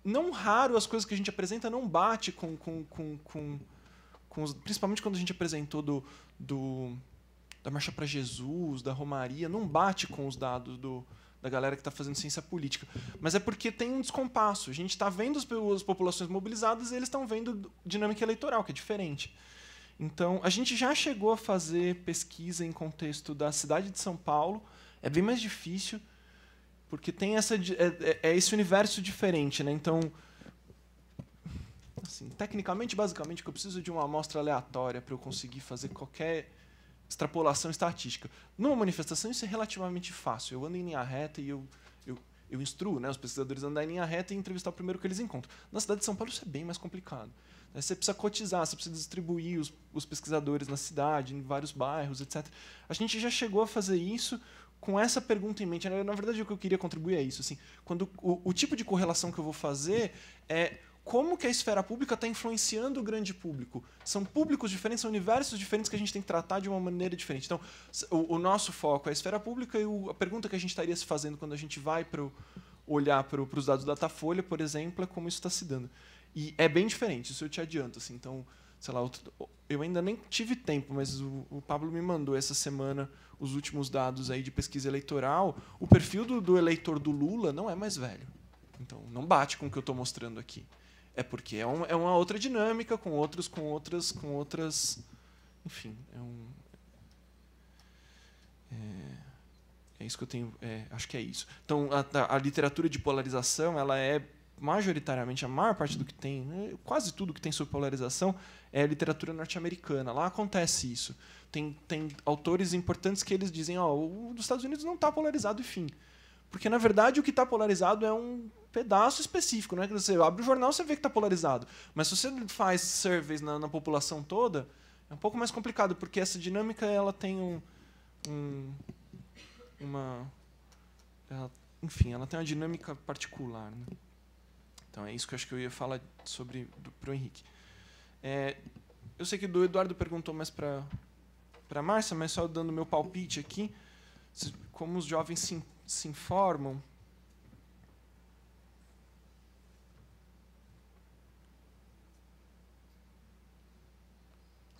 não raro as coisas que a gente apresenta não bate com, com, com, com os, principalmente quando a gente apresentou do, do da Marcha para Jesus, da Romaria, não bate com os dados do, da galera que está fazendo ciência política. Mas é porque tem um descompasso. A gente está vendo as, as populações mobilizadas e eles estão vendo dinâmica eleitoral, que é diferente. Então, a gente já chegou a fazer pesquisa em contexto da cidade de São Paulo. É bem mais difícil, porque tem essa, é, é, é esse universo diferente. Né? Então, Assim, tecnicamente, basicamente, que eu preciso de uma amostra aleatória para eu conseguir fazer qualquer extrapolação estatística. Numa manifestação, isso é relativamente fácil. Eu ando em linha reta e eu, eu, eu instruo né, os pesquisadores a andar em linha reta e entrevistar o primeiro que eles encontram. Na cidade de São Paulo, isso é bem mais complicado. Né? Você precisa cotizar, você precisa distribuir os, os pesquisadores na cidade, em vários bairros, etc. A gente já chegou a fazer isso com essa pergunta em mente. Na verdade, o que eu queria contribuir é isso. Assim, quando o, o tipo de correlação que eu vou fazer é como que a esfera pública está influenciando o grande público. São públicos diferentes, são universos diferentes que a gente tem que tratar de uma maneira diferente. Então, o, o nosso foco é a esfera pública e o, a pergunta que a gente estaria se fazendo quando a gente vai para olhar para os dados da Datafolha, por exemplo, é como isso está se dando. E é bem diferente, isso eu te adianto. Assim, então, sei lá, eu ainda nem tive tempo, mas o, o, Pablo me mandou essa semana os últimos dados aí de pesquisa eleitoral. O perfil do, do eleitor do Lula não é mais velho. Então, não bate com o que eu estou mostrando aqui. É porque é, um, é uma outra dinâmica, com outros, com outras, com outras. Enfim, é um. É, é isso que eu tenho. É, acho que é isso. Então, a, a literatura de polarização, ela é majoritariamente, a maior parte do que tem, né, quase tudo que tem sobre polarização é literatura norte-americana. Lá acontece isso. Tem, tem autores importantes que eles dizem: ó, oh, o dos Estados Unidos não está polarizado, e fim. Porque, na verdade, o que está polarizado é um pedaço específico, não é que você abre o jornal você vê que está polarizado. Mas se você faz surveys na, na, população toda, é um pouco mais complicado, porque essa dinâmica ela tem um, um uma ela, enfim, ela tem uma dinâmica particular. Né? Então é isso que eu acho que eu ia falar sobre para o Henrique. É, eu sei que o Eduardo perguntou mais para para Márcia, mas só dando meu palpite aqui, como os jovens se, se informam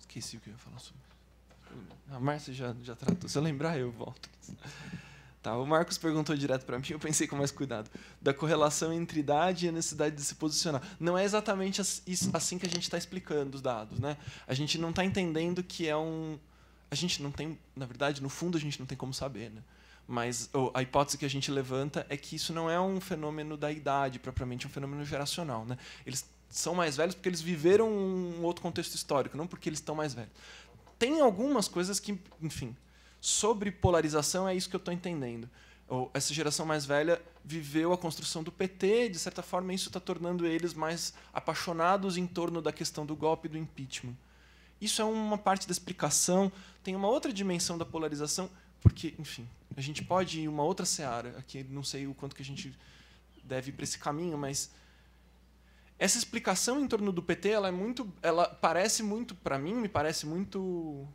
Esqueci o que eu ia falar sobre isso. A Márcia já, já tratou. Se eu lembrar, eu volto. Tá, o Marcos perguntou direto para mim, eu pensei com mais cuidado, da correlação entre idade e a necessidade de se posicionar. Não é exatamente assim que a gente está explicando os dados. Né? A gente não está entendendo que é um. A gente não tem. Na verdade, no fundo, a gente não tem como saber. Né? Mas oh, a hipótese que a gente levanta é que isso não é um fenômeno da idade, propriamente, é um fenômeno geracional. Né? Eles são mais velhos porque eles viveram um outro contexto histórico, não porque eles estão mais velhos. Tem algumas coisas que, enfim, sobre polarização é isso que eu estou entendendo. Essa geração mais velha viveu a construção do PT, de certa forma, isso está tornando eles mais apaixonados em torno da questão do golpe e do impeachment. Isso é uma parte da explicação. Tem uma outra dimensão da polarização, porque, enfim, a gente pode ir uma outra seara. Aqui não sei o quanto que a gente deve ir para esse caminho, mas essa explicação em torno do PT, ela é muito, ela parece muito para mim, me parece muito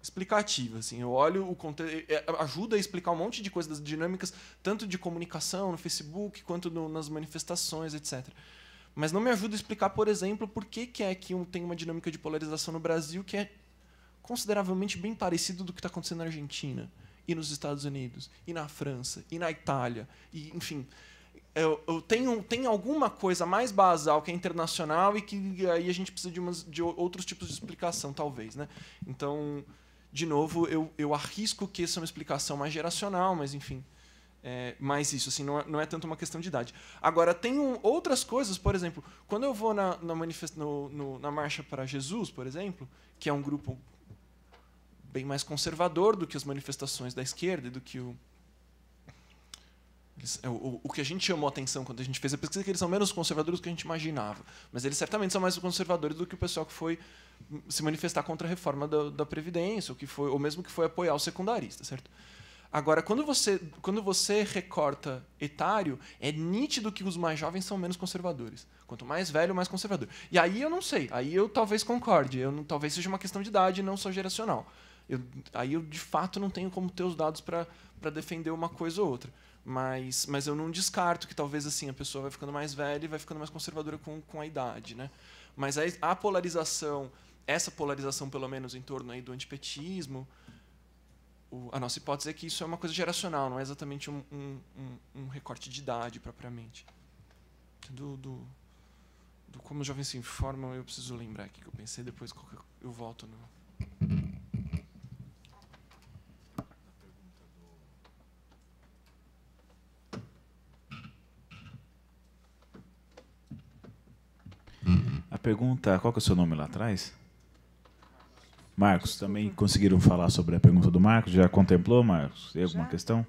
explicativa, assim. Eu olho o conteúdo, é, é, ajuda a explicar um monte de coisas das dinâmicas, tanto de comunicação no Facebook quanto no, nas manifestações, etc. Mas não me ajuda a explicar, por exemplo, por que, que é que um, tem uma dinâmica de polarização no Brasil que é consideravelmente bem parecido do que está acontecendo na Argentina e nos Estados Unidos e na França e na Itália e enfim eu, eu tenho, tem alguma coisa mais basal que é internacional e que aí a gente precisa de, umas, de outros tipos de explicação, talvez. Né? Então, de novo, eu, eu arrisco que essa é uma explicação mais geracional, mas enfim. É, mais isso, assim, não é, não é tanto uma questão de idade. Agora, tem um, outras coisas, por exemplo, quando eu vou na, na, no, no, na Marcha para Jesus, por exemplo, que é um grupo bem mais conservador do que as manifestações da esquerda e do que o, eles, é, o, o, que a gente chamou atenção quando a gente fez a pesquisa é que eles são menos conservadores do que a gente imaginava. Mas eles certamente são mais conservadores do que o pessoal que foi se manifestar contra a reforma da, da Previdência, ou, que foi, ou mesmo que foi apoiar o secundarista, certo? Agora, quando você, quando você recorta etário, é nítido que os mais jovens são menos conservadores. Quanto mais velho, mais conservador. E aí eu não sei, aí eu talvez concorde, eu não, talvez seja uma questão de idade, não só geracional. Eu, aí eu de fato não tenho como ter os dados para defender uma coisa ou outra. Mas, mas eu não descarto que talvez assim a pessoa vai ficando mais velha e vai ficando mais conservadora com, com a idade. Né? Mas a, a polarização, essa polarização, pelo menos em torno aí do antipetismo, o, a nossa hipótese é que isso é uma coisa geracional, não é exatamente um, um, um, um recorte de idade propriamente. Do, do, do, como os jovens se informam, eu preciso lembrar aqui que eu pensei, depois eu volto no. pergunta, qual que é o seu nome lá atrás? Marcos, também conseguiram falar sobre a pergunta do Marcos? Já contemplou, Marcos? Tem alguma Já. questão?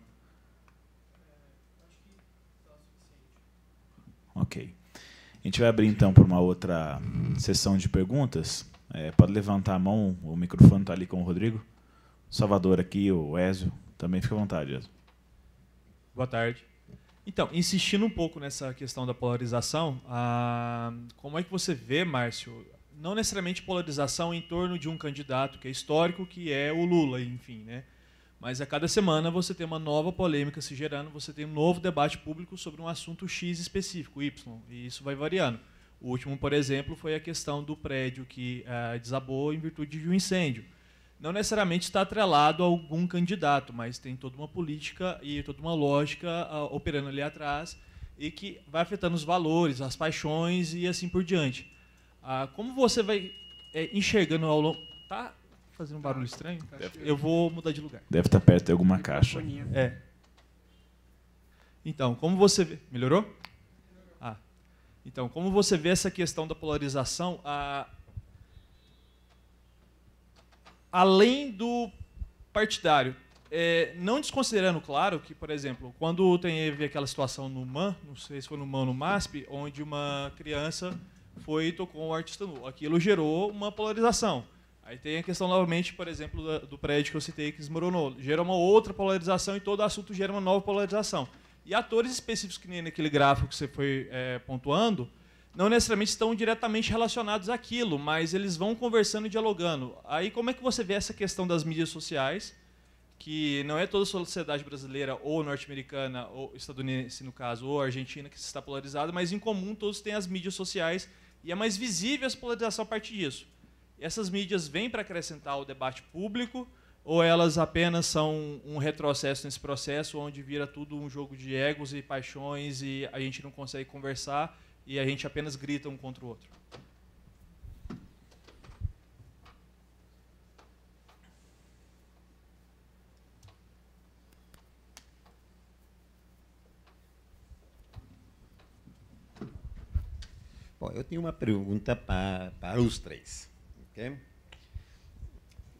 Ok. A gente vai abrir então para uma outra sessão de perguntas. É, pode levantar a mão, o microfone está ali com o Rodrigo. Salvador aqui, o Ezio. Também fica à vontade, Ezio. Boa tarde. Então, insistindo um pouco nessa questão da polarização, ah, como é que você vê, Márcio, não necessariamente polarização em torno de um candidato que é histórico, que é o Lula, enfim, né? Mas a cada semana você tem uma nova polêmica se gerando, você tem um novo debate público sobre um assunto X específico, Y, e isso vai variando. O último, por exemplo, foi a questão do prédio que ah, desabou em virtude de um incêndio não necessariamente está atrelado a algum candidato, mas tem toda uma política e toda uma lógica uh, operando ali atrás e que vai afetando os valores, as paixões e assim por diante. Uh, como você vai é, enxergando ao longo. Tá fazendo um barulho estranho? Deve. Tá Eu vou mudar de lugar. Deve estar tá perto de alguma caixa. É. Então, como você vê. Melhorou? Melhorou. Ah. Então, como você vê essa questão da polarização, ah, além do partidário. É, não desconsiderando, claro, que, por exemplo, quando teve aquela situação no MAN, não sei se foi no MAN ou no MASP, onde uma criança foi e tocou um artista nu. Aquilo gerou uma polarização. Aí tem a questão, novamente, por exemplo, do prédio que eu citei que desmoronou. Gera uma outra polarização e todo assunto gera uma nova polarização. E atores específicos, que nem naquele gráfico que você foi é, pontuando, não necessariamente estão diretamente relacionados àquilo, mas eles vão conversando e dialogando. Aí como é que você vê essa questão das mídias sociais, que não é toda a sociedade brasileira ou norte-americana, ou estadunidense no caso, ou argentina que está polarizada, mas em comum todos têm as mídias sociais e é mais visível essa polarização a partir disso. Essas mídias vêm para acrescentar o debate público ou elas apenas são um retrocesso nesse processo onde vira tudo um jogo de egos e paixões e a gente não consegue conversar e a gente apenas grita um contra o outro. Bom, eu tenho uma pergunta para, para os três. Okay?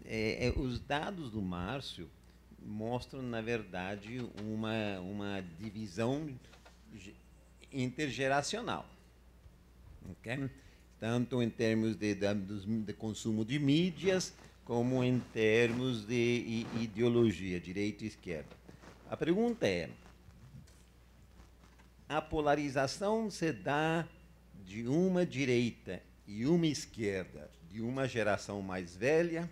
É, é, os dados do Márcio mostram, na verdade, uma, uma divisão intergeracional. Okay? Tanto em termos de, de, de consumo de mídias, como em termos de ideologia, direita e esquerda. A pergunta é: a polarização se dá de uma direita e uma esquerda, de uma geração mais velha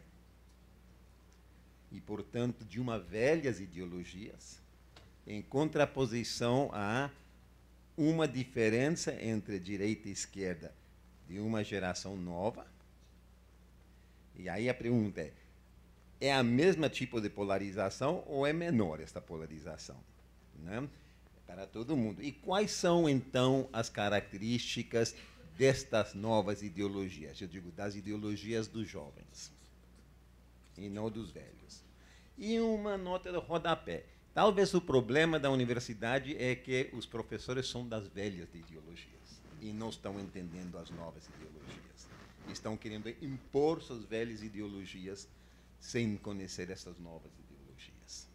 e, portanto, de uma velhas ideologias, em contraposição a uma diferença entre direita e esquerda de uma geração nova. E aí a pergunta é: é a mesma tipo de polarização ou é menor esta polarização? Né? Para todo mundo. E quais são, então, as características destas novas ideologias? Eu digo, das ideologias dos jovens e não dos velhos. E uma nota do rodapé. Talvez o problema da universidade é que os professores são das velhas ideologias e não estão entendendo as novas ideologias. Estão querendo impor suas velhas ideologias sem conhecer essas novas ideologias.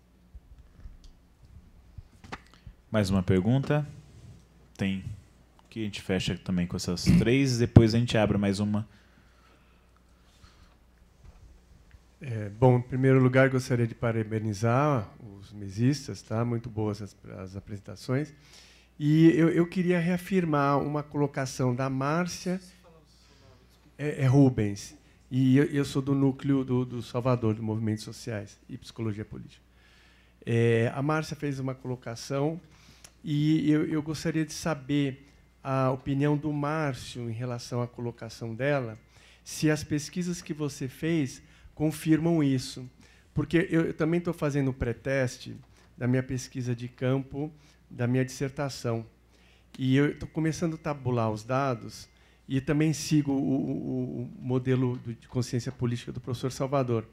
Mais uma pergunta? Tem. Que a gente fecha também com essas três, depois a gente abre mais uma É, bom, em primeiro lugar, gostaria de parabenizar os mesistas, tá? Muito boas as, as apresentações. E eu, eu, queria reafirmar uma colocação da Márcia é, é Rubens, e eu, eu, sou do núcleo do, do Salvador, do Movimentos Sociais e Psicologia Política. É, a Márcia fez uma colocação e eu, eu gostaria de saber a opinião do Márcio em relação à colocação dela, se as pesquisas que você fez confirmam isso. Porque eu, eu também estou fazendo o pré-teste da minha pesquisa de campo, da minha dissertação. E eu estou começando a tabular os dados e também sigo o, o, o modelo de consciência política do professor Salvador.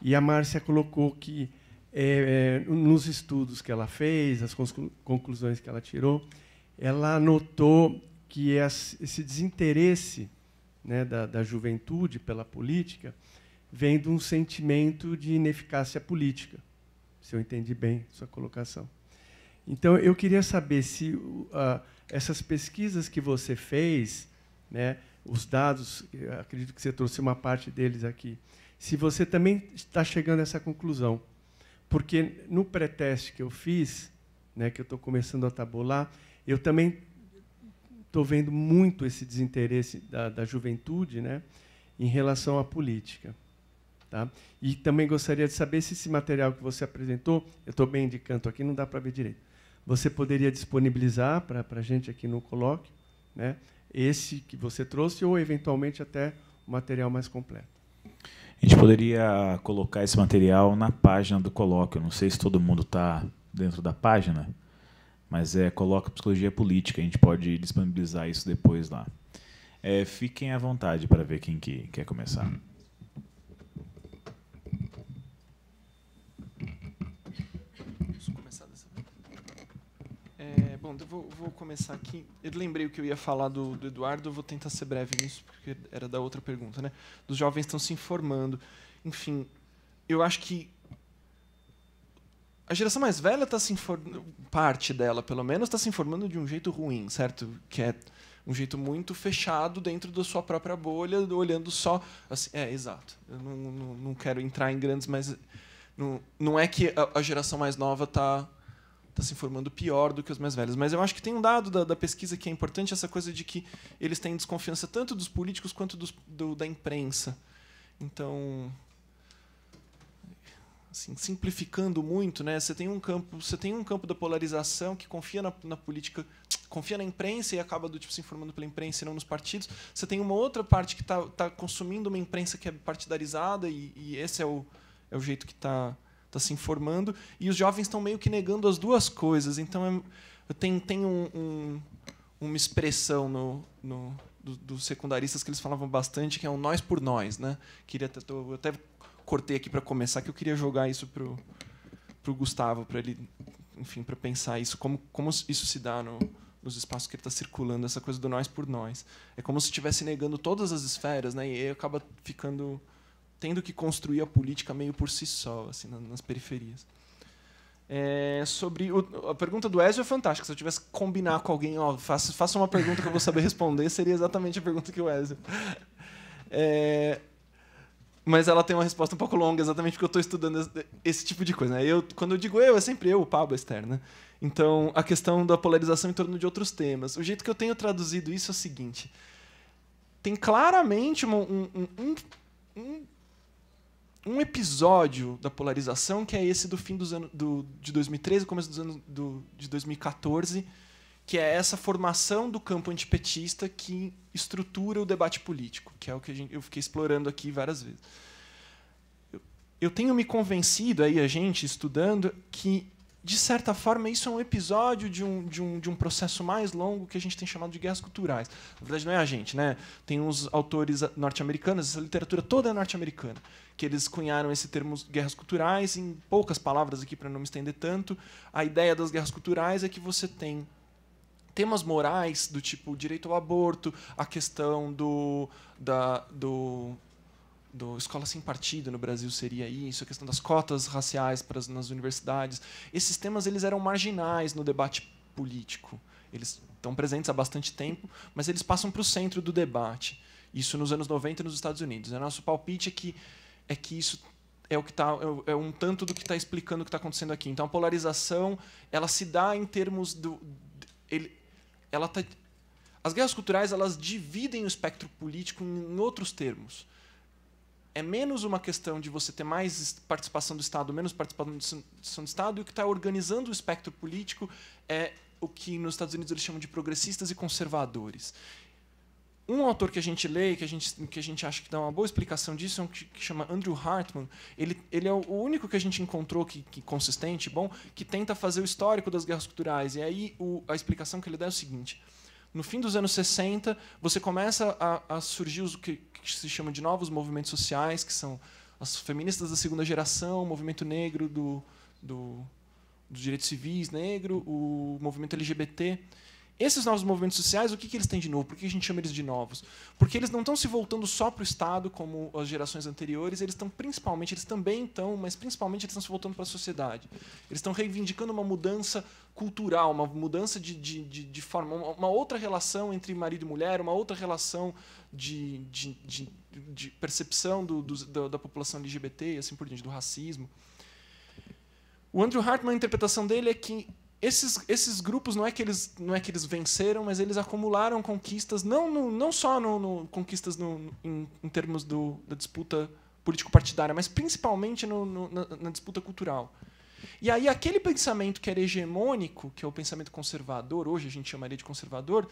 E a Márcia colocou que, é, é, nos estudos que ela fez, as conclusões que ela tirou, ela notou que esse desinteresse né, da, da juventude pela política vem de um sentimento de ineficácia política, se eu entendi bem sua colocação. Então, eu queria saber se uh, essas pesquisas que você fez, né, os dados, eh, acredito que você trouxe uma parte deles aqui, se você também está chegando a essa conclusão. Porque no pré-teste que eu fiz, né, que eu estou começando a tabular, eu também estou vendo muito esse desinteresse da, da juventude né, em relação à política. Tá? E também gostaria de saber se esse material que você apresentou, eu estou bem de canto aqui, não dá para ver direito, você poderia disponibilizar para a gente aqui no colóquio, né, esse que você trouxe ou, eventualmente, até o material mais completo. A gente poderia colocar esse material na página do colóquio. Não sei se todo mundo está dentro da página, mas é coloca psicologia política. A gente pode disponibilizar isso depois lá. É, fiquem à vontade para ver quem que quer começar. bom, eu vou, vou, começar aqui. Eu lembrei o que eu ia falar do, do Eduardo, vou tentar ser breve nisso, porque era da outra pergunta, né? Dos jovens estão se informando. Enfim, eu acho que a geração mais velha está se informando, parte dela, pelo menos, está se informando de um jeito ruim, certo? Que é um jeito muito fechado dentro da sua própria bolha, olhando só. Assim, é, exato. Eu não, não, não quero entrar em grandes, mas não, não é que a, a geração mais nova está está se formando pior do que os mais velhos. Mas eu acho que tem um dado da, da, pesquisa que é importante, essa coisa de que eles têm desconfiança tanto dos políticos quanto dos, do, da imprensa. Então, assim, simplificando muito, né? Você tem um campo, você tem um campo da polarização que confia na, na, política, confia na imprensa e acaba do tipo se informando pela imprensa e não nos partidos. Você tem uma outra parte que está tá consumindo uma imprensa que é partidarizada e, e esse é o, é o jeito que está está se informando, e os jovens estão meio que negando as duas coisas. Então, é, tem, tem um, um, uma expressão no, no do, dos secundaristas que eles falavam bastante, que é o um nós por nós. Né? Queria, tô, eu até cortei aqui para começar, que eu queria jogar isso para o Gustavo, para ele enfim para pensar isso como como isso se dá no, nos espaços que ele está circulando essa coisa do nós por nós é como se estivesse negando todas as esferas né e acaba ficando tendo que construir a política meio por si só, assim, nas periferias. É, sobre o, a pergunta do Ezio é fantástica. Se eu tivesse que combinar com alguém, ó, faça, faça uma pergunta que eu vou saber responder, seria exatamente a pergunta que o Ezio. É, mas ela tem uma resposta um pouco longa, exatamente porque eu estou estudando esse, esse, tipo de coisa. Né? Eu, quando eu digo eu, é sempre eu, o Pablo externa. Né? Então, a questão da polarização em torno de outros temas. O jeito que eu tenho traduzido isso é o seguinte: tem claramente um, um, um um episódio da polarização, que é esse do fim dos anos, do, de 2013, começo dos anos do, de 2014, que é essa formação do campo antipetista que estrutura o debate político, que é o que gente, eu fiquei explorando aqui várias vezes. Eu, eu tenho me convencido, aí a gente estudando, que de certa forma, isso é um episódio de um, de, um, de um processo mais longo que a gente tem chamado de guerras culturais. Na verdade, não é a gente, né? Tem uns autores norte-americanos, essa literatura toda é norte-americana, que eles cunharam esse termo guerras culturais, em poucas palavras aqui para não me estender tanto. A ideia das guerras culturais é que você tem temas morais do tipo direito ao aborto, a questão do, da, do do escola sem partido no Brasil seria isso, a questão das cotas raciais para as, nas universidades. Esses temas eles eram marginais no debate político. Eles estão presentes há bastante tempo, mas eles passam para o centro do debate. Isso nos anos 90 nos Estados Unidos. O é nosso palpite é que, é que isso é o que tá, é, é um tanto do que está explicando o que está acontecendo aqui. Então a polarização ela se dá em termos do. Ele, ela tá, as guerras culturais elas dividem o espectro político em outros termos é menos uma questão de você ter mais participação do Estado, menos participação do Estado, e o que está organizando o espectro político é o que nos Estados Unidos eles chamam de progressistas e conservadores. Um autor que a gente lê, que a gente, que a gente acha que dá uma boa explicação disso, é um que, que chama Andrew Hartman. Ele, ele é o único que a gente encontrou que, que consistente, bom, que tenta fazer o histórico das guerras culturais. E aí o, a explicação que ele dá é o seguinte: no fim dos anos 60, você começa a, a surgir os que que se chama de novos movimentos sociais, que são as feministas da segunda geração, o movimento negro do, do, dos direitos civis negro, o movimento LGBT. Esses novos movimentos sociais, o que, que eles têm de novo? Por que a gente chama eles de novos? Porque eles não estão se voltando só para o Estado, como as gerações anteriores, eles estão principalmente, eles também estão, mas principalmente eles estão se voltando para a sociedade. Eles estão reivindicando uma mudança cultural, uma mudança de, de, de, de forma, uma outra relação entre marido e mulher, uma outra relação de, de, de, de percepção do, do, da população LGBT, assim por diante, do racismo. O Andrew Hartman, a interpretação dele é que esses, esses grupos não é que eles não é que eles venceram, mas eles acumularam conquistas não, no, não só no, no conquistas no, em, em, termos do, da disputa político-partidária, mas principalmente no, na, na, disputa cultural. E aí aquele pensamento que era hegemônico, que é o pensamento conservador, hoje a gente chamaria de conservador,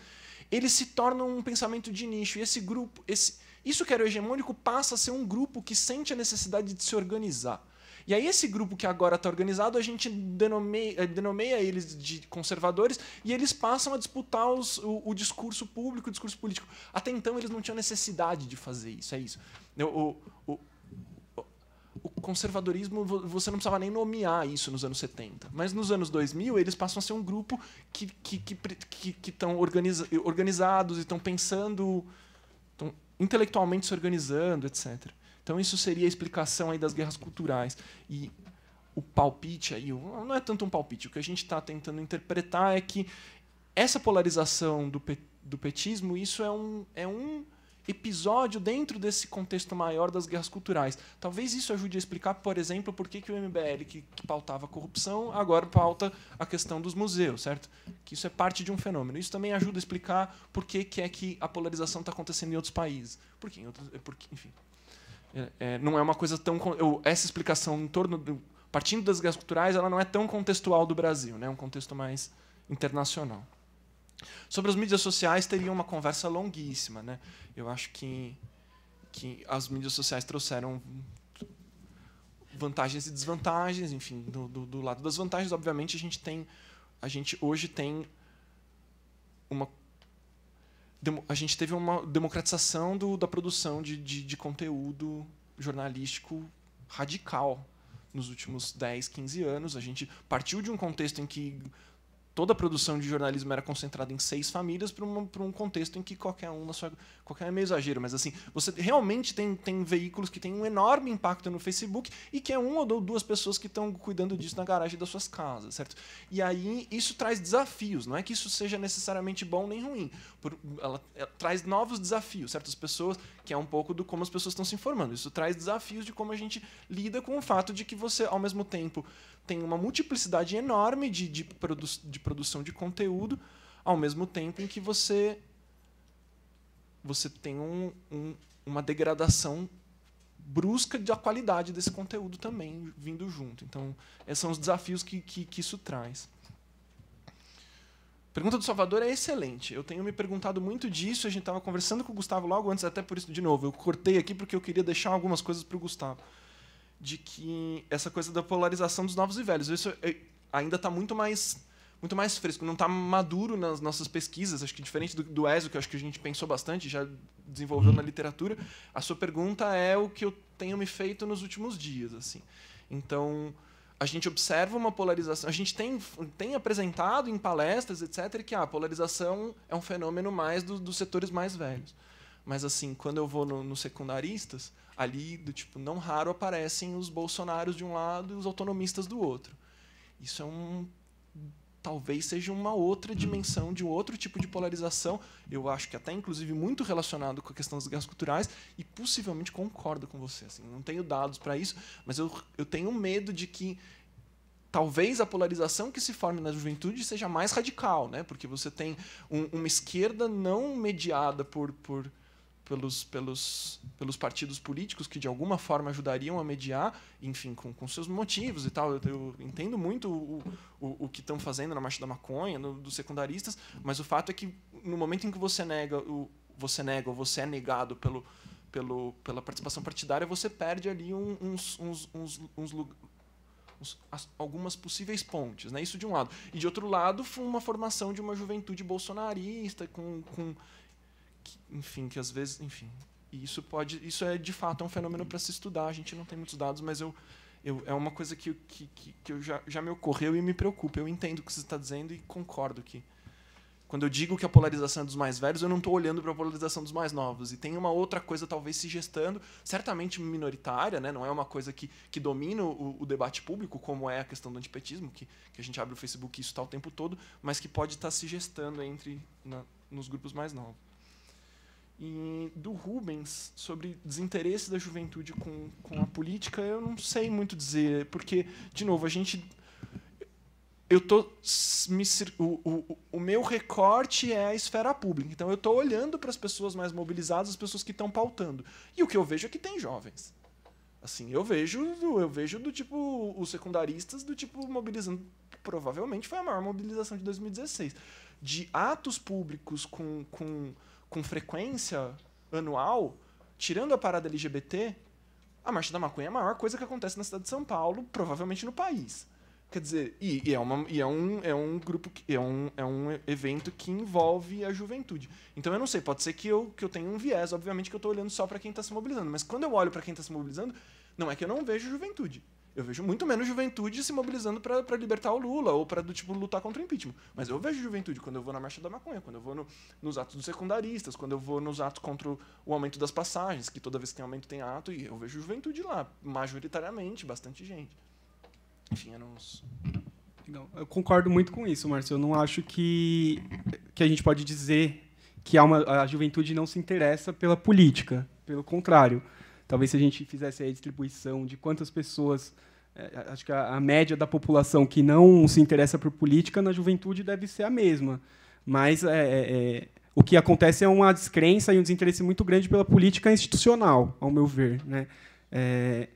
ele se torna um pensamento de nicho. E esse grupo, esse, isso que era o hegemônico passa a ser um grupo que sente a necessidade de se organizar e aí esse grupo que agora está organizado, a gente denomeia, eh, denomeia eles de conservadores e eles passam a disputar os, o, o, discurso público, o discurso político. Até então eles não tinham necessidade de fazer isso, é isso. Né, o, o o conservadorismo, você não precisava nem nomear isso nos anos 70. Mas nos anos 2000, eles passam a ser um grupo que estão que, que, que, que organiza, eh, organizados e estão pensando, estão intelectualmente se organizando, etc. Então isso seria a explicação aí das guerras culturais. E o palpite aí, não é tanto um palpite, o que a gente está tentando interpretar é que essa polarização do, do petismo, isso é um, é um episódio dentro desse contexto maior das guerras culturais. Talvez isso ajude a explicar, por exemplo, por que, que o MBL, que, que pautava a corrupção, agora pauta a questão dos museus, certo? Que isso é parte de um fenômeno. Isso também ajuda a explicar por que, que é que a polarização está acontecendo em outros países. Porque em outros. Porque, enfim. É, é, não é uma coisa tão. Eu, essa explicação em torno do. Partindo das guerras culturais, ela não é tão contextual do Brasil, né? é um contexto mais internacional. Sobre as mídias sociais, teria uma conversa longuíssima. Né? Eu acho que, que as mídias sociais trouxeram vantagens e desvantagens. Enfim, do, do, do lado das vantagens, obviamente, a gente tem. A gente hoje tem uma a gente teve uma democratização do, da produção de, de, de, conteúdo jornalístico radical nos últimos 10, 15 anos. A gente partiu de um contexto em que toda a produção de jornalismo era concentrada em seis famílias para um contexto em que qualquer um na sua qualquer um é meio exagero, mas assim você realmente tem, tem veículos que têm um enorme impacto no Facebook e que é uma ou duas pessoas que estão cuidando disso na garagem das suas casas, certo? E aí isso traz desafios, não é que isso seja necessariamente bom nem ruim, por, ela, ela traz novos desafios, certas pessoas que é um pouco do como as pessoas estão se informando. Isso traz desafios de como a gente lida com o fato de que você ao mesmo tempo tem uma multiplicidade enorme de, de, produ de produção de conteúdo, ao mesmo tempo em que você, você tem um, um, uma degradação brusca da qualidade desse conteúdo também vindo junto. Então, esses são os desafios que, que, que isso traz. Pergunta do Salvador é excelente. Eu tenho me perguntado muito disso. A gente estava conversando com o Gustavo logo antes, até por isso, de novo, eu cortei aqui porque eu queria deixar algumas coisas para o Gustavo de que essa coisa da polarização dos novos e velhos, isso é, ainda está muito mais muito mais fresco, não está maduro nas nossas pesquisas, acho que diferente do, do ESO, que acho que a gente pensou bastante, já desenvolveu na uhum. literatura, a sua pergunta é o que eu tenho me feito nos últimos dias. assim. Então, a gente observa uma polarização, a gente tem, tem apresentado em palestras, etc., que ah, a polarização é um fenômeno mais do, dos setores mais velhos. Mas, assim, quando eu vou no, nos secundaristas, ali do tipo não raro aparecem os bolsonaros de um lado e os autonomistas do outro. Isso é um talvez seja uma outra dimensão de um outro tipo de polarização. Eu acho que até inclusive muito relacionado com a questão das guerras culturais e possivelmente concordo com você. Assim, não tenho dados para isso, mas eu, eu tenho medo de que talvez a polarização que se forme na juventude seja mais radical, né? Porque você tem um, uma esquerda não mediada por, por pelos, pelos, pelos partidos políticos que de alguma forma ajudariam a mediar, enfim, com, com seus motivos e tal. Eu, eu entendo muito o, o, o que estão fazendo na marcha da maconha, no, dos secundaristas, mas o fato é que no momento em que você nega, o, você nega ou você é negado pelo, pelo, pela participação partidária, você perde ali uns, uns, uns, uns, uns algumas possíveis pontes, né? Isso de um lado. E de outro lado, uma formação de uma juventude bolsonarista com, com enfim, que às vezes, enfim, isso pode, isso é de fato é um fenômeno para se estudar. A gente não tem muitos dados, mas eu, eu é uma coisa que, que, que, que eu já, já me ocorreu e me preocupa. Eu entendo o que você está dizendo e concordo que quando eu digo que a polarização é dos mais velhos, eu não estou olhando para a polarização dos mais novos. E tem uma outra coisa, talvez, se gestando, certamente minoritária, né? não é uma coisa que, que domina o, o debate público, como é a questão do antipetismo, que, que a gente abre o Facebook e isso está o tempo todo, mas que pode estar tá se gestando entre na, nos grupos mais novos. E do Rubens, sobre desinteresse da juventude com, com a política, eu não sei muito dizer, porque, de novo, a gente. Eu tô me, o, o, o meu recorte é a esfera pública. Então, eu estou olhando para as pessoas mais mobilizadas, as pessoas que estão pautando. E o que eu vejo é que tem jovens. Assim, eu vejo, eu vejo do tipo os secundaristas do tipo mobilizando, provavelmente foi a maior mobilização de 2016, de atos públicos com, com com frequência anual, tirando a parada LGBT, a Marcha da Maconha é a maior coisa que acontece na cidade de São Paulo, provavelmente no país. Quer dizer, e, e, é, uma, e é, um, é um grupo, que, é, um, é um evento que envolve a juventude. Então eu não sei, pode ser que eu, que eu tenha um viés, obviamente que eu estou olhando só para quem está se mobilizando, mas quando eu olho para quem está se mobilizando, não é que eu não vejo juventude. Eu vejo muito menos juventude se mobilizando para libertar o Lula ou para do tipo lutar contra o impeachment. Mas eu vejo juventude quando eu vou na marcha da maconha, quando eu vou no, nos atos dos secundaristas, quando eu vou nos atos contra o, aumento das passagens, que toda vez que tem aumento tem ato e eu vejo juventude lá, majoritariamente, bastante gente. Enfim, eram uns Legal. Eu concordo muito com isso, Márcio. Eu não acho que que a gente pode dizer que uma, a juventude não se interessa pela política. Pelo contrário, talvez se a gente fizesse a distribuição de quantas pessoas é, acho que a, a, média da população que não se interessa por política na juventude deve ser a mesma. Mas é, é, é, o que acontece é uma descrença e um desinteresse muito grande pela política institucional, ao meu ver. Né? É,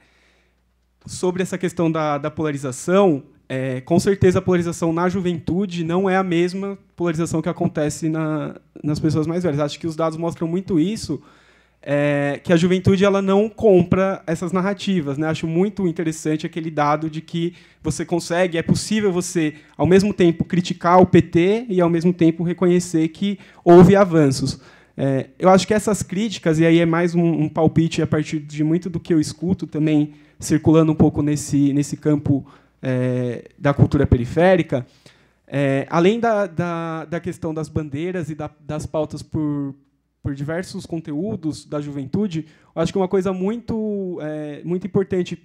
sobre essa questão da, da polarização, é, com certeza a polarização na juventude não é a mesma polarização que acontece na, nas pessoas mais velhas. Acho que os dados mostram muito isso é, que a juventude ela não compra essas narrativas. Né? Acho muito interessante aquele dado de que você consegue, é possível você, ao mesmo tempo, criticar o PT e, ao mesmo tempo, reconhecer que houve avanços. É, eu acho que essas críticas, e aí é mais um, um, palpite a partir de muito do que eu escuto também, circulando um pouco nesse, nesse campo é, da cultura periférica, é, além da, da, da, questão das bandeiras e da, das pautas por, por diversos conteúdos da juventude, eu acho que é uma coisa muito, é, muito importante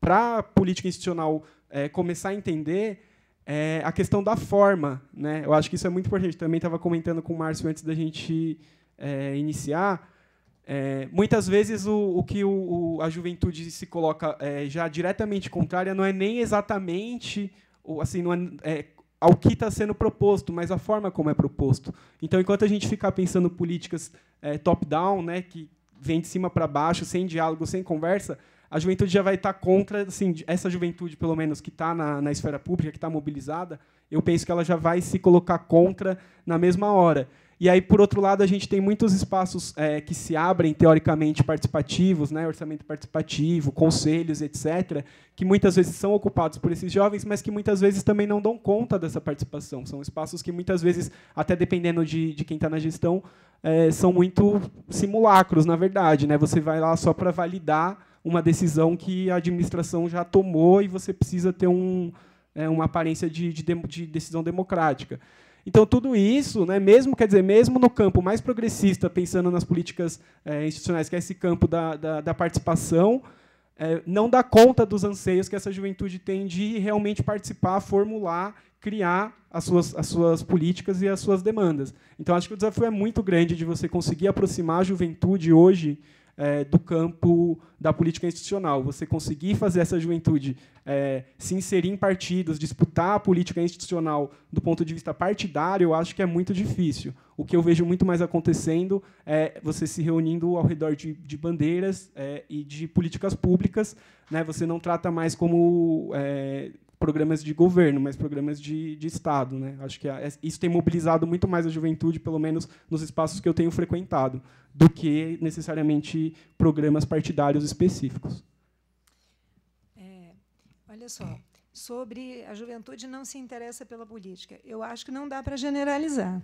para a política institucional é, começar a entender é a questão da forma. Né? Eu acho que isso é muito importante. Também estava comentando com o Márcio antes da gente é, iniciar. É, muitas vezes o, o que o, o, a juventude se coloca é, já diretamente contrária não é nem exatamente assim não é, é ao que está sendo proposto, mas a forma como é proposto. Então, enquanto a gente ficar pensando políticas é, top-down, né, que vem de cima para baixo, sem diálogo, sem conversa, a juventude já vai estar tá contra, assim, essa juventude, pelo menos, que está na, na esfera pública, que está mobilizada, eu penso que ela já vai se colocar contra na mesma hora. E aí, por outro lado, a gente tem muitos espaços é, que se abrem teoricamente participativos, né, orçamento participativo, conselhos, etc., que muitas vezes são ocupados por esses jovens, mas que muitas vezes também não dão conta dessa participação. São espaços que muitas vezes, até dependendo de, de quem está na gestão, é, são muito simulacros, na verdade. Né? Você vai lá só para validar uma decisão que a administração já tomou e você precisa ter um, é, uma aparência de, de, de decisão democrática. Então, tudo isso, né, mesmo quer dizer, mesmo no campo mais progressista, pensando nas políticas é, institucionais, que é esse campo da, da, da participação, é, não dá conta dos anseios que essa juventude tem de realmente participar, formular, criar as suas, as suas políticas e as suas demandas. Então, acho que o desafio é muito grande de você conseguir aproximar a juventude hoje é, do campo da política institucional. Você conseguir fazer essa juventude é, se inserir em partidos, disputar a política institucional do ponto de vista partidário, eu acho que é muito difícil. O que eu vejo muito mais acontecendo é você se reunindo ao redor de, de bandeiras é, e de políticas públicas. Né? Você não trata mais como é, programas de governo, mas programas de, de Estado. Né? Acho que é, isso tem mobilizado muito mais a juventude, pelo menos nos espaços que eu tenho frequentado, do que necessariamente programas partidários específicos. É, olha só, sobre a juventude não se interessa pela política. Eu acho que não dá para generalizar.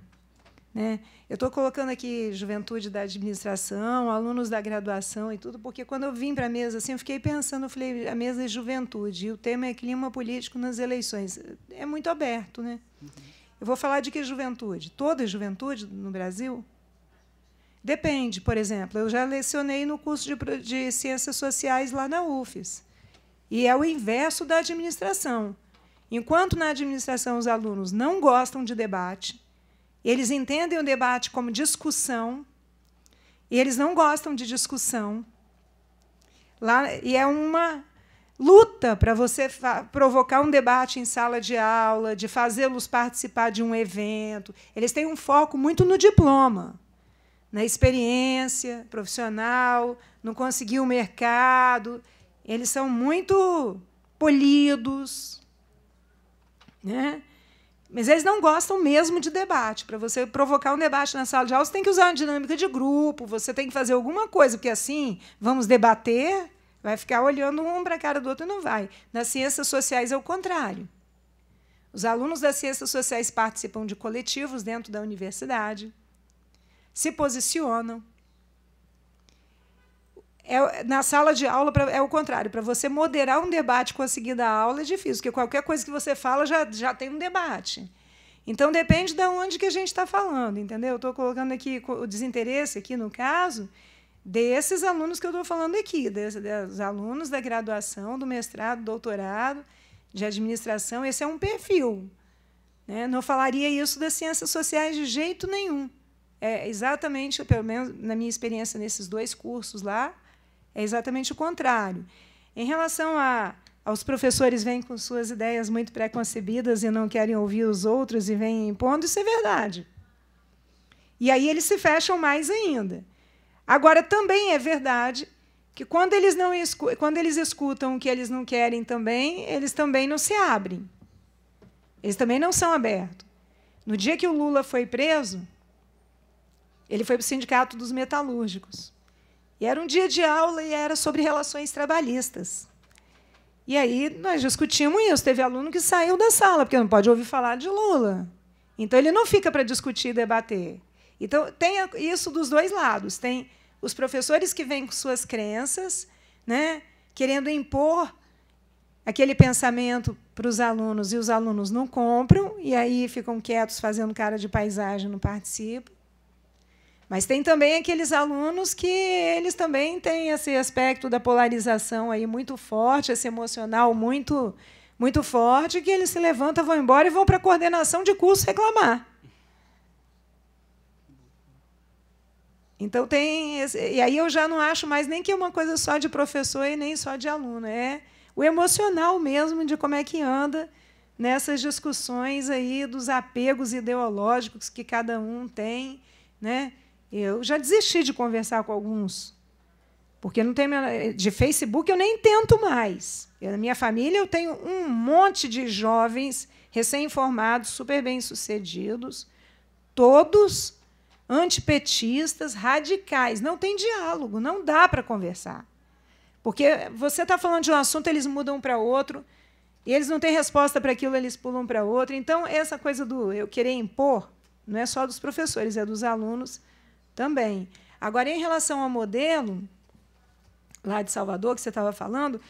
Né? Eu estou colocando aqui juventude da administração, alunos da graduação e tudo, porque quando eu vim para a mesa, assim, eu fiquei pensando, eu falei, a mesa é juventude, e o tema é clima político nas eleições. É muito aberto. Né? Uhum. Eu vou falar de que juventude? Toda juventude no Brasil? Depende, por exemplo, eu já lecionei no curso de, de Ciências Sociais lá na UFES, e é o inverso da administração. Enquanto na administração os alunos não gostam de debate, eles entendem o debate como discussão. Eles não gostam de discussão. Lá, e é uma luta para você provocar um debate em sala de aula, de fazê-los participar de um evento. Eles têm um foco muito no diploma, na experiência profissional, no conseguir o mercado. Eles são muito polidos. Né? Mas eles não gostam mesmo de debate. Para você provocar um debate na sala de aula, você tem que usar uma dinâmica de grupo, você tem que fazer alguma coisa, porque assim, vamos debater, vai ficar olhando um para a cara do outro e não vai. Nas ciências sociais é o contrário. Os alunos das ciências sociais participam de coletivos dentro da universidade, se posicionam, é, na sala de aula pra, é o contrário. Para você moderar um debate conseguir dar aula é difícil, porque qualquer coisa que você fala já, já tem um debate. Então depende de onde que a gente está falando, entendeu? Estou colocando aqui o desinteresse aqui no caso desses alunos que eu estou falando aqui, desses, dos alunos da graduação, do mestrado, doutorado, de administração. Esse é um perfil. Né? Não falaria isso das ciências sociais de jeito nenhum. É exatamente, pelo menos na minha experiência nesses dois cursos lá, é exatamente o contrário. Em relação a, aos professores vêm com suas ideias muito preconcebidas e não querem ouvir os outros e vêm impondo, isso é verdade. E aí eles se fecham mais ainda. Agora, também é verdade que quando eles, não quando eles escutam o que eles não querem também, eles também não se abrem. Eles também não são abertos. No dia que o Lula foi preso, ele foi para o Sindicato dos Metalúrgicos. E era um dia de aula e era sobre relações trabalhistas. E aí nós discutimos isso. Teve aluno que saiu da sala, porque não pode ouvir falar de Lula. Então ele não fica para discutir e debater. Então tem isso dos dois lados. Tem os professores que vêm com suas crenças, né, querendo impor aquele pensamento para os alunos e os alunos não compram e aí ficam quietos fazendo cara de paisagem, não participam. Mas tem também aqueles alunos que eles também têm esse aspecto da polarização aí muito forte, esse emocional muito muito forte, que eles se levantam, vão embora e vão para a coordenação de curso reclamar. Então tem e aí eu já não acho mais nem que é uma coisa só de professor e nem só de aluno, é o emocional mesmo de como é que anda nessas discussões aí dos apegos ideológicos que cada um tem, né? Eu já desisti de conversar com alguns, porque não tem de Facebook eu nem tento mais. Eu, na minha família eu tenho um monte de jovens recém-formados, super bem-sucedidos, todos antipetistas, radicais. Não tem diálogo, não dá para conversar. Porque você está falando de um assunto, eles mudam para outro, e eles não têm resposta para aquilo, eles pulam para outro. Então, essa coisa do eu querer impor não é só dos professores, é dos alunos também. Agora, em relação ao modelo lá de Salvador, que você estava falando,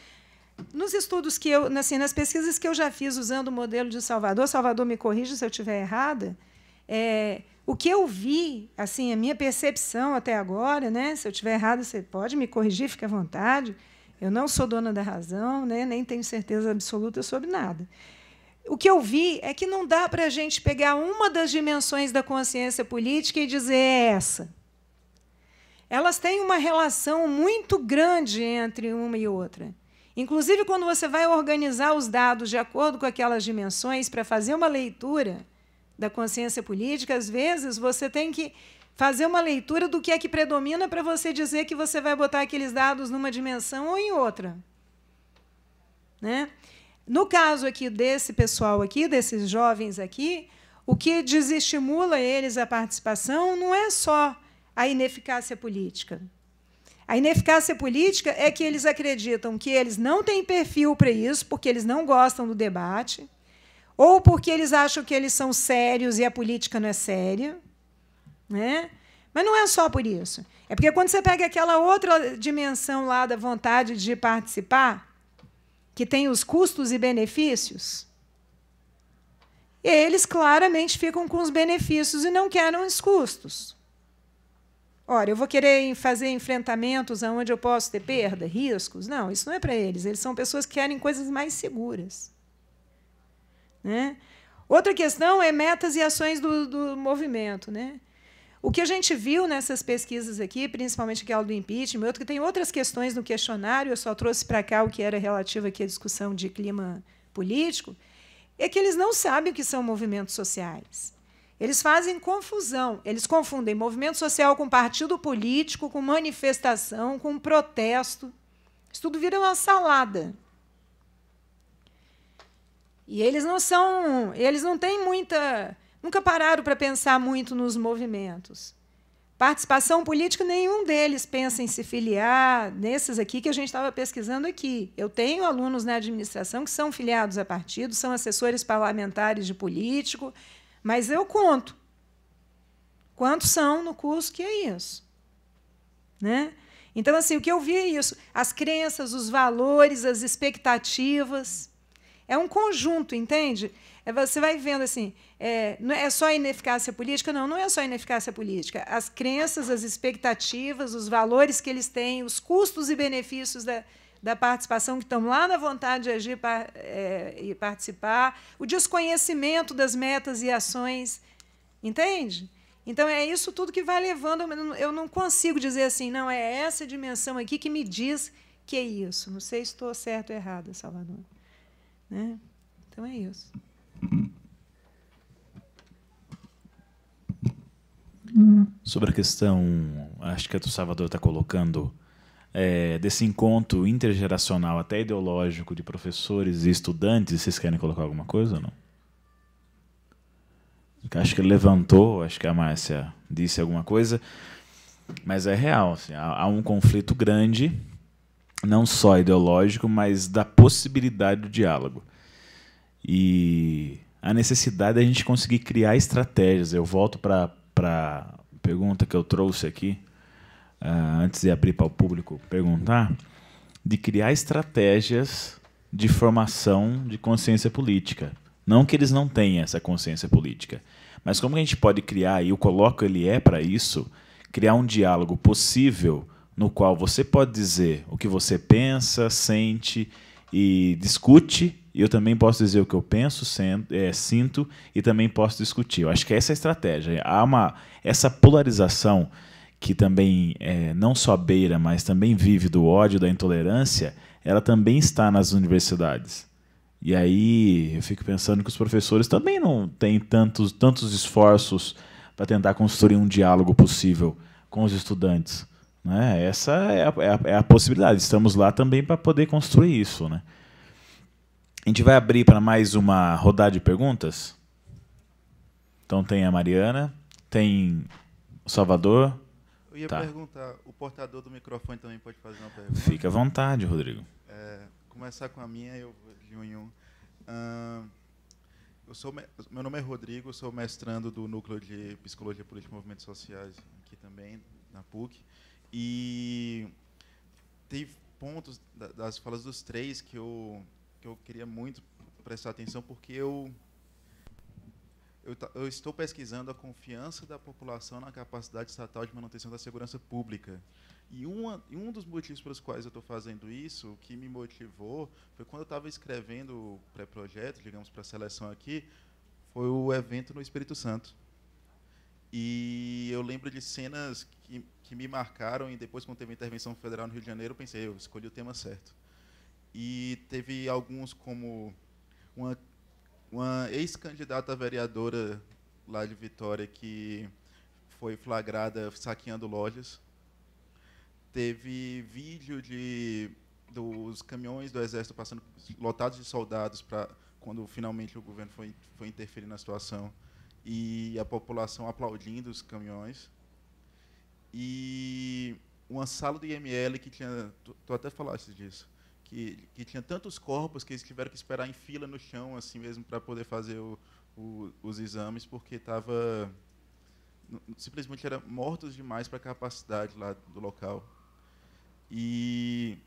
nos estudos que eu, assim, nas pesquisas que eu já fiz usando o modelo de Salvador, Salvador me corrija se eu estiver errada, é, o que eu vi, assim, a minha percepção até agora, né? Se eu estiver errada, você pode me corrigir, fique à vontade. Eu não sou dona da razão, né? nem tenho certeza absoluta sobre nada o que eu vi é que não dá para a gente pegar uma das dimensões da consciência política e dizer é essa. Elas têm uma relação muito grande entre uma e outra. Inclusive, quando você vai organizar os dados de acordo com aquelas dimensões para fazer uma leitura da consciência política, às vezes você tem que fazer uma leitura do que é que predomina para você dizer que você vai botar aqueles dados numa dimensão ou em outra. Né? No caso aqui desse pessoal aqui, desses jovens aqui, o que desestimula eles a participação não é só a ineficácia política. A ineficácia política é que eles acreditam que eles não têm perfil para isso, porque eles não gostam do debate, ou porque eles acham que eles são sérios e a política não é séria. Né? Mas não é só por isso. É porque quando você pega aquela outra dimensão lá da vontade de participar, que tem os custos e benefícios, eles claramente ficam com os benefícios e não querem os custos. Ora, eu vou querer fazer enfrentamentos onde eu posso ter perda, riscos? Não, isso não é para eles. Eles são pessoas que querem coisas mais seguras. Né? Outra questão é metas e ações do, do movimento. Né? O que a gente viu nessas pesquisas aqui, principalmente aquela do impeachment, outro que tem outras questões no questionário, eu só trouxe para cá o que era relativo aqui à discussão de clima político, é que eles não sabem o que são movimentos sociais. Eles fazem confusão, eles confundem movimento social com partido político, com manifestação, com protesto. Isso tudo vira uma salada. E eles não são, eles não têm muita nunca pararam para pensar muito nos movimentos. Participação política, nenhum deles pensa em se filiar nesses aqui que a gente estava pesquisando aqui. Eu tenho alunos na administração que são filiados a partidos, são assessores parlamentares de político, mas eu conto. Quantos são no curso que é isso? Né? Então, assim, o que eu vi é isso: as crenças, os valores, as expectativas. É um conjunto, entende? É, você vai vendo assim, é, não é, é só ineficácia política? Não, não é só ineficácia política. As crenças, as expectativas, os valores que eles têm, os custos e benefícios da, da participação que estão lá na vontade de agir par, é, e participar, o desconhecimento das metas e ações, entende? Então é isso tudo que vai levando. Eu não consigo dizer assim, não é essa dimensão aqui que me diz que é isso. Não sei se estou certo ou errada, Salvador. Né? Então é isso. Sobre a questão, acho que a do Salvador está colocando, é, desse encontro intergeracional, até ideológico, de professores e estudantes, vocês querem colocar alguma coisa ou não? Acho que ele levantou, acho que a Márcia disse alguma coisa, mas é real. Assim, há, há um conflito grande, não só ideológico, mas da possibilidade do diálogo e a necessidade da é gente conseguir criar estratégias. Eu volto para a pergunta que eu trouxe aqui, uh, antes de abrir para o público perguntar, de criar estratégias de formação de consciência política. Não que eles não tenham essa consciência política, mas como a gente pode criar, e o Coloco ele é para isso, criar um diálogo possível no qual você pode dizer o que você pensa, sente e discute e eu também posso dizer o que eu penso, sento, é, sinto e também posso discutir. Eu acho que essa é a estratégia. Há uma, essa polarização que também é, não só beira, mas também vive do ódio, da intolerância, ela também está nas universidades. E aí eu fico pensando que os professores também não têm tantos, tantos esforços para tentar construir um diálogo possível com os estudantes. Né? Essa é a, é a, é a possibilidade. Estamos lá também para poder construir isso. Né? A gente vai abrir para mais uma rodada de perguntas. Então tem a Mariana, tem o Salvador. Eu ia tá. perguntar, o portador do microfone também pode fazer uma pergunta? Fica à vontade, Rodrigo. É, começar com a minha, eu de um em um. eu sou, meu nome é Rodrigo, sou mestrando do Núcleo de Psicologia Política e Movimentos Sociais aqui também, na PUC. E tem pontos das falas dos três que eu que eu queria muito prestar atenção, porque eu, eu, eu estou pesquisando a confiança da população na capacidade estatal de manutenção da segurança pública. E uma, um dos motivos pelos quais eu estou fazendo isso, o que me motivou, foi quando eu estava escrevendo o pré-projeto, digamos, para a seleção aqui, foi o evento no Espírito Santo. E eu lembro de cenas que, que me marcaram, e depois, quando teve a intervenção federal no Rio de Janeiro, eu pensei, eu escolhi o tema certo e teve alguns como uma, uma ex-candidata vereadora lá de Vitória que foi flagrada saqueando lojas. Teve vídeo de dos caminhões do exército passando lotados de soldados para quando finalmente o governo foi foi interferir na situação e a população aplaudindo os caminhões. E uma sala do IML que tinha tu, tu até falaste disso que, que tinha tantos corpos que eles tiveram que esperar em fila no chão, assim mesmo, para poder fazer o, o, os exames, porque estava simplesmente eram mortos demais para a capacidade lá do local. E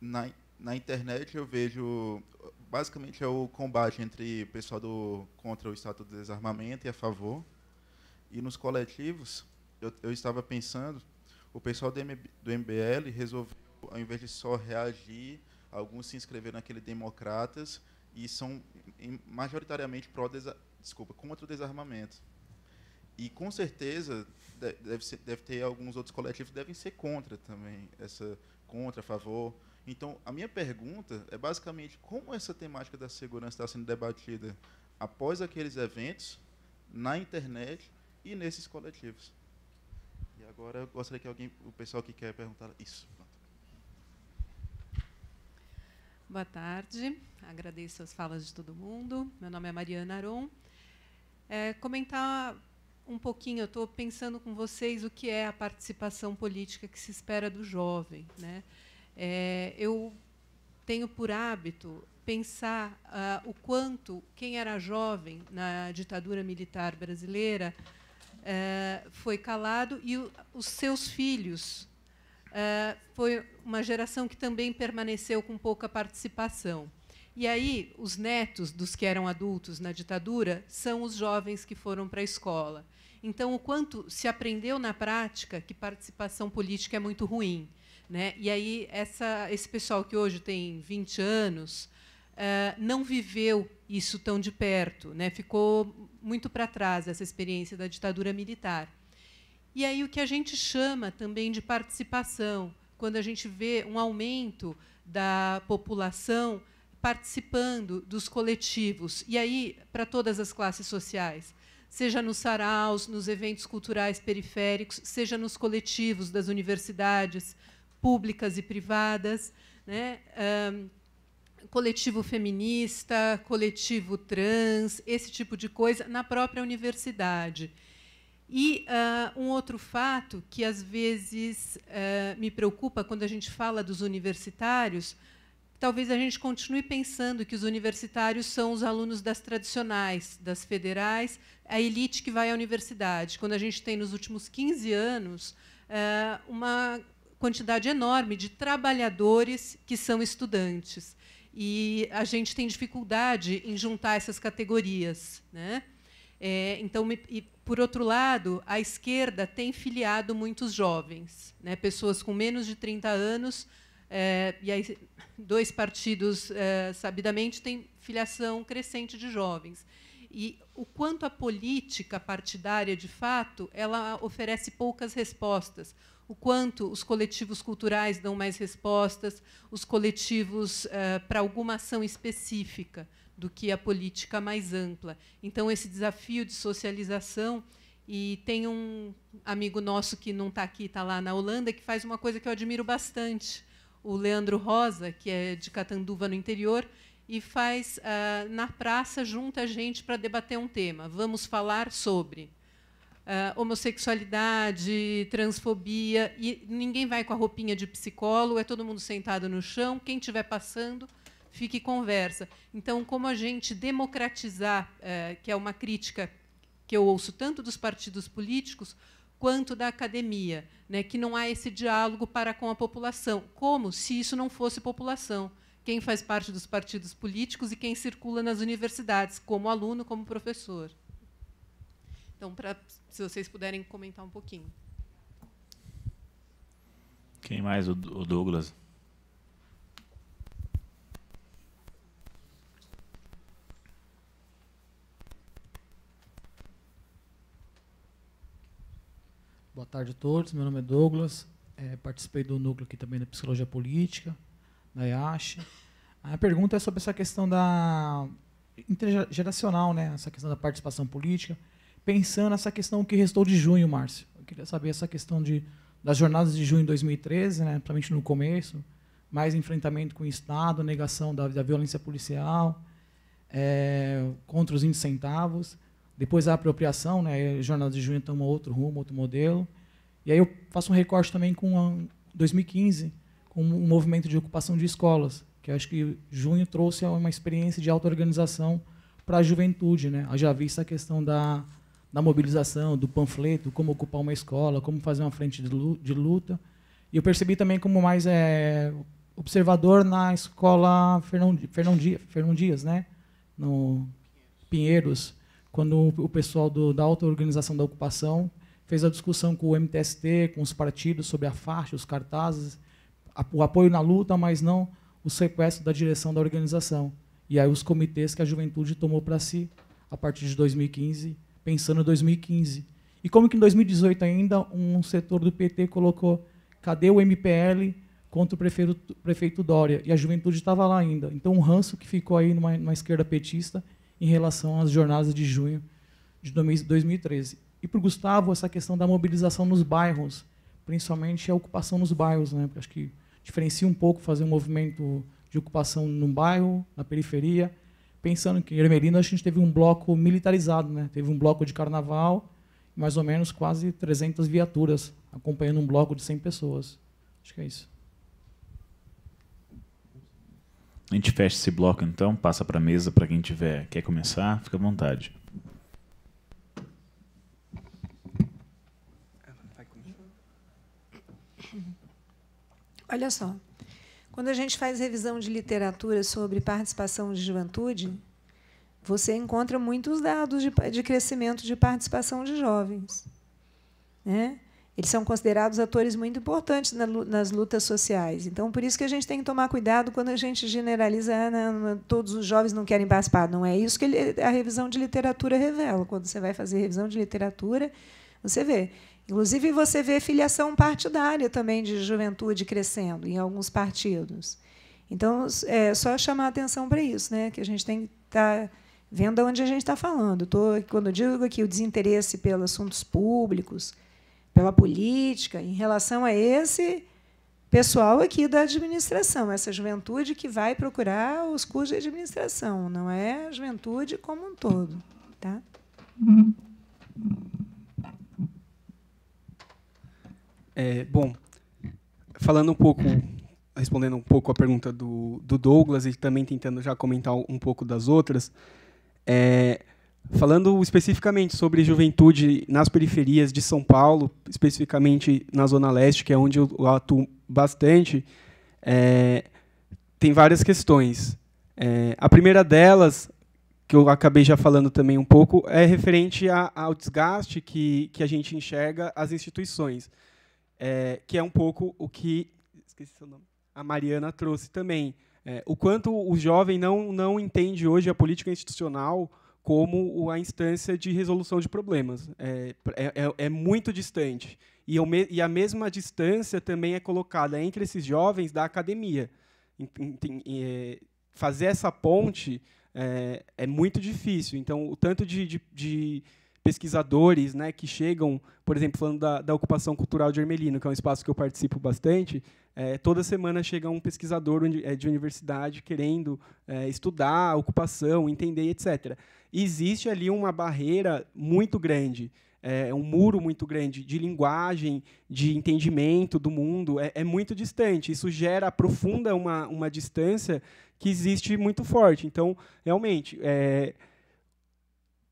na, na internet eu vejo basicamente é o combate entre o pessoal do contra o estado do desarmamento e a favor. E nos coletivos, eu, eu estava pensando, o pessoal do, MBL resolveu ao invés de só reagir, alguns se inscreveram naquele Democratas e são majoritariamente desculpa, contra o desarmamento. E com certeza deve, ser, deve ter alguns outros coletivos que devem ser contra também essa contra, a favor. Então, a minha pergunta é basicamente como essa temática da segurança está sendo debatida após aqueles eventos, na internet e nesses coletivos. E agora eu gostaria que alguém, o pessoal que quer perguntar isso. Boa tarde. Agradeço as falas de todo mundo. Meu nome é Mariana Aron. É, comentar um pouquinho, eu estou pensando com vocês o que é a participação política que se espera do jovem. Né? É, eu tenho por hábito pensar ah, o quanto quem era jovem na ditadura militar brasileira é, foi calado e o, os seus filhos ah, foi uma geração que também permaneceu com pouca participação. E aí, os netos dos que eram adultos na ditadura são os jovens que foram para a escola. Então, o quanto se aprendeu na prática que participação política é muito ruim. Né? E aí, essa, esse pessoal que hoje tem 20 anos uh, não viveu isso tão de perto, né? ficou muito para trás essa experiência da ditadura militar. E aí o que a gente chama também de participação, quando a gente vê um aumento da população participando dos coletivos, e aí para todas as classes sociais, seja nos saraus, nos eventos culturais periféricos, seja nos coletivos das universidades públicas e privadas, né? Um, coletivo feminista, coletivo trans, esse tipo de coisa, na própria universidade. E uh, um outro fato que às vezes uh, me preocupa quando a gente fala dos universitários, talvez a gente continue pensando que os universitários são os alunos das tradicionais, das federais, a elite que vai à universidade. Quando a gente tem nos últimos 15 anos ah, uma quantidade enorme de trabalhadores que são estudantes. E a gente tem dificuldade em juntar essas categorias. Né? É, então, me, e por outro lado, a esquerda tem filiado muitos jovens, né, pessoas com menos de 30 anos, é, e aí dois partidos, é, sabidamente, têm filiação crescente de jovens. E o quanto a política partidária, de fato, ela oferece poucas respostas. O quanto os coletivos culturais dão mais respostas, os coletivos é, para alguma ação específica do que a política mais ampla. Então, esse desafio de socialização. E tem um amigo nosso que não está aqui, está lá na Holanda, que faz uma coisa que eu admiro bastante. O Leandro Rosa, que é de Catanduva, no interior, e faz uh, na praça, junta a gente para debater um tema. Vamos falar sobre uh, homossexualidade, transfobia, e ninguém vai com a roupinha de psicólogo, é todo mundo sentado no chão, quem estiver passando fique conversa. Então, como a gente democratizar, eh, que é uma crítica que eu ouço tanto dos partidos políticos quanto da academia, né, que não há esse diálogo para com a população, como se isso não fosse população. Quem faz parte dos partidos políticos e quem circula nas universidades, como aluno, como professor. Então, pra, se vocês puderem comentar um pouquinho. Quem mais? O, o Douglas. Boa tarde a todos. Meu nome é Douglas. É, participei do núcleo aqui também da Psicologia Política, da IASH. A minha pergunta é sobre essa questão da intergeracional, né? essa questão da participação política. Pensando nessa questão que restou de junho, Márcio. Eu queria saber essa questão de, das jornadas de junho de 2013, né? principalmente no começo, mais enfrentamento com o Estado, negação da, da violência policial, é, contra os centavos. Depois a apropriação, né? Jornada de Junho toma outro rumo, outro modelo. E aí eu faço um recorte também com 2015, com o um movimento de ocupação de escolas, que acho que junho trouxe uma experiência de auto-organização para a juventude, né? Já vista a questão da, da mobilização, do panfleto, como ocupar uma escola, como fazer uma frente de luta. E eu percebi também como mais é, observador na escola Fernão, Fernão, Dias, Fernão Dias, né? No Pinheiros quando o pessoal do, da auto-organização da ocupação fez a discussão com o MTST, com os partidos sobre a faixa, os cartazes, o apoio na luta, mas não o sequestro da direção da organização. E aí os comitês que a juventude tomou para si a partir de 2015, pensando em 2015. E como que em 2018 ainda um setor do PT colocou cadê o MPL contra o prefeito, prefeito Dória? E a juventude estava lá ainda. Então, um ranço que ficou aí numa, numa esquerda petista em relação às jornadas de junho de 2013. E para o Gustavo, essa questão da mobilização nos bairros, principalmente a ocupação nos bairros, né? Porque acho que diferencia um pouco fazer um movimento de ocupação num bairro, na periferia. Pensando que em Ermelino a gente teve um bloco militarizado, né? Teve um bloco de carnaval, mais ou menos quase 300 viaturas acompanhando um bloco de 100 pessoas. Acho que é isso. A gente fecha esse bloco então, passa para a mesa para quem tiver quer começar, fica à vontade. Olha só, quando a gente faz revisão de literatura sobre participação de juventude, você encontra muitos dados de, de crescimento de participação de jovens. Né? eles são considerados atores muito importantes nas lutas sociais. Então, por isso que a gente tem que tomar cuidado quando a gente generaliza, ah, não, todos os jovens não querem participar. Não é isso que a revisão de literatura revela. Quando você vai fazer revisão de literatura, você vê. Inclusive, você vê filiação partidária também de juventude crescendo em alguns partidos. Então, é só chamar a atenção para isso, né? que a gente tem que estar tá vendo onde a gente está falando. Tô, quando eu digo aqui o desinteresse pelos assuntos públicos, pela política, em relação a esse pessoal aqui da administração, essa juventude que vai procurar os cursos de administração, não é a juventude como um todo. Tá? É, bom, falando um pouco, respondendo um pouco a pergunta do, do Douglas e também tentando já comentar um pouco das outras, é, Falando especificamente sobre juventude nas periferias de São Paulo, especificamente na Zona Leste, que é onde eu atuo bastante, é, tem várias questões. É, a primeira delas, que eu acabei já falando também um pouco, é referente a, ao desgaste que, que a gente enxerga as instituições, é, que é um pouco o que a Mariana trouxe também. É, o quanto o jovem não, não entende hoje a política institucional como a instância de resolução de problemas. É, é, é, é muito distante. E, me, e, a mesma distância também é colocada entre esses jovens da academia. É, fazer essa ponte é, é muito difícil. Então, o tanto de, de, de pesquisadores né, que chegam, por exemplo, falando da, da ocupação cultural de Ermelino, que é um espaço que eu participo bastante, é, toda semana chega um pesquisador é, de universidade querendo é, estudar a ocupação, entender, etc. E existe ali uma barreira muito grande, é, um muro muito grande de linguagem, de entendimento do mundo, é, é muito distante. Isso gera, aprofunda uma, uma distância que existe muito forte. Então, realmente, é,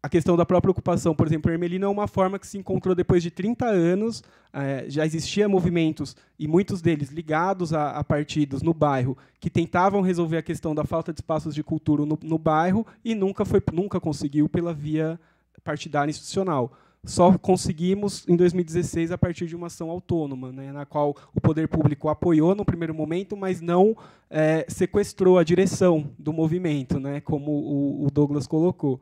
a questão da própria ocupação, por exemplo, Ermelino é uma forma que se encontrou depois de 30 anos. É, já existia movimentos, e muitos deles ligados a, a, partidos no bairro, que tentavam resolver a questão da falta de espaços de cultura no, no bairro e nunca, foi, nunca conseguiu pela via partidária institucional. Só conseguimos em 2016 a partir de uma ação autônoma, né, na qual o poder público apoiou no primeiro momento, mas não é, sequestrou a direção do movimento, né, como o, o Douglas colocou.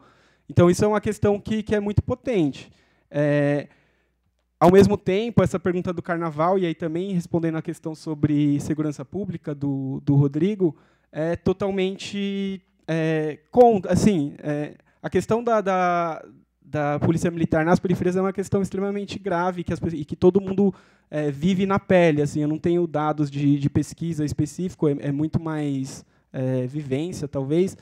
Então, isso é uma questão que, que é muito potente. É, ao mesmo tempo, essa pergunta do carnaval, e aí também respondendo a questão sobre segurança pública do, do Rodrigo, é totalmente é, contra. Assim, é, a questão da, da, da, polícia militar nas periferias é uma questão extremamente grave que as, e que todo mundo é, vive na pele. Assim, eu não tenho dados de, de pesquisa específico, é, é muito mais é, vivência, talvez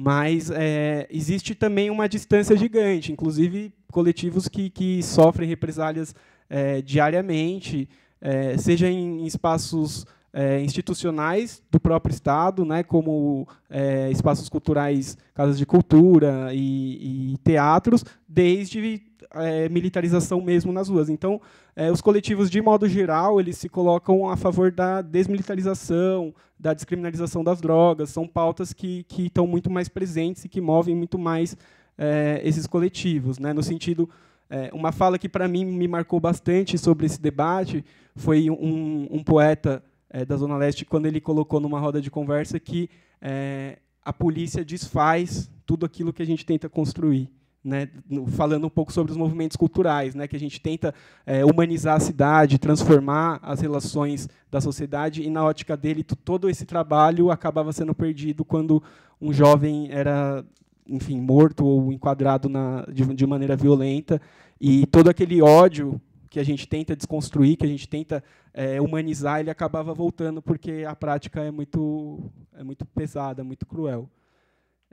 mas é, existe também uma distância gigante, inclusive coletivos que, que sofrem represálias é, diariamente, é, seja em espaços é, institucionais do próprio Estado, né, como é, espaços culturais, casas de cultura e, e teatros, desde é, militarização mesmo nas ruas. Então, é, os coletivos, de modo geral, eles se colocam a favor da desmilitarização, da descriminalização das drogas, são pautas que, que estão muito mais presentes e que movem muito mais é, esses coletivos, né, no sentido é, uma fala que para mim me marcou bastante sobre esse debate foi um, um poeta é, da Zona Leste, quando ele colocou numa roda de conversa que é, a polícia desfaz tudo aquilo que a gente tenta construir. Né, falando um pouco sobre os movimentos culturais, né, que a gente tenta é, humanizar a cidade, transformar as relações da sociedade, e na ótica dele, todo esse trabalho acabava sendo perdido quando um jovem era enfim, morto ou enquadrado na, de, de, maneira violenta. E todo aquele ódio que a gente tenta desconstruir, que a gente tenta é, humanizar, ele acabava voltando porque a prática é muito, é muito pesada, muito cruel.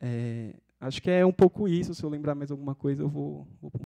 É, acho que é um pouco isso. Se eu lembrar mais alguma coisa, eu vou, vou